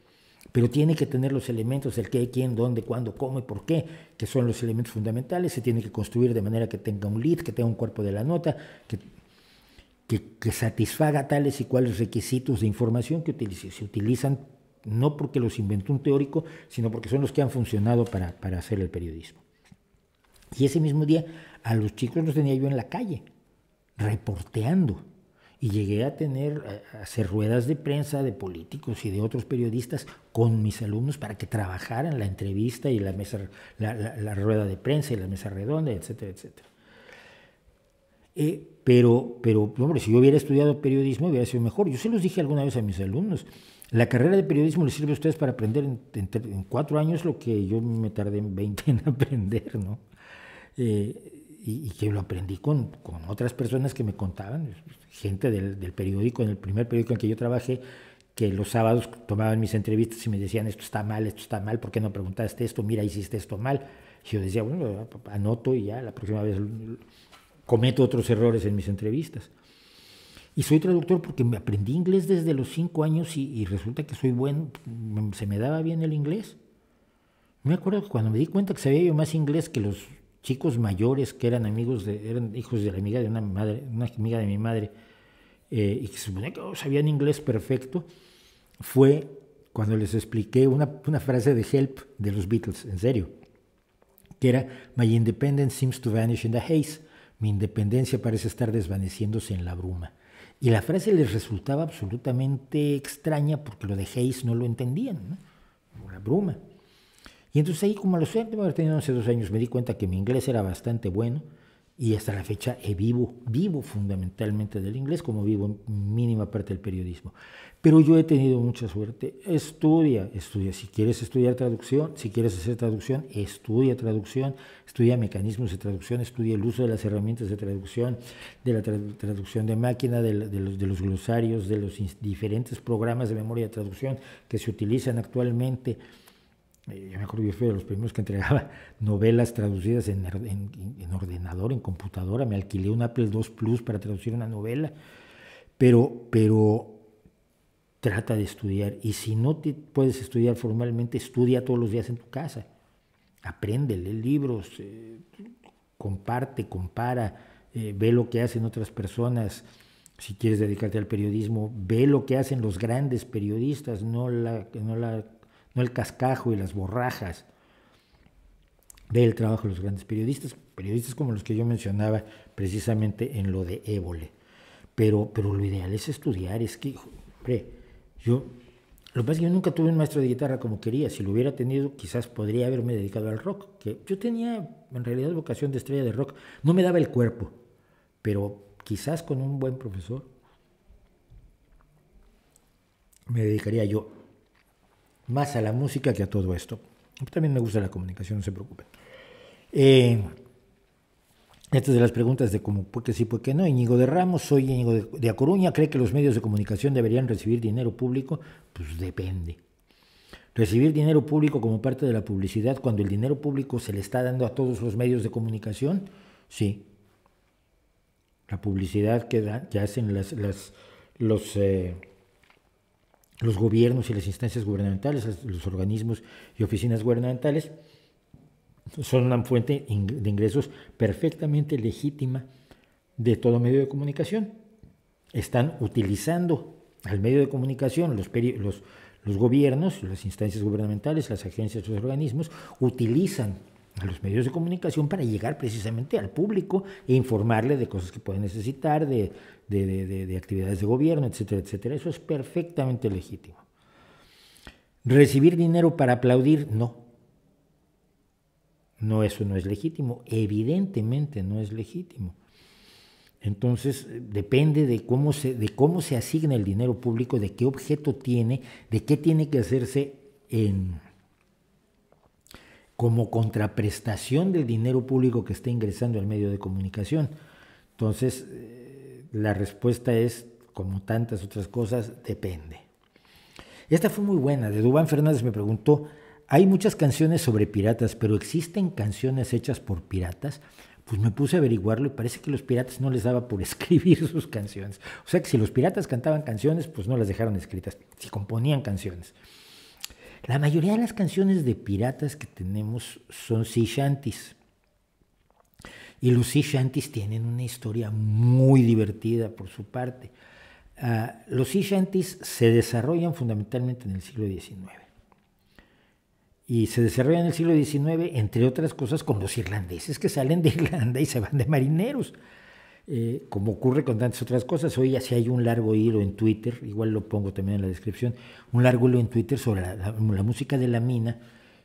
Pero tiene que tener los elementos, del qué, quién, dónde, cuándo, cómo y por qué, que son los elementos fundamentales. Se tiene que construir de manera que tenga un lead, que tenga un cuerpo de la nota, que, satisfaga tales y cuales requisitos de información que Se utilizan no porque los inventó un teórico, sino porque son los que han funcionado para, hacer el periodismo. Y ese mismo día a los chicos los tenía yo en la calle, reporteando. Y llegué a tener, hacer ruedas de prensa de políticos y de otros periodistas con mis alumnos para que trabajaran la entrevista y la rueda de prensa y la mesa redonda, etcétera, etcétera. Eh, pero, pero, hombre, si yo hubiera estudiado periodismo hubiera sido mejor. Yo se los dije alguna vez a mis alumnos. La carrera de periodismo le sirve a ustedes para aprender en, cuatro años lo que yo me tardé en 20 en <laughs> aprender, ¿no? Eh, y, que lo aprendí con, otras personas que me contaban, gente del, del periódico, en el primer periódico en que yo trabajé, que los sábados tomaban mis entrevistas y me decían, esto está mal, esto está mal, ¿por qué no preguntaste esto? Mira, hiciste esto mal. Y yo decía, bueno, anoto y ya la próxima vez cometo otros errores en mis entrevistas. Y soy traductor porque me aprendí inglés desde los cinco años y, resulta que soy buen, se me daba bien el inglés. Me acuerdo que cuando me di cuenta que sabía yo más inglés que los chicos mayores que eran amigos de, eran hijos de la amiga de una madre, una amiga de mi madre, eh, y que suponía que oh, sabían inglés perfecto, fue cuando les expliqué una, una frase de Help de los Beatles, en serio, que era My independence seems to vanish in the haze. Mi independencia parece estar desvaneciéndose en la bruma. Y la frase les resultaba absolutamente extraña porque lo de Hayes no lo entendían, una bruma. Y entonces ahí, como a los suerte de haber tenido hace dos años, me di cuenta que mi inglés era bastante bueno y hasta la fecha he vivo, vivo fundamentalmente del inglés, como vivo en mínima parte del periodismo. Pero yo he tenido mucha suerte. Estudia, estudia. Si quieres estudiar traducción, si quieres hacer traducción, estudia traducción, estudia mecanismos de traducción, estudia el uso de las herramientas de traducción, de la traducción de máquina, los, de, los, glosarios, de los diferentes programas de memoria de traducción que se utilizan actualmente eh, yo me acuerdo yo fui de los primeros que entregaba <laughs> novelas traducidas en, ordenador, en computadora, me alquilé un Apple II Plus para traducir una novela, pero, pero trata de estudiar y si no te puedes estudiar formalmente, estudia todos los días en tu casa, aprende, lee libros, eh, comparte, compara, eh, ve lo que hacen otras personas. Si quieres dedicarte al periodismo, ve lo que hacen los grandes periodistas, no la, no la no el cascajo y las borrajas del trabajo de los grandes periodistas, periodistas como los que yo mencionaba precisamente en lo de Évole. Pero, pero lo ideal es estudiar, es que, hombre, yo, lo que pasa es que yo nunca tuve un maestro de guitarra como quería, si lo hubiera tenido quizás podría haberme dedicado al rock, que yo tenía en realidad vocación de estrella de rock, no me daba el cuerpo, pero quizás con un buen profesor me dedicaría yo más a la música que a todo esto. También me gusta la comunicación, no se preocupen. Eh, estas esta de las preguntas de cómo, ¿por qué sí, por qué no? Íñigo de Ramos, soy Íñigo de, A Coruña, ¿cree que los medios de comunicación deberían recibir dinero público? Pues depende. Recibir dinero público como parte de la publicidad, cuando el dinero público se le está dando a todos los medios de comunicación, sí. La publicidad que, hacen las, los... Eh, los gobiernos y las instancias gubernamentales, los organismos y oficinas gubernamentales, son una fuente de ingresos perfectamente legítima de todo medio de comunicación. Están utilizando al medio de comunicación, los, gobiernos, las instancias gubernamentales, las agencias, los organismos, utilizan a los medios de comunicación para llegar precisamente al público e informarle de cosas que puede necesitar, de, actividades de gobierno, etcétera, etcétera. Eso es perfectamente legítimo. Recibir dinero para aplaudir, no. No, eso no es legítimo. Evidentemente no es legítimo. Entonces, eh, depende de cómo, se, de cómo se asigna el dinero público, de qué objeto tiene, de qué tiene que hacerse en como contraprestación del dinero público que está ingresando al medio de comunicación. Entonces, eh, la respuesta es, como tantas otras cosas, depende. Esta fue muy buena. De Dubán Fernández me preguntó, hay muchas canciones sobre piratas, pero ¿existen canciones hechas por piratas? pues me puse a averiguarlo y parece que los piratas no les daba por <laughs> escribir sus canciones. O sea que si los piratas cantaban canciones, pues no las dejaron escritas, si componían canciones. La mayoría de las canciones de piratas que tenemos son sea shanties. Y los sea shanties tienen una historia muy divertida por su parte. Ah, los sea shanties se desarrollan fundamentalmente en el siglo XIX. Y se desarrollan en el siglo XIX, entre otras cosas, con los irlandeses que salen de Irlanda y se van de marineros. Eh, como ocurre con tantas otras cosas, hoy si hay un largo hilo en Twitter, igual lo pongo también en la descripción, un largo hilo en Twitter sobre la, música de la mina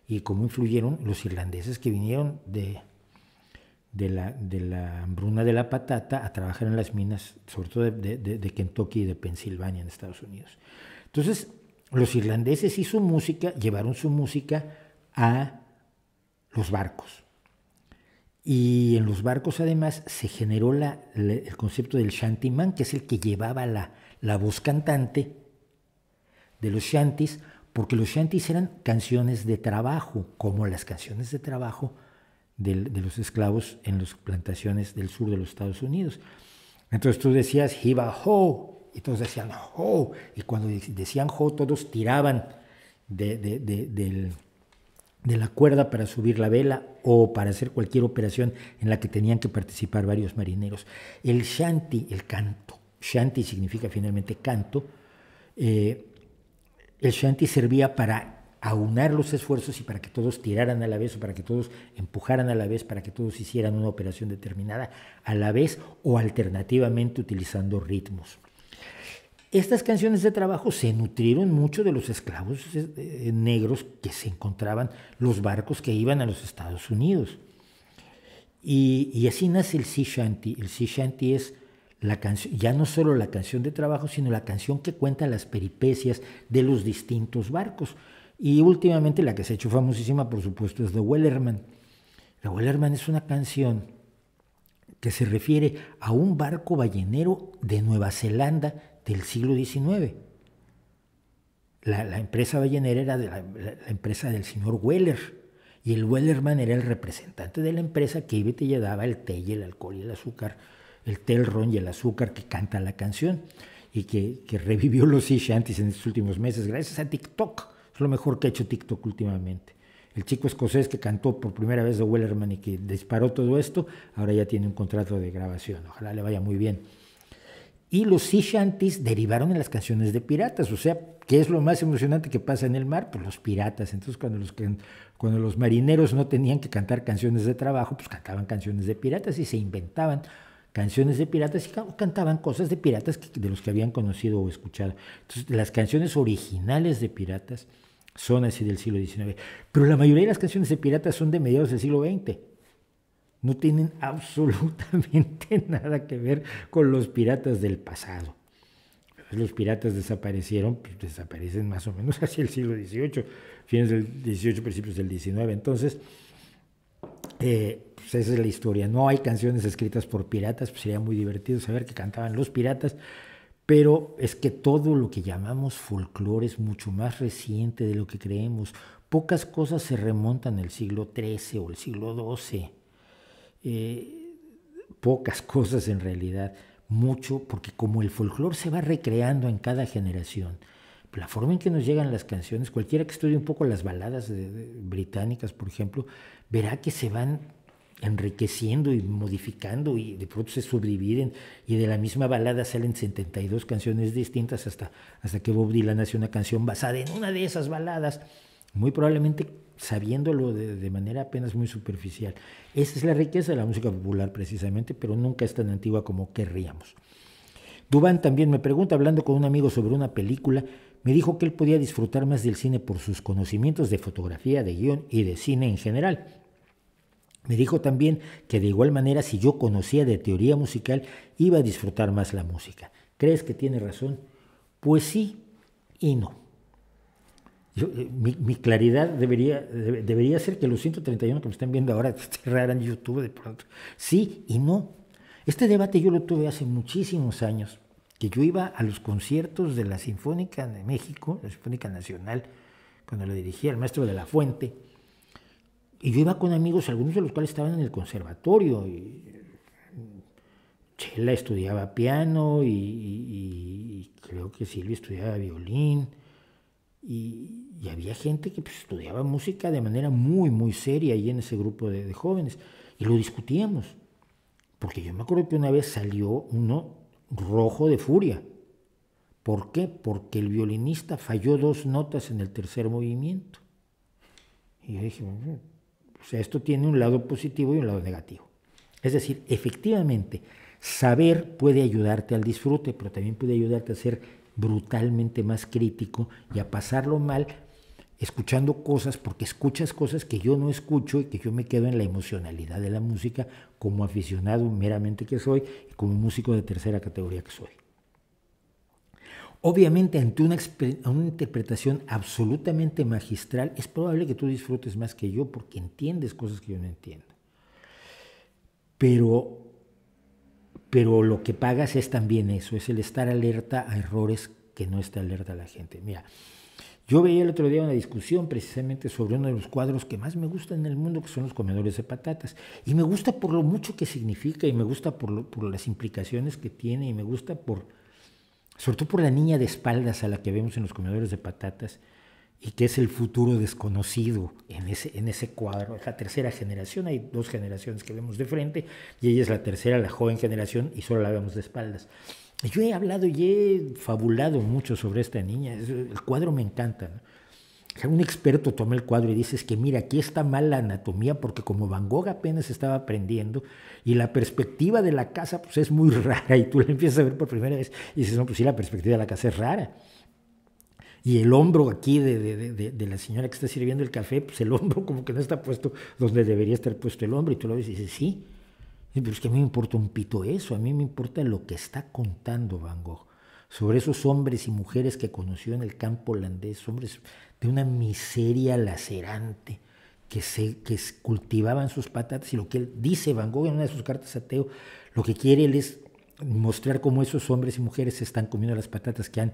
y cómo influyeron los irlandeses que vinieron de, la, hambruna de la patata a trabajar en las minas, sobre todo de, de Kentucky y de Pensilvania en Estados Unidos. Entonces, los irlandeses y su música llevaron su música a los barcos. Y en los barcos además se generó la, el concepto del shantyman, que es el que llevaba la, la voz cantante de los shanties, porque los shanties eran canciones de trabajo, como las canciones de trabajo de, los esclavos en las plantaciones del sur de los Estados Unidos. Entonces tú decías, hi ho, y todos decían ho, y cuando decían ho, todos tiraban de, de, del de la cuerda para subir la vela o para hacer cualquier operación en la que tenían que participar varios marineros. El shanti, el canto, shanti significa finalmente canto, eh, el shanti servía para aunar los esfuerzos y para que todos tiraran a la vez o para que todos empujaran a la vez, para que todos hicieran una operación determinada a la vez o alternativamente utilizando ritmos. Estas canciones de trabajo se nutrieron mucho de los esclavos eh, eh, negros que se encontraban, los barcos que iban a los Estados Unidos. Y, así nace el Sea Shanty. El Sea Shanty es la ya no solo la canción de trabajo, sino la canción que cuenta las peripecias de los distintos barcos. Y últimamente la que se ha hecho famosísima, por supuesto, es The Wellerman. The Wellerman es una canción que se refiere a un barco ballenero de Nueva Zelanda del siglo XIX. La, empresa ballenera era de la, empresa del señor Weller, y el Wellerman era el representante de la empresa que y te daba el té y el alcohol y el azúcar, el té, el ron y el azúcar que canta la canción y que, revivió los sea antes en estos últimos meses gracias a TikTok. Es lo mejor que ha hecho TikTok últimamente. El chico escocés que cantó por primera vez de Wellerman y que disparó todo esto, ahora ya tiene un contrato de grabación. Ojalá le vaya muy bien y los sea shanties derivaron en las canciones de piratas. O sea, ¿qué es lo más emocionante que pasa en el mar? Pues los piratas. Entonces, cuando los, cuando los marineros no tenían que cantar canciones de trabajo, pues cantaban canciones de piratas y se inventaban canciones de piratas y cantaban cosas de piratas de los que habían conocido o escuchado. Entonces, las canciones originales de piratas son así del siglo XIX. Pero la mayoría de las canciones de piratas son de mediados del siglo XX no tienen <laughs> absolutamente nada que ver con los piratas del pasado. Los piratas desaparecieron, pues, desaparecen más o menos <laughs> hacia el siglo XVIII, fines del XVIII, principios del XIX. Entonces, eh, pues, esa es la historia. No hay canciones escritas por piratas, pues, sería muy divertido saber que cantaban los piratas, pero es que todo lo que llamamos folclore es mucho más reciente de lo que creemos. Pocas cosas se remontan al siglo XIII o el siglo XII. Eh, pocas cosas en realidad, mucho, porque como el folclore se va recreando en cada generación, la forma en que nos llegan las canciones, cualquiera que estudie un poco las baladas británicas, por ejemplo, verá que se van enriqueciendo y modificando y de pronto se subdividen y de la misma balada salen 72 canciones distintas hasta, hasta que Bob Dylan hace una canción basada en una de esas baladas, muy probablemente sabiéndolo de, manera apenas muy superficial. Esa es la riqueza de la música popular precisamente, pero nunca es tan antigua como querríamos. Dubán también me pregunta, hablando con un amigo sobre una película, me dijo que él podía disfrutar más del cine por sus conocimientos de fotografía, de guión y de cine en general. Me dijo también que de igual manera si yo conocía de teoría musical iba a disfrutar más la música. ¿Crees que tiene razón? Pues sí y no. Eh, mi, claridad debería, debería ser que los 131 que me están viendo ahora cerraran <laughs> este YouTube de pronto. Sí y no. Este debate yo lo tuve hace muchísimos años, que yo iba a los conciertos de la Sinfónica de México, la Sinfónica Nacional, cuando lo dirigía el maestro de la Fuente, y yo iba con amigos, algunos de los cuales estaban en el conservatorio, y eh, Chela estudiaba piano y, creo que Silvia estudiaba violín, y y había gente que pues, estudiaba música de manera muy, muy seria ahí en ese grupo de, de, jóvenes. Y lo discutíamos. Porque yo me acuerdo que una vez salió uno rojo de furia. ¿Por qué? Porque el violinista falló dos notas en el tercer movimiento. Y yo dije, o sea, esto tiene un lado positivo y un lado negativo. Es decir, efectivamente, saber puede ayudarte al disfrute, pero también puede ayudarte a ser brutalmente más crítico y a pasarlo mal escuchando cosas, porque escuchas cosas que yo no escucho y que yo me quedo en la emocionalidad de la música como aficionado meramente que soy y como músico de tercera categoría que soy. Obviamente ante una, interpretación absolutamente magistral es probable que tú disfrutes más que yo porque entiendes cosas que yo no entiendo. Pero pero lo que pagas es también eso, es el estar alerta a errores que no está alerta la gente. Mira, yo veía el otro día una discusión precisamente sobre uno de los cuadros que más me gusta en el mundo, que son los comedores de patatas. Y me gusta por lo mucho que significa, y me gusta por, las implicaciones que tiene, y me gusta por, sobre todo por la niña de espaldas a la que vemos en los comedores de patatas, y que es el futuro desconocido en ese, en ese cuadro. Es la tercera generación, hay dos generaciones que vemos de frente, y ella es la tercera, la joven generación, y solo la vemos de espaldas. Yo he hablado y he fabulado mucho sobre esta niña, el cuadro me encanta. un experto toma el cuadro y dice, es que mira, aquí está mal la anatomía porque como Van Gogh apenas estaba aprendiendo y la perspectiva de la casa pues es muy <laughs> rara y tú la empiezas a ver por primera vez y dices, no, pues sí, la perspectiva de la casa es rara. Y el hombro aquí de, de la señora que está sirviendo el café, pues el hombro como que no está puesto donde debería estar puesto el hombro y tú lo ves y dices, sí, pero es que a mí me importa un pito eso, a mí me importa lo que está contando Van Gogh sobre esos hombres y mujeres que conoció en el campo holandés, hombres de una miseria lacerante, que, se, que cultivaban sus patatas y lo que él dice, Van Gogh en una de sus cartas a Teo, lo que quiere él es mostrar cómo esos hombres y mujeres están comiendo las patatas que han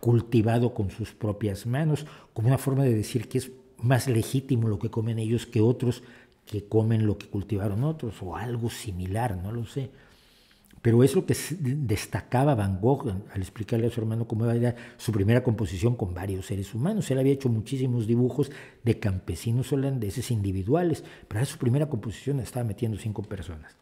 cultivado con sus propias manos, como una forma de decir que es más legítimo lo que comen ellos que otros que comen lo que cultivaron otros o algo similar, no lo sé. Pero es lo que destacaba Van Gogh al explicarle a su hermano cómo era su primera composición con varios seres humanos. Él había hecho muchísimos dibujos de campesinos holandeses individuales, pero era su primera composición estaba metiendo cinco personas.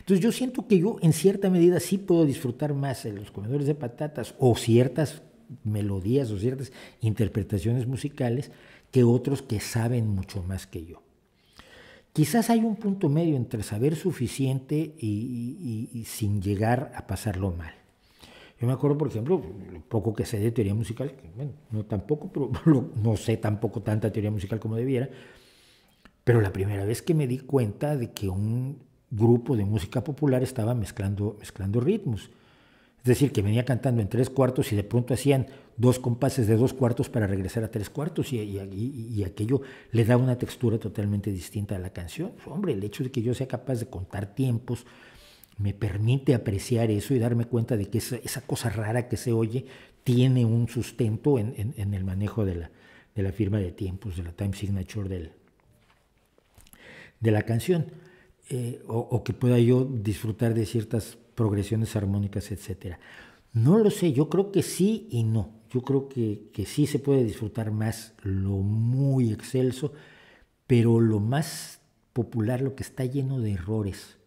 Entonces yo siento que yo en cierta medida sí puedo disfrutar más de los comedores de patatas o ciertas melodías o ciertas interpretaciones musicales que otros que saben mucho más que yo. Quizás hay un punto medio entre saber suficiente y, sin llegar a pasarlo mal. Yo me acuerdo, por ejemplo, lo poco que sé de teoría musical, bueno, no tampoco, pero <laughs> no sé tampoco tanta teoría musical como debiera, pero la primera vez que me di cuenta de que un grupo de música popular estaba mezclando, mezclando ritmos es decir, que venía cantando en tres cuartos y de pronto hacían dos compases de dos cuartos para regresar a tres cuartos y, aquello le da una textura totalmente distinta a la canción. Hombre, el hecho de que yo sea capaz de contar tiempos, me permite apreciar eso y darme cuenta de que esa, cosa rara que se oye tiene un sustento en, el manejo de la, firma de tiempos, de la time signature de la canción. Eh, o, que pueda yo disfrutar de ciertas progresiones armónicas, etcétera. No lo sé, yo creo que sí y no. Yo creo que, sí se puede disfrutar más lo muy excelso, pero lo más popular, lo que está lleno de errores.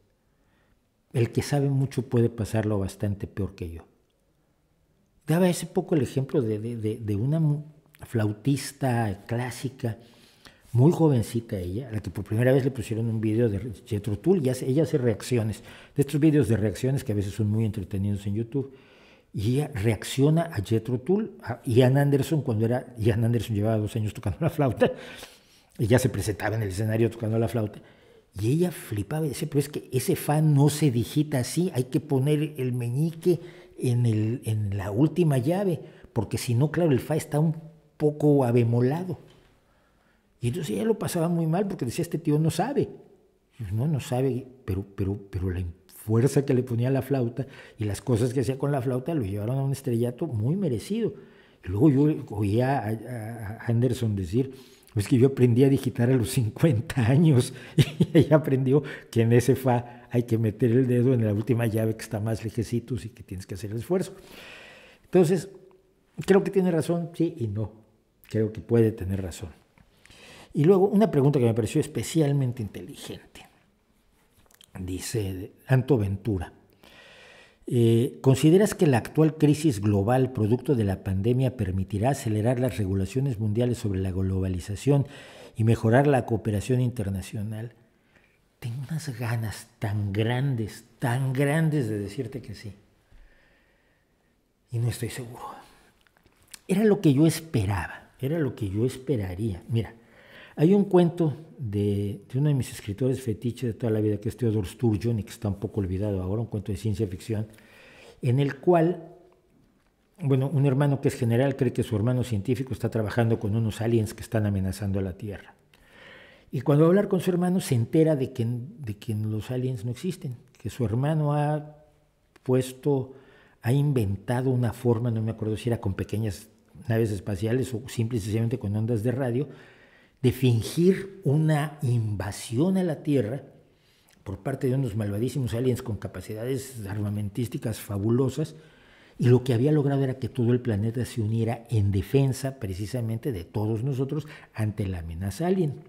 El que sabe mucho puede pasarlo bastante peor que yo. Daba ese poco el ejemplo de una flautista clásica muy jovencita ella, a la que por primera vez le pusieron un video de Jethro Tull y ella hace reacciones, de estos videos de reacciones que a veces son muy entretenidos en YouTube. Y ella reacciona a Jethro Tull, a Ian Anderson, cuando era Ian Anderson llevaba dos años tocando la flauta, ella se presentaba en el escenario tocando la flauta. Y ella flipaba y pero es que ese fan no se digita así, hay que poner el meñique en, el, en la última llave, porque si no, claro, el fa está un poco abemolado. Y entonces ella lo pasaba muy mal porque decía, este tío no sabe. No, no sabe, pero, pero, pero la fuerza que le ponía la flauta y las cosas que hacía con la flauta lo llevaron a un estrellato muy merecido. Y luego yo oía a, Anderson decir, es que yo aprendí a digitar a los 50 años <laughs> y ella aprendió que en ese fa hay que meter el dedo en la última llave que está más lejecitos y que tienes que hacer el esfuerzo. Entonces, creo que tiene razón, sí y no. Creo que puede tener razón. Y luego una pregunta que me pareció especialmente inteligente. Dice Anto Ventura. Eh, ¿Consideras que la actual crisis global producto de la pandemia permitirá acelerar las regulaciones mundiales sobre la globalización y mejorar la cooperación internacional? Tengo unas ganas tan grandes, tan grandes de decirte que sí. Y no estoy seguro. Era lo que yo esperaba, era lo que yo esperaría. Mira, hay un cuento de, uno de mis escritores fetiches de toda la vida, que es Theodore Sturgeon, y que está un poco olvidado ahora, un cuento de ciencia ficción, en el cual, bueno, un hermano que es general cree que su hermano científico está trabajando con unos aliens que están amenazando a la Tierra. Y cuando va a hablar con su hermano se entera de que, de que los aliens no existen, que su hermano ha puesto, ha inventado una forma, no me acuerdo si era con pequeñas naves espaciales o simplemente con ondas de radio, de fingir una invasión a la Tierra por parte de unos malvadísimos aliens con capacidades armamentísticas fabulosas, y lo que había logrado era que todo el planeta se uniera en defensa precisamente de todos nosotros ante la amenaza alien.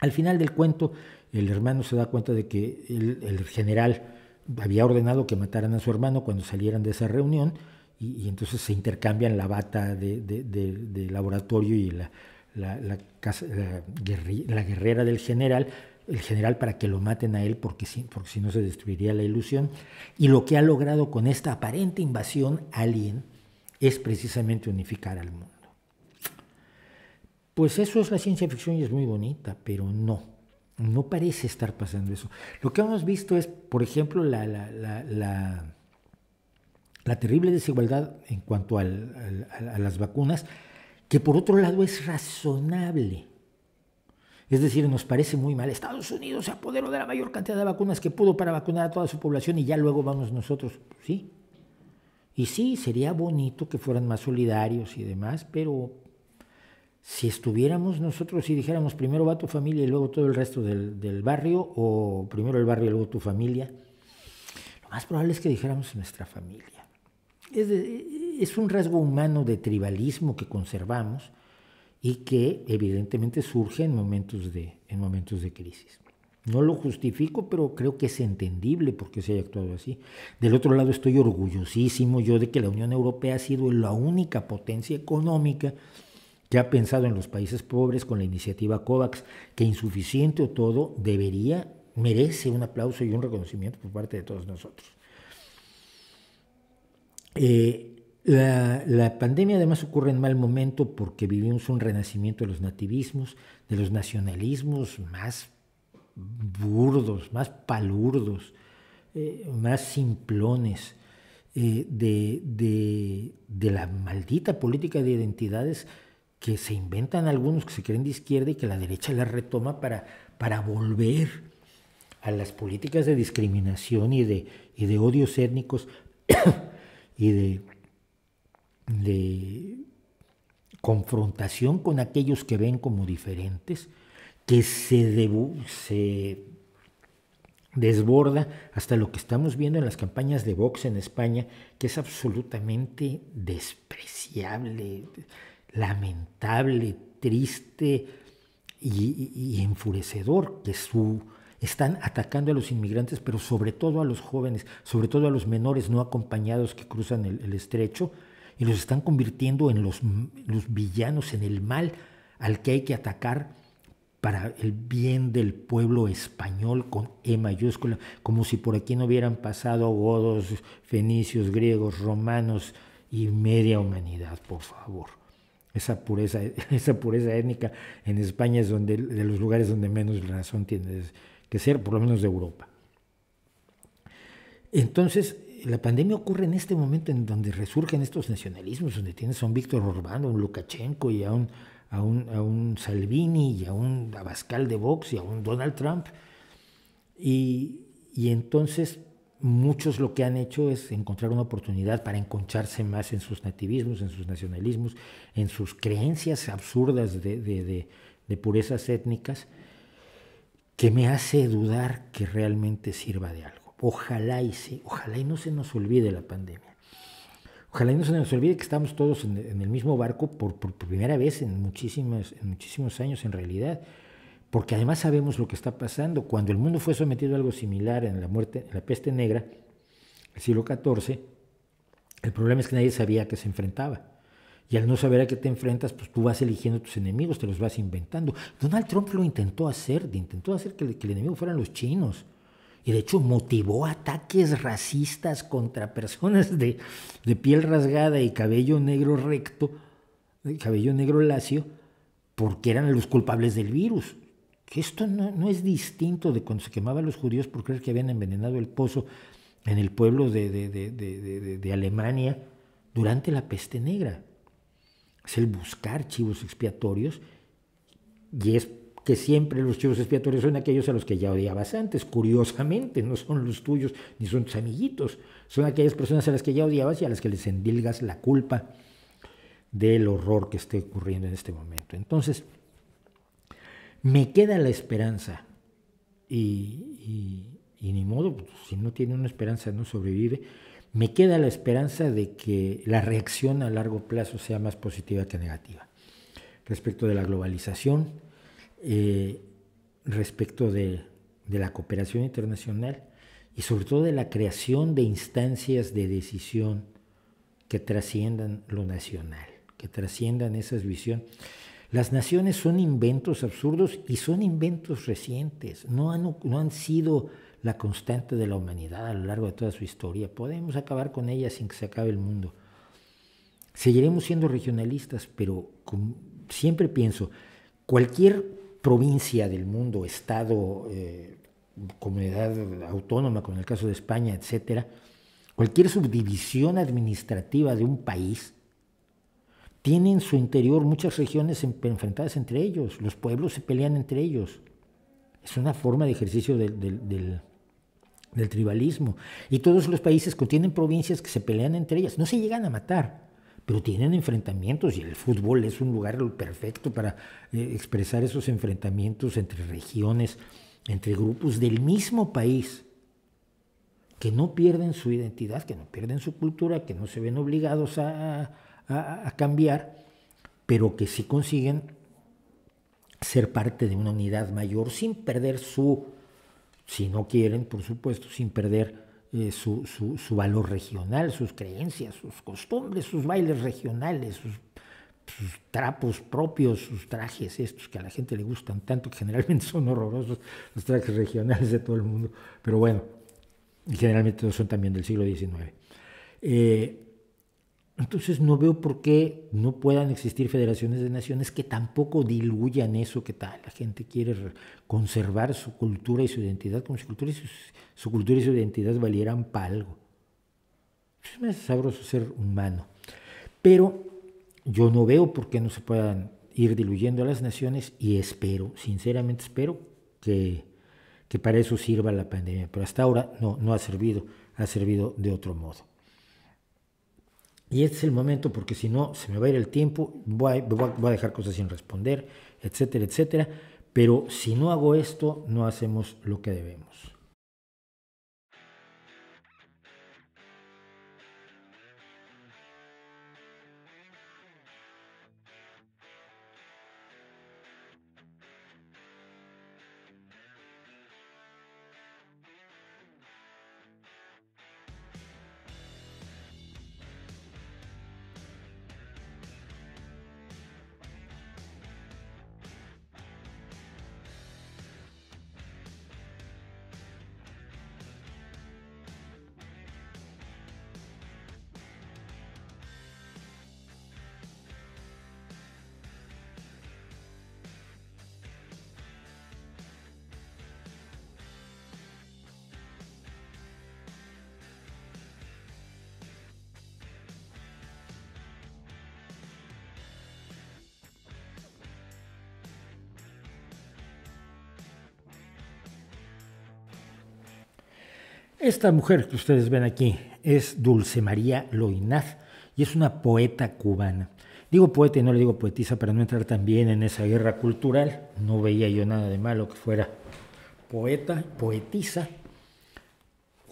Al final del cuento, el hermano se da cuenta de que el, general había ordenado que mataran a su hermano cuando salieran de esa reunión, y, entonces se intercambian la bata de, de laboratorio y la, la, la, guerrera, del general, el general para que lo maten a él porque si, porque si no se destruiría la ilusión. Y lo que ha logrado con esta aparente invasión alien es precisamente unificar al mundo. Pues eso es la ciencia ficción y es muy bonita, pero no, no parece estar pasando eso. Lo que hemos visto es, por ejemplo, la, terrible desigualdad en cuanto a las vacunas que por otro lado es razonable. Es decir, nos parece muy mal. Estados Unidos se apoderó de la mayor cantidad de vacunas que pudo para vacunar a toda su población y ya luego vamos nosotros. Sí. Y sí, sería bonito que fueran más solidarios y demás, pero si estuviéramos nosotros y dijéramos primero va tu familia y luego todo el resto del, barrio, o primero el barrio y luego tu familia, lo más probable es que dijéramos nuestra familia. Es es un rasgo humano de tribalismo que conservamos y que evidentemente surge en momentos de, en momentos de crisis. No lo justifico, pero creo que es entendible porque se haya actuado así. Del otro lado, estoy orgullosísimo yo de que la Unión Europea ha sido la única potencia económica que ha pensado en los países pobres con la iniciativa COVAX, que insuficiente o todo, debería, merece un aplauso y un reconocimiento por parte de todos nosotros. Eh, la, pandemia además ocurre en mal momento porque vivimos un renacimiento de los nativismos, de los nacionalismos más burdos, más palurdos, eh, más simplones, eh, de, la maldita política de identidades que se inventan algunos que se creen de izquierda y que la derecha la retoma para, para volver a las políticas de discriminación y de, y de odios étnicos <coughs> y de de confrontación con aquellos que ven como diferentes, que se, desborda hasta lo que estamos viendo en las campañas de Vox en España, que es absolutamente despreciable, lamentable, triste y, enfurecedor, que están atacando a los inmigrantes, pero sobre todo a los jóvenes, sobre todo a los menores no acompañados que cruzan el estrecho, y los están convirtiendo en los, los villanos, en el mal al que hay que atacar para el bien del pueblo español con E mayúscula, como si por aquí no hubieran pasado godos, fenicios, griegos, romanos y media humanidad, por favor. Esa pureza, <laughs> esa pureza étnica en España es donde, de los lugares donde menos razón tiene que ser, por lo menos de Europa. Entonces, la pandemia ocurre en este momento en donde resurgen estos nacionalismos, donde tienes a un Víctor Orbán, a un Lukashenko y a un, a un, Salvini y a un Abascal de Vox y a un Donald Trump. Y, entonces muchos lo que han hecho es encontrar una oportunidad para enconcharse más en sus nativismos, en sus nacionalismos, en sus creencias absurdas de purezas étnicas, que me hace dudar que realmente sirva de algo. Ojalá y sí, ojalá y no se nos olvide la pandemia. Ojalá y no se nos olvide que estamos todos en, el mismo barco por, por, primera vez en, muchísimos muchísimos años en realidad, porque además sabemos lo que está pasando. Cuando el mundo fue sometido a algo similar en la, muerte, en la peste negra, el siglo XIV, el problema es que nadie sabía a qué se enfrentaba. Y al no saber a qué te enfrentas, pues tú vas eligiendo tus enemigos, te los vas inventando. Donald Trump lo intentó hacer, intentó hacer que, el enemigo fueran los chinos y de hecho motivó ataques racistas contra personas de, piel rasgada y cabello negro recto, cabello negro lacio, porque eran los culpables del virus. esto no, es distinto de cuando se quemaban los judíos por creer que habían envenenado el pozo en el pueblo de, de Alemania durante la peste negra. Es el buscar chivos expiatorios y es que siempre los chivos expiatorios son aquellos a los que ya odiabas antes, curiosamente, no son los tuyos ni son tus amiguitos, son aquellas personas a las que ya odiabas y a las que les endilgas la culpa del horror que esté ocurriendo en este momento. Entonces, me queda la esperanza y, ni modo, pues, si no tiene una esperanza no sobrevive, me queda la esperanza de que la reacción a largo plazo sea más positiva que negativa respecto de la globalización eh, respecto de, la cooperación internacional y sobre todo de la creación de instancias de decisión que trasciendan lo nacional, que trasciendan esa visión, Las naciones son inventos absurdos y son inventos recientes, no han, sido la constante de la humanidad a lo largo de toda su historia. Podemos acabar con ellas sin que se acabe el mundo. Seguiremos siendo regionalistas, pero siempre pienso, cualquier provincia del mundo, estado, eh, comunidad autónoma, como el caso de España, etcétera, cualquier subdivisión administrativa de un país tiene en su interior muchas regiones enfrentadas entre ellos, los pueblos se pelean entre ellos. Es una forma de ejercicio del, del tribalismo. Y todos los países contienen provincias que se pelean entre ellas, no se llegan a matar, pero tienen enfrentamientos y el fútbol es un lugar perfecto para eh, expresar esos enfrentamientos entre regiones, entre grupos del mismo país, que no pierden su identidad, que no pierden su cultura, que no se ven obligados a, a cambiar, pero que sí consiguen ser parte de una unidad mayor sin perder su, si no quieren, por supuesto, sin perder eh, su, su, valor regional, sus creencias, sus costumbres, sus bailes regionales, sus, trapos propios, sus trajes, estos que a la gente le gustan tanto, que generalmente son horrorosos, los trajes regionales de todo el mundo, pero bueno, generalmente son también del siglo XIX. Entonces no veo por qué no puedan existir federaciones de naciones que tampoco diluyan eso que tal. La gente quiere conservar su cultura y su identidad, como si cultura y su, cultura y su identidad valieran para algo. Es más sabroso ser humano. Pero yo no veo por qué no se puedan ir diluyendo a las naciones y espero, sinceramente espero que, que para eso sirva la pandemia. Pero hasta ahora no, no ha servido, ha servido de otro modo. Y este es el momento porque si no se me va a ir el tiempo, voy a, voy a dejar cosas sin responder, etcétera, etcétera. Pero si no hago esto, no hacemos lo que debemos. Esta mujer que ustedes ven aquí es Dulce María Loinaz y es una poeta cubana. Digo poeta y no le digo poetisa para no entrar también en esa guerra cultural. No veía yo nada de malo que fuera poeta, poetisa,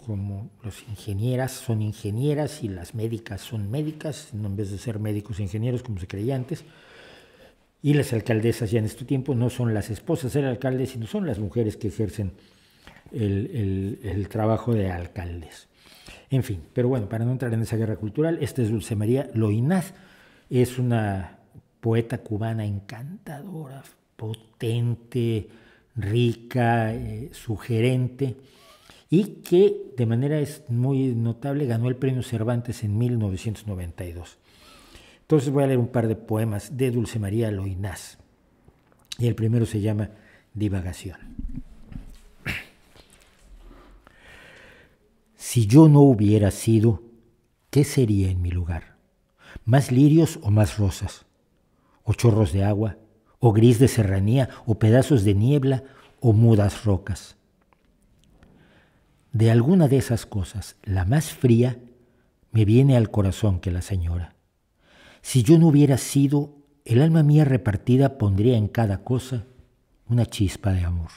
como las ingenieras son ingenieras y las médicas son médicas, en vez de ser médicos e ingenieros como se creía antes. Y las alcaldesas ya en este tiempo no son las esposas del alcalde, sino son las mujeres que ejercen el, trabajo de alcaldes. En fin, pero bueno, para no entrar en esa guerra cultural, esta es Dulce María Loinaz, es una poeta cubana encantadora, potente, rica, eh, sugerente, y que de manera es muy notable ganó el premio Cervantes en 1992. Entonces voy a leer un par de poemas de Dulce María Loinaz, y el primero se llama Divagación. Si yo no hubiera sido, ¿qué sería en mi lugar? ¿Más lirios o más rosas? ¿O chorros de agua? ¿O gris de serranía? ¿O pedazos de niebla? ¿O mudas rocas? De alguna de esas cosas, la más fría, me viene al corazón que la señora. Si yo no hubiera sido, el alma mía repartida pondría en cada cosa una chispa de amor.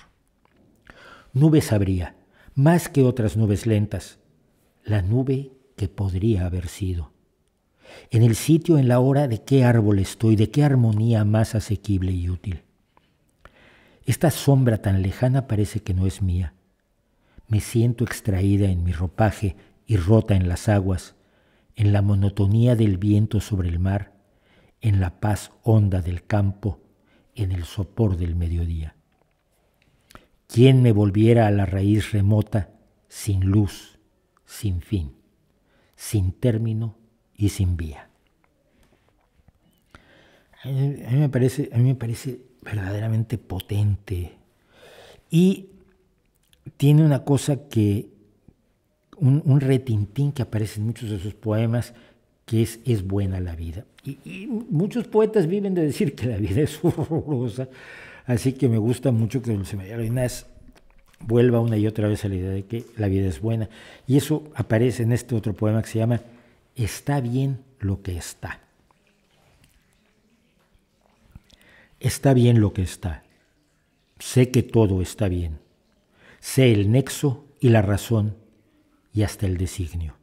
Nubes habría, más que otras nubes lentas, la nube que podría haber sido. En el sitio, en la hora de qué árbol estoy, de qué armonía más asequible y útil. Esta sombra tan lejana parece que no es mía. Me siento extraída en mi ropaje y rota en las aguas, en la monotonía del viento sobre el mar, en la paz honda del campo, en el sopor del mediodía. ¿Quién me volviera a la raíz remota, sin luz, sin fin, sin término y sin vía? A mí, me parece, a mí me parece verdaderamente potente y tiene una cosa que, un, retintín que aparece en muchos de sus poemas, que es es buena la vida. Y, y muchos poetas viven de decir que la vida es <laughs> horrorosa, Así que me gusta mucho que Dulce María vuelva una y otra vez a la idea de que la vida es buena. Y eso aparece en este otro poema que se llama Está bien lo que está. Está bien lo que está. Sé que todo está bien. Sé el nexo y la razón y hasta el designio.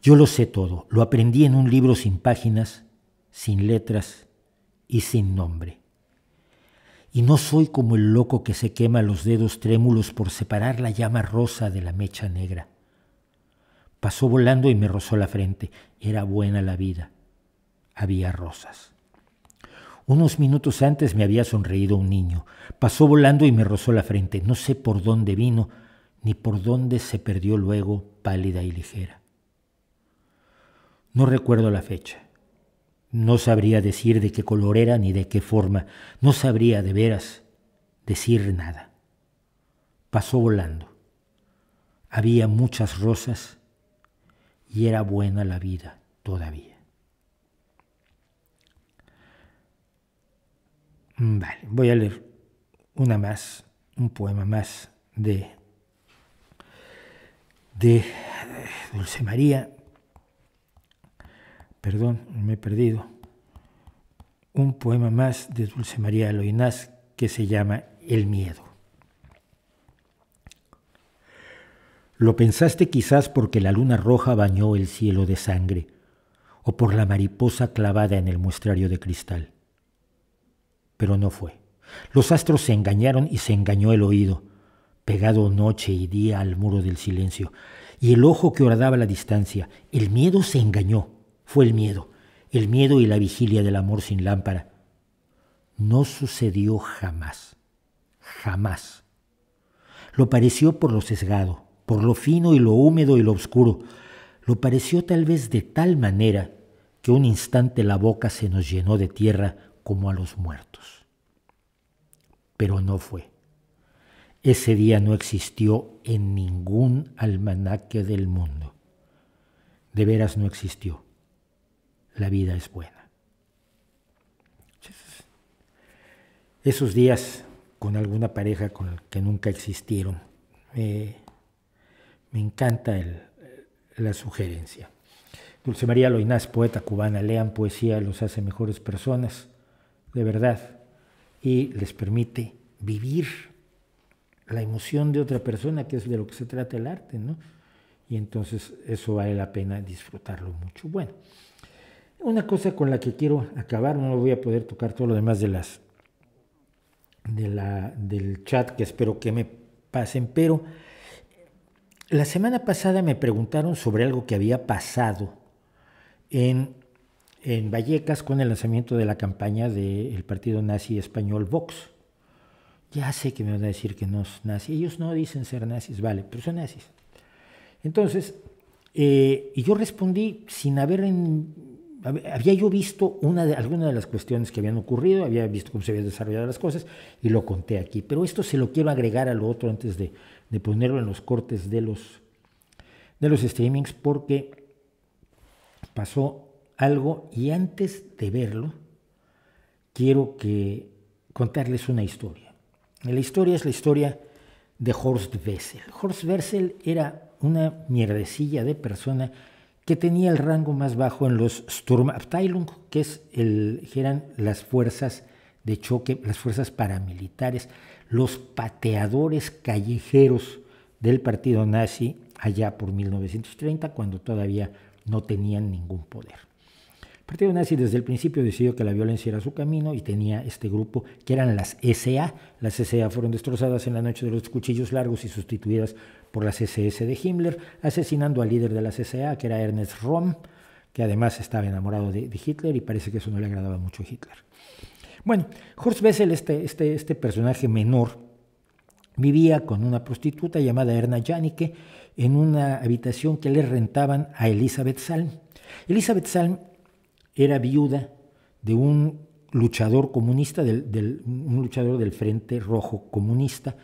Yo lo sé todo. Lo aprendí en un libro sin páginas, sin letras y sin nombre y no soy como el loco que se quema los dedos trémulos por separar la llama rosa de la mecha negra. Pasó volando y me rozó la frente. Era buena la vida. Había rosas. Unos minutos antes me había sonreído un niño. Pasó volando y me rozó la frente. No sé por dónde vino, ni por dónde se perdió luego, pálida y ligera. No recuerdo la fecha. No sabría decir de qué color era ni de qué forma, no sabría de veras decir nada. Pasó volando. Había muchas rosas y era buena la vida todavía. Mm, vale, voy a leer una más, un poema más de, de eh, Dulce María perdón, me he perdido, un poema más de Dulce María Loinaz que se llama El miedo. Lo pensaste quizás porque la luna roja bañó el cielo de sangre, o por la mariposa clavada en el muestrario de cristal. Pero no fue. Los astros se engañaron y se engañó el oído, pegado noche y día al muro del silencio, y el ojo que horadaba la distancia. El miedo se engañó fue el miedo, el miedo y la vigilia del amor sin lámpara. No sucedió jamás, jamás. Lo pareció por lo sesgado, por lo fino y lo húmedo y lo oscuro. Lo pareció tal vez de tal manera que un instante la boca se nos llenó de tierra como a los muertos. Pero no fue. Ese día no existió en ningún almanaque del mundo. De veras no existió la vida es buena. Esos días con alguna pareja con que nunca existieron, me encanta la sugerencia. Dulce María Loinás, poeta cubana, lean poesía, los hace mejores personas, de verdad, y les permite vivir la emoción de otra persona, que es de lo que se trata el arte, ¿no? Y entonces eso vale la pena disfrutarlo mucho. Bueno. Una cosa con la que quiero acabar, no voy a poder tocar todo lo demás de las de la, del chat que espero que me pasen, pero la semana pasada me preguntaron sobre algo que había pasado en, en Vallecas con el lanzamiento de la campaña del partido nazi español Vox. Ya sé que me van a decir que no es nazi. Ellos no dicen ser nazis, vale, pero son nazis. Entonces, eh, y yo respondí sin haber había yo visto una de, alguna de las cuestiones que habían ocurrido, había visto cómo se habían desarrollado las cosas y lo conté aquí. Pero esto se lo quiero agregar a lo otro antes de, ponerlo en los cortes de los, de los streamings porque pasó algo y antes de verlo quiero que contarles una historia. La historia es la historia de Horst Wessel. Horst Wessel era una mierdecilla de persona que tenía el rango más bajo en los Sturmabteilung, que, es el, que eran las fuerzas de choque, las fuerzas paramilitares, los pateadores callejeros del partido nazi allá por 1930, cuando todavía no tenían ningún poder. El Partido Nazi desde el principio decidió que la violencia era su camino y tenía este grupo que eran las SA. Las SA fueron destrozadas en la noche de los cuchillos largos y sustituidas por la SS de Himmler, asesinando al líder de la CSA, que era Ernest Rom que además estaba enamorado de, Hitler y parece que eso no le agradaba mucho a Hitler. Bueno, Horst Wessel, este, este, este personaje menor, vivía con una prostituta llamada Erna Janicke en una habitación que le rentaban a Elizabeth Salm. Elizabeth Salm era viuda de un luchador comunista, un luchador del Frente Rojo Comunista,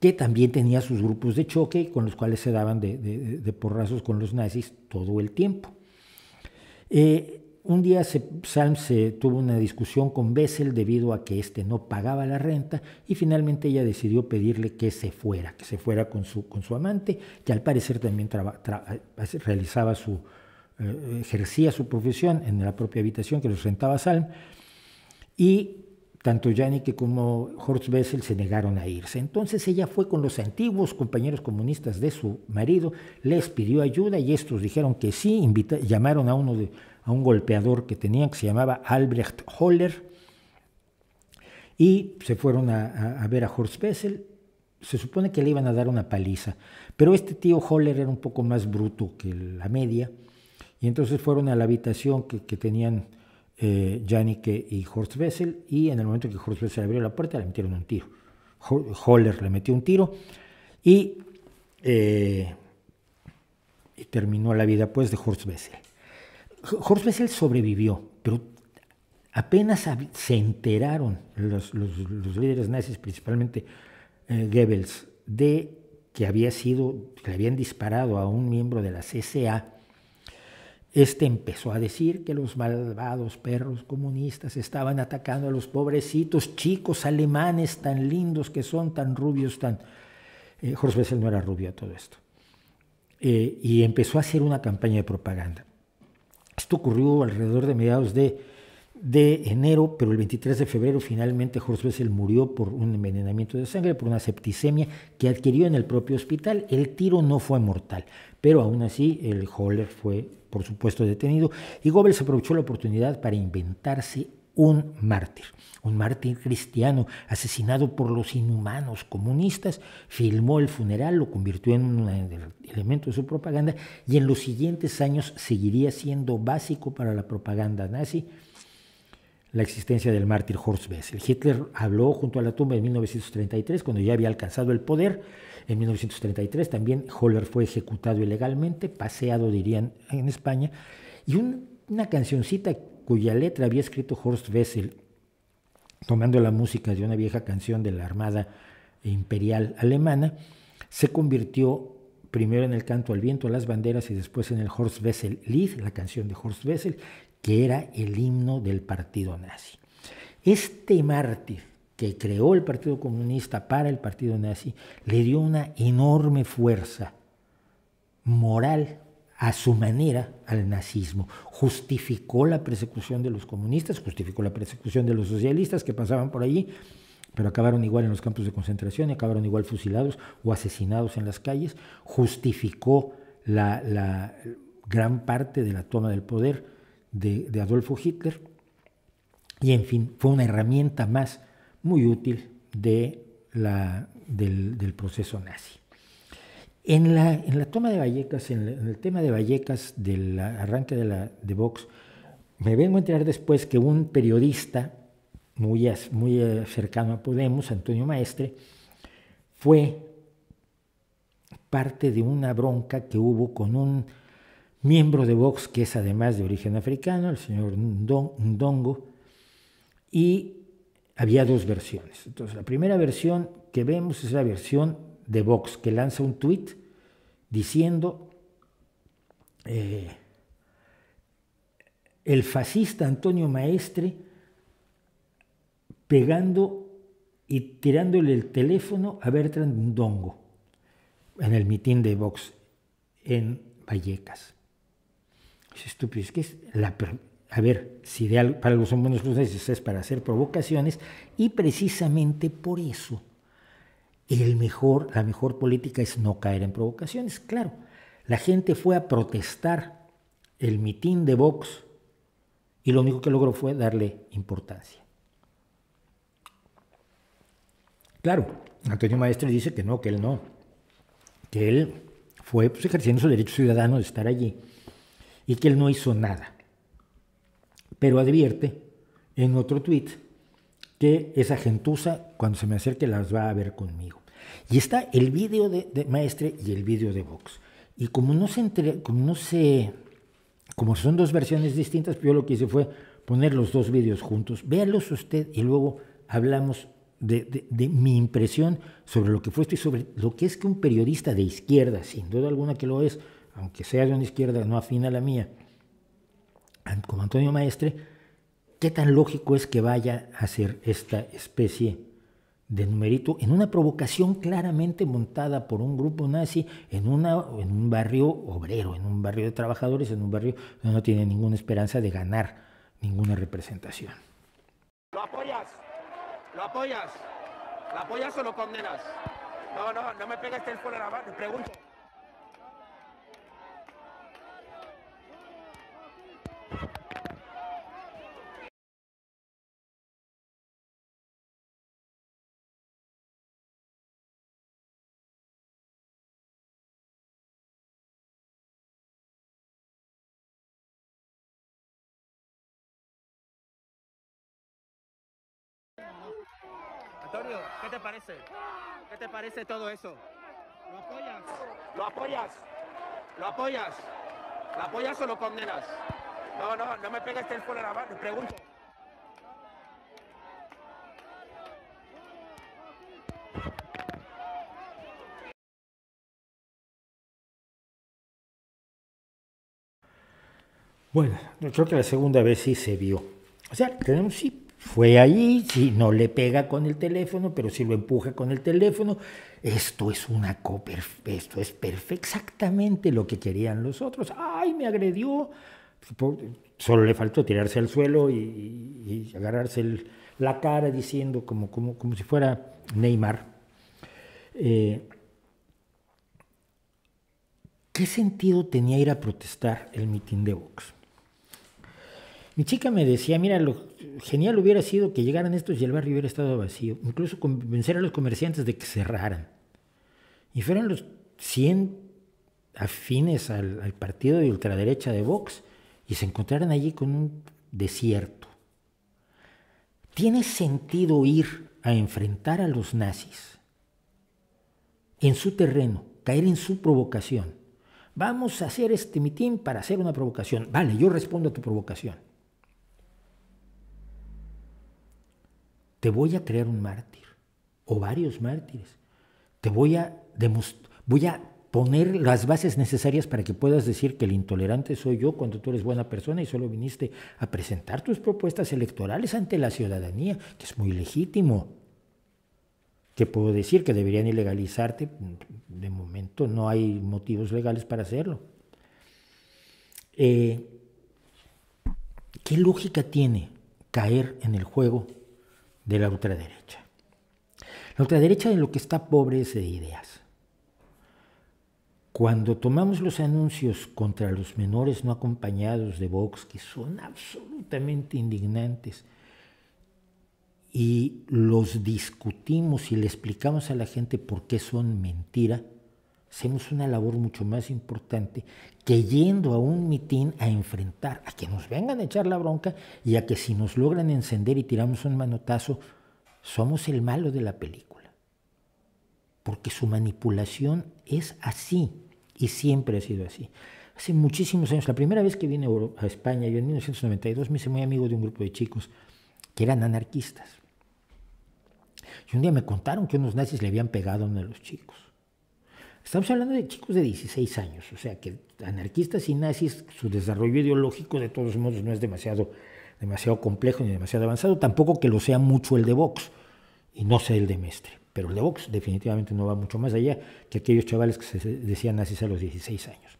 que también tenía sus grupos de choque con los cuales se daban de, porrazos con los nazis todo el tiempo. Eh, un día Salm se tuvo una discusión con Bessel debido a que éste no pagaba la renta y finalmente ella decidió pedirle que se fuera, que se fuera con su, con su amante, que al parecer también eh, realizaba su, eh, ejercía su profesión en la propia habitación que los rentaba Salm. Y tanto Yannick como Horst Bessel se negaron a irse. Entonces ella fue con los antiguos compañeros comunistas de su marido, les pidió ayuda y estos dijeron que sí, llamaron a uno de, a un golpeador que tenían que se llamaba Albrecht Holler y se fueron a, ver a Horst Bessel. Se supone que le iban a dar una paliza, pero este tío Holler era un poco más bruto que la media y entonces fueron a la habitación que, que tenían eh, y Horst Wessel, y en el momento que Horst Wessel abrió la puerta le metieron un tiro. Holler le metió un tiro y, eh, terminó la vida pues de Horst Wessel. Horst Wessel sobrevivió, pero apenas se enteraron los, líderes nazis, principalmente eh, Goebbels, de que había sido, que le habían disparado a un miembro de la CSA, este empezó a decir que los malvados perros comunistas estaban atacando a los pobrecitos chicos alemanes tan lindos que son, tan rubios, tan... Horst eh, Wessel no era rubio a todo esto. Eh, y empezó a hacer una campaña de propaganda. Esto ocurrió alrededor de mediados de, de enero, pero el 23 de febrero finalmente Horst Wessel murió por un envenenamiento de sangre, por una septicemia que adquirió en el propio hospital. El tiro no fue mortal, pero aún así el Holler fue, por supuesto, detenido y Goebbels aprovechó la oportunidad para inventarse un mártir, un mártir cristiano asesinado por los inhumanos comunistas, filmó el funeral, lo convirtió en un elemento de su propaganda y en los siguientes años seguiría siendo básico para la propaganda nazi la existencia del mártir Horst Wessel. Hitler habló junto a la tumba en 1933, cuando ya había alcanzado el poder, en 1933 también Holler fue ejecutado ilegalmente, paseado dirían en España, y una cancioncita cuya letra había escrito Horst Wessel, tomando la música de una vieja canción de la Armada Imperial Alemana, se convirtió primero en el canto al viento, a las banderas y después en el Horst Wessel Lied, la canción de Horst Wessel, que era el himno del partido nazi. Este mártir que creó el Partido Comunista para el Partido Nazi, le dio una enorme fuerza moral a su manera al nazismo. Justificó la persecución de los comunistas, justificó la persecución de los socialistas que pasaban por allí, pero acabaron igual en los campos de concentración, acabaron igual fusilados o asesinados en las calles, justificó la, gran parte de la toma del poder de, de Adolfo Hitler, y en fin, fue una herramienta más muy útil de la, del, proceso nazi. En la, en la toma de Vallecas, en, el tema de Vallecas del arranque de, la, de Vox, me vengo a enterar después que un periodista muy, muy eh, cercano a Podemos, Antonio Maestre, fue parte de una bronca que hubo con un miembro de Vox que es además de origen africano, el señor Ndongo, y había dos versiones. Entonces, la primera versión que vemos es la versión de Vox, que lanza un tuit diciendo, eh, el fascista Antonio Maestre pegando y tirándole el teléfono a Bertrand Dongo en el mitin de Vox en Vallecas. Es estúpido, es que es la, a ver, si ideal para los hombres es para hacer provocaciones, y precisamente por eso el mejor, la mejor política es no caer en provocaciones. Claro, la gente fue a protestar el mitin de Vox y lo único que logró fue darle importancia. Claro, Antonio Maestre dice que no, que él no, que él fue pues, ejerciendo su derecho ciudadano de estar allí y que él no hizo nada pero advierte en otro tweet que esa gentuza cuando se me acerque las va a ver conmigo. Y está el vídeo de, Maestre y el vídeo de Vox. Y como no se entre, no se como son dos versiones distintas, pues yo lo que hice fue poner los dos vídeos juntos. Véalos usted y luego hablamos de, mi impresión sobre lo que fue esto y sobre lo que es que un periodista de izquierda, sin duda alguna que lo es, aunque sea de una izquierda no afina a la mía, como Antonio Maestre, qué tan lógico es que vaya a hacer esta especie de numerito en una provocación claramente montada por un grupo nazi en, un barrio obrero, en un barrio de trabajadores, en un barrio que no tiene ninguna esperanza de ganar ninguna representación. ¿Lo apoyas? ¿Lo apoyas? ¿Lo apoyas o lo condenas? No, no, no me pegas el la mano, pregunto. ¿qué te parece? ¿Qué te parece todo eso? ¿Lo apoyas? ¿Lo apoyas? ¿Lo apoyas? ¿Lo apoyas o lo condenas? No, no, no me pegas el fuera de la mano, pregunto. Bueno, yo creo que la segunda vez sí se vio. O sea, tenemos sí fue ahí, si no le pega con el teléfono, pero si lo empuja con el teléfono. Esto es una esto es perfecto, exactamente lo que querían los otros. ¡Ay, me agredió! Pues, solo le faltó tirarse al suelo y, agarrarse la cara diciendo como, como, como si fuera Neymar. Eh, ¿Qué sentido tenía ir a protestar el mitin de Vox? Mi chica me decía, mira, lo genial hubiera sido que llegaran estos y el barrio hubiera estado vacío, incluso convencer a los comerciantes de que cerraran. Y fueron los 100 afines al, partido de ultraderecha de Vox y se encontraron allí con un desierto. ¿Tiene sentido ir a enfrentar a los nazis en su terreno, caer en su provocación? Vamos a hacer este mitin para hacer una provocación. Vale, yo respondo a tu provocación. te voy a crear un mártir o varios mártires. Te voy a, voy a poner las bases necesarias para que puedas decir que el intolerante soy yo cuando tú eres buena persona y solo viniste a presentar tus propuestas electorales ante la ciudadanía, que es muy legítimo. Te puedo decir que deberían ilegalizarte, de momento no hay motivos legales para hacerlo. Eh, ¿Qué lógica tiene caer en el juego de la ultraderecha. La ultraderecha de lo que está pobre es de ideas. Cuando tomamos los anuncios contra los menores no acompañados de Vox, que son absolutamente indignantes, y los discutimos y le explicamos a la gente por qué son mentira, hacemos una labor mucho más importante yendo a un mitin a enfrentar, a que nos vengan a echar la bronca y a que si nos logran encender y tiramos un manotazo, somos el malo de la película. Porque su manipulación es así y siempre ha sido así. Hace muchísimos años, la primera vez que vine a España, yo en 1992 me hice muy amigo de un grupo de chicos que eran anarquistas. Y un día me contaron que unos nazis le habían pegado a uno de los chicos. Estamos hablando de chicos de 16 años, o sea que anarquistas y nazis, su desarrollo ideológico de todos modos no es demasiado, demasiado complejo ni demasiado avanzado, tampoco que lo sea mucho el de Vox y no sea el de Mestre. Pero el de Vox definitivamente no va mucho más allá que aquellos chavales que se decían nazis a los 16 años.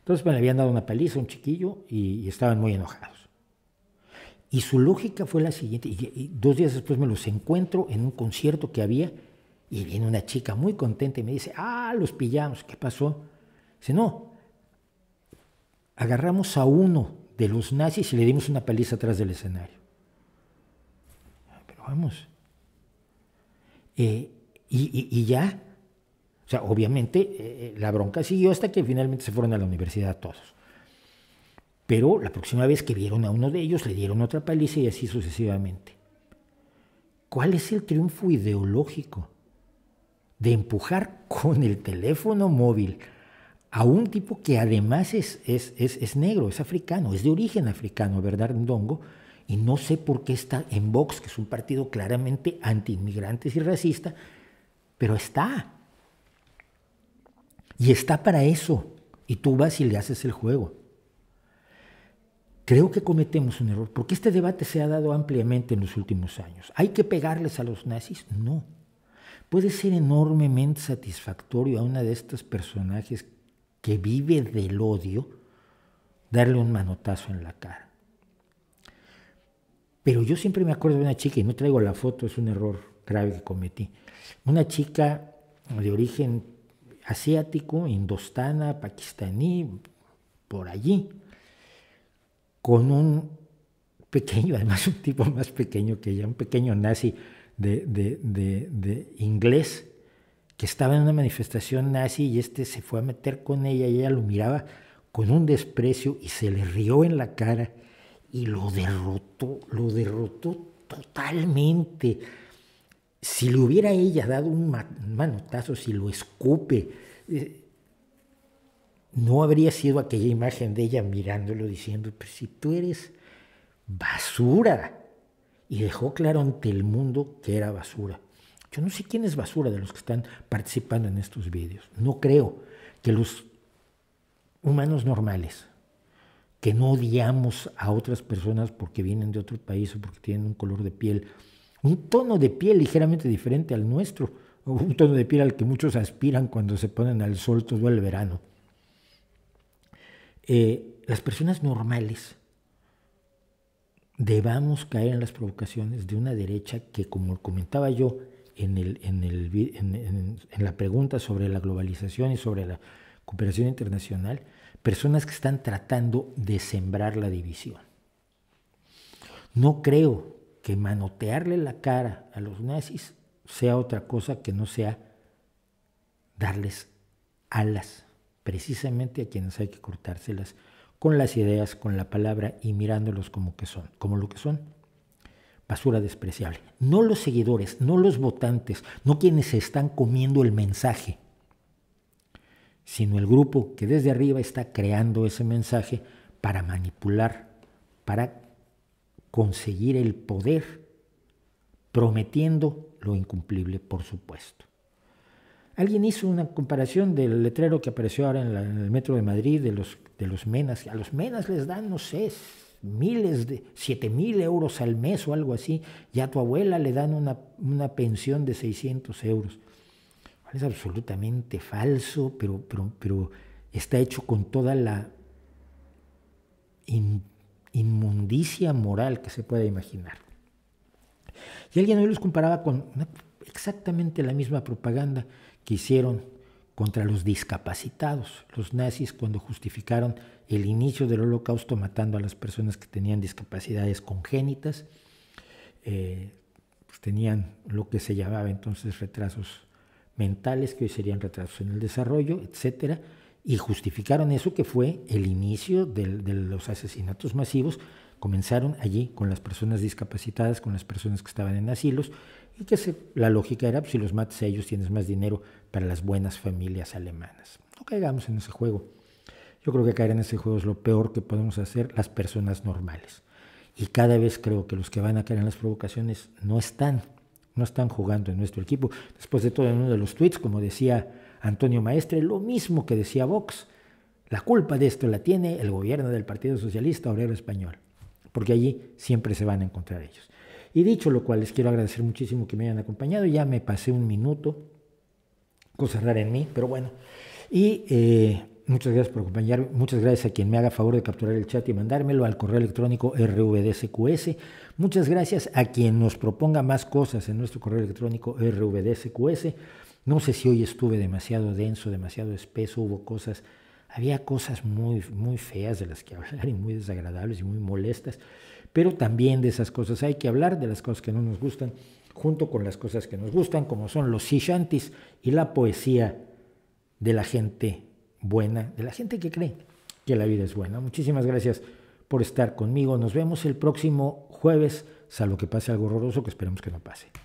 Entonces me pues, habían dado una paliza a un chiquillo y, estaban muy enojados. Y su lógica fue la siguiente, y dos días después me los encuentro en un concierto que había y viene una chica muy contenta y me dice, ah, los pillamos, ¿qué pasó? Dice, no, agarramos a uno de los nazis y le dimos una paliza atrás del escenario. Pero vamos. Eh, y, ya, o sea, obviamente eh, eh, la bronca siguió hasta que finalmente se fueron a la universidad todos. Pero la próxima vez que vieron a uno de ellos le dieron otra paliza y así sucesivamente. ¿Cuál es el triunfo ideológico? de empujar con el teléfono móvil a un tipo que además es, es, negro, es africano, es de origen africano, ¿verdad, Ndongo, y no sé por qué está en Vox, que es un partido claramente anti-inmigrantes y racista, pero está. Y está para eso. Y tú vas y le haces el juego. Creo que cometemos un error, porque este debate se ha dado ampliamente en los últimos años. ¿Hay que pegarles a los nazis? No puede ser enormemente satisfactorio a una de estas personajes que vive del odio darle un manotazo en la cara. Pero yo siempre me acuerdo de una chica, y no traigo la foto, es un error grave que cometí, una chica de origen asiático, indostana, pakistaní, por allí, con un pequeño, <laughs> además un tipo más pequeño que ella, un pequeño nazi de, inglés que estaba en una manifestación nazi y este se fue a meter con ella y ella lo miraba con un desprecio y se le rió en la cara y lo derrotó, lo derrotó totalmente. Si le hubiera ella dado un manotazo, si lo escupe, eh, no habría sido aquella imagen de ella mirándolo diciendo, pues si tú eres basura, y dejó claro ante el mundo que era basura. Yo no sé quién es basura de los que están participando en estos vídeos. No creo que los humanos normales, que no odiamos a otras personas porque vienen de otro país o porque tienen un color de piel, un tono de piel ligeramente diferente al nuestro, un tono de piel al que muchos aspiran cuando se ponen al sol todo el verano. Eh, las personas normales debamos caer en las provocaciones de una derecha que, como comentaba yo en, el, en, el, en, la pregunta sobre la globalización y sobre la cooperación internacional, personas que están tratando de sembrar la división. No creo que manotearle la cara a los nazis sea otra cosa que no sea darles alas, precisamente a quienes hay que cortárselas con las ideas, con la palabra y mirándolos como que son, como lo que son. Basura despreciable. No los seguidores, no los votantes, no quienes se están comiendo el mensaje, sino el grupo que desde arriba está creando ese mensaje para manipular, para conseguir el poder, prometiendo lo incumplible, por supuesto. Alguien hizo una comparación del letrero que apareció ahora en, el metro de Madrid de los, de los menas. A los menas les dan, no sé, miles de, siete mil euros al mes o algo así, y a tu abuela le dan una, pensión de 600 euros. Es absolutamente falso, pero, pero, está hecho con toda la inmundicia moral que se puede imaginar. Y alguien hoy los comparaba con exactamente la misma propaganda que hicieron contra los discapacitados, los nazis cuando justificaron el inicio del holocausto matando a las personas que tenían discapacidades congénitas, eh, pues tenían lo que se llamaba entonces retrasos mentales, que hoy serían retrasos en el desarrollo, etcétera, y justificaron eso que fue el inicio de los asesinatos masivos Comenzaron allí con las personas discapacitadas, con las personas que estaban en asilos, y que la lógica era, pues, si los matas a ellos tienes más dinero para las buenas familias alemanas. No caigamos en ese juego. Yo creo que caer en ese juego es lo peor que podemos hacer las personas normales. Y cada vez creo que los que van a caer en las provocaciones no están, no están jugando en nuestro equipo. Después de todo, en uno de los tweets, como decía Antonio Maestre, lo mismo que decía Vox, la culpa de esto la tiene el gobierno del Partido Socialista Obrero Español porque allí siempre se van a encontrar ellos. Y dicho lo cual, les quiero agradecer muchísimo que me hayan acompañado. Ya me pasé un minuto, cosa rara en mí, pero bueno. Y eh, muchas gracias por acompañarme. Muchas gracias a quien me haga favor de capturar el chat y mandármelo al correo electrónico rvdsqs, Muchas gracias a quien nos proponga más cosas en nuestro correo electrónico rvdsqs, No sé si hoy estuve demasiado denso, demasiado espeso, hubo cosas había cosas muy, muy feas de las que <laughs> hablar y muy desagradables y muy molestas, pero también de esas cosas hay que hablar, de las cosas que no nos gustan, junto con las cosas que nos gustan, como son los shishantis y la poesía de la gente buena, de la gente que cree que la vida es buena. Muchísimas gracias por estar conmigo. Nos vemos el próximo jueves, salvo que pase algo horroroso que esperemos que no pase.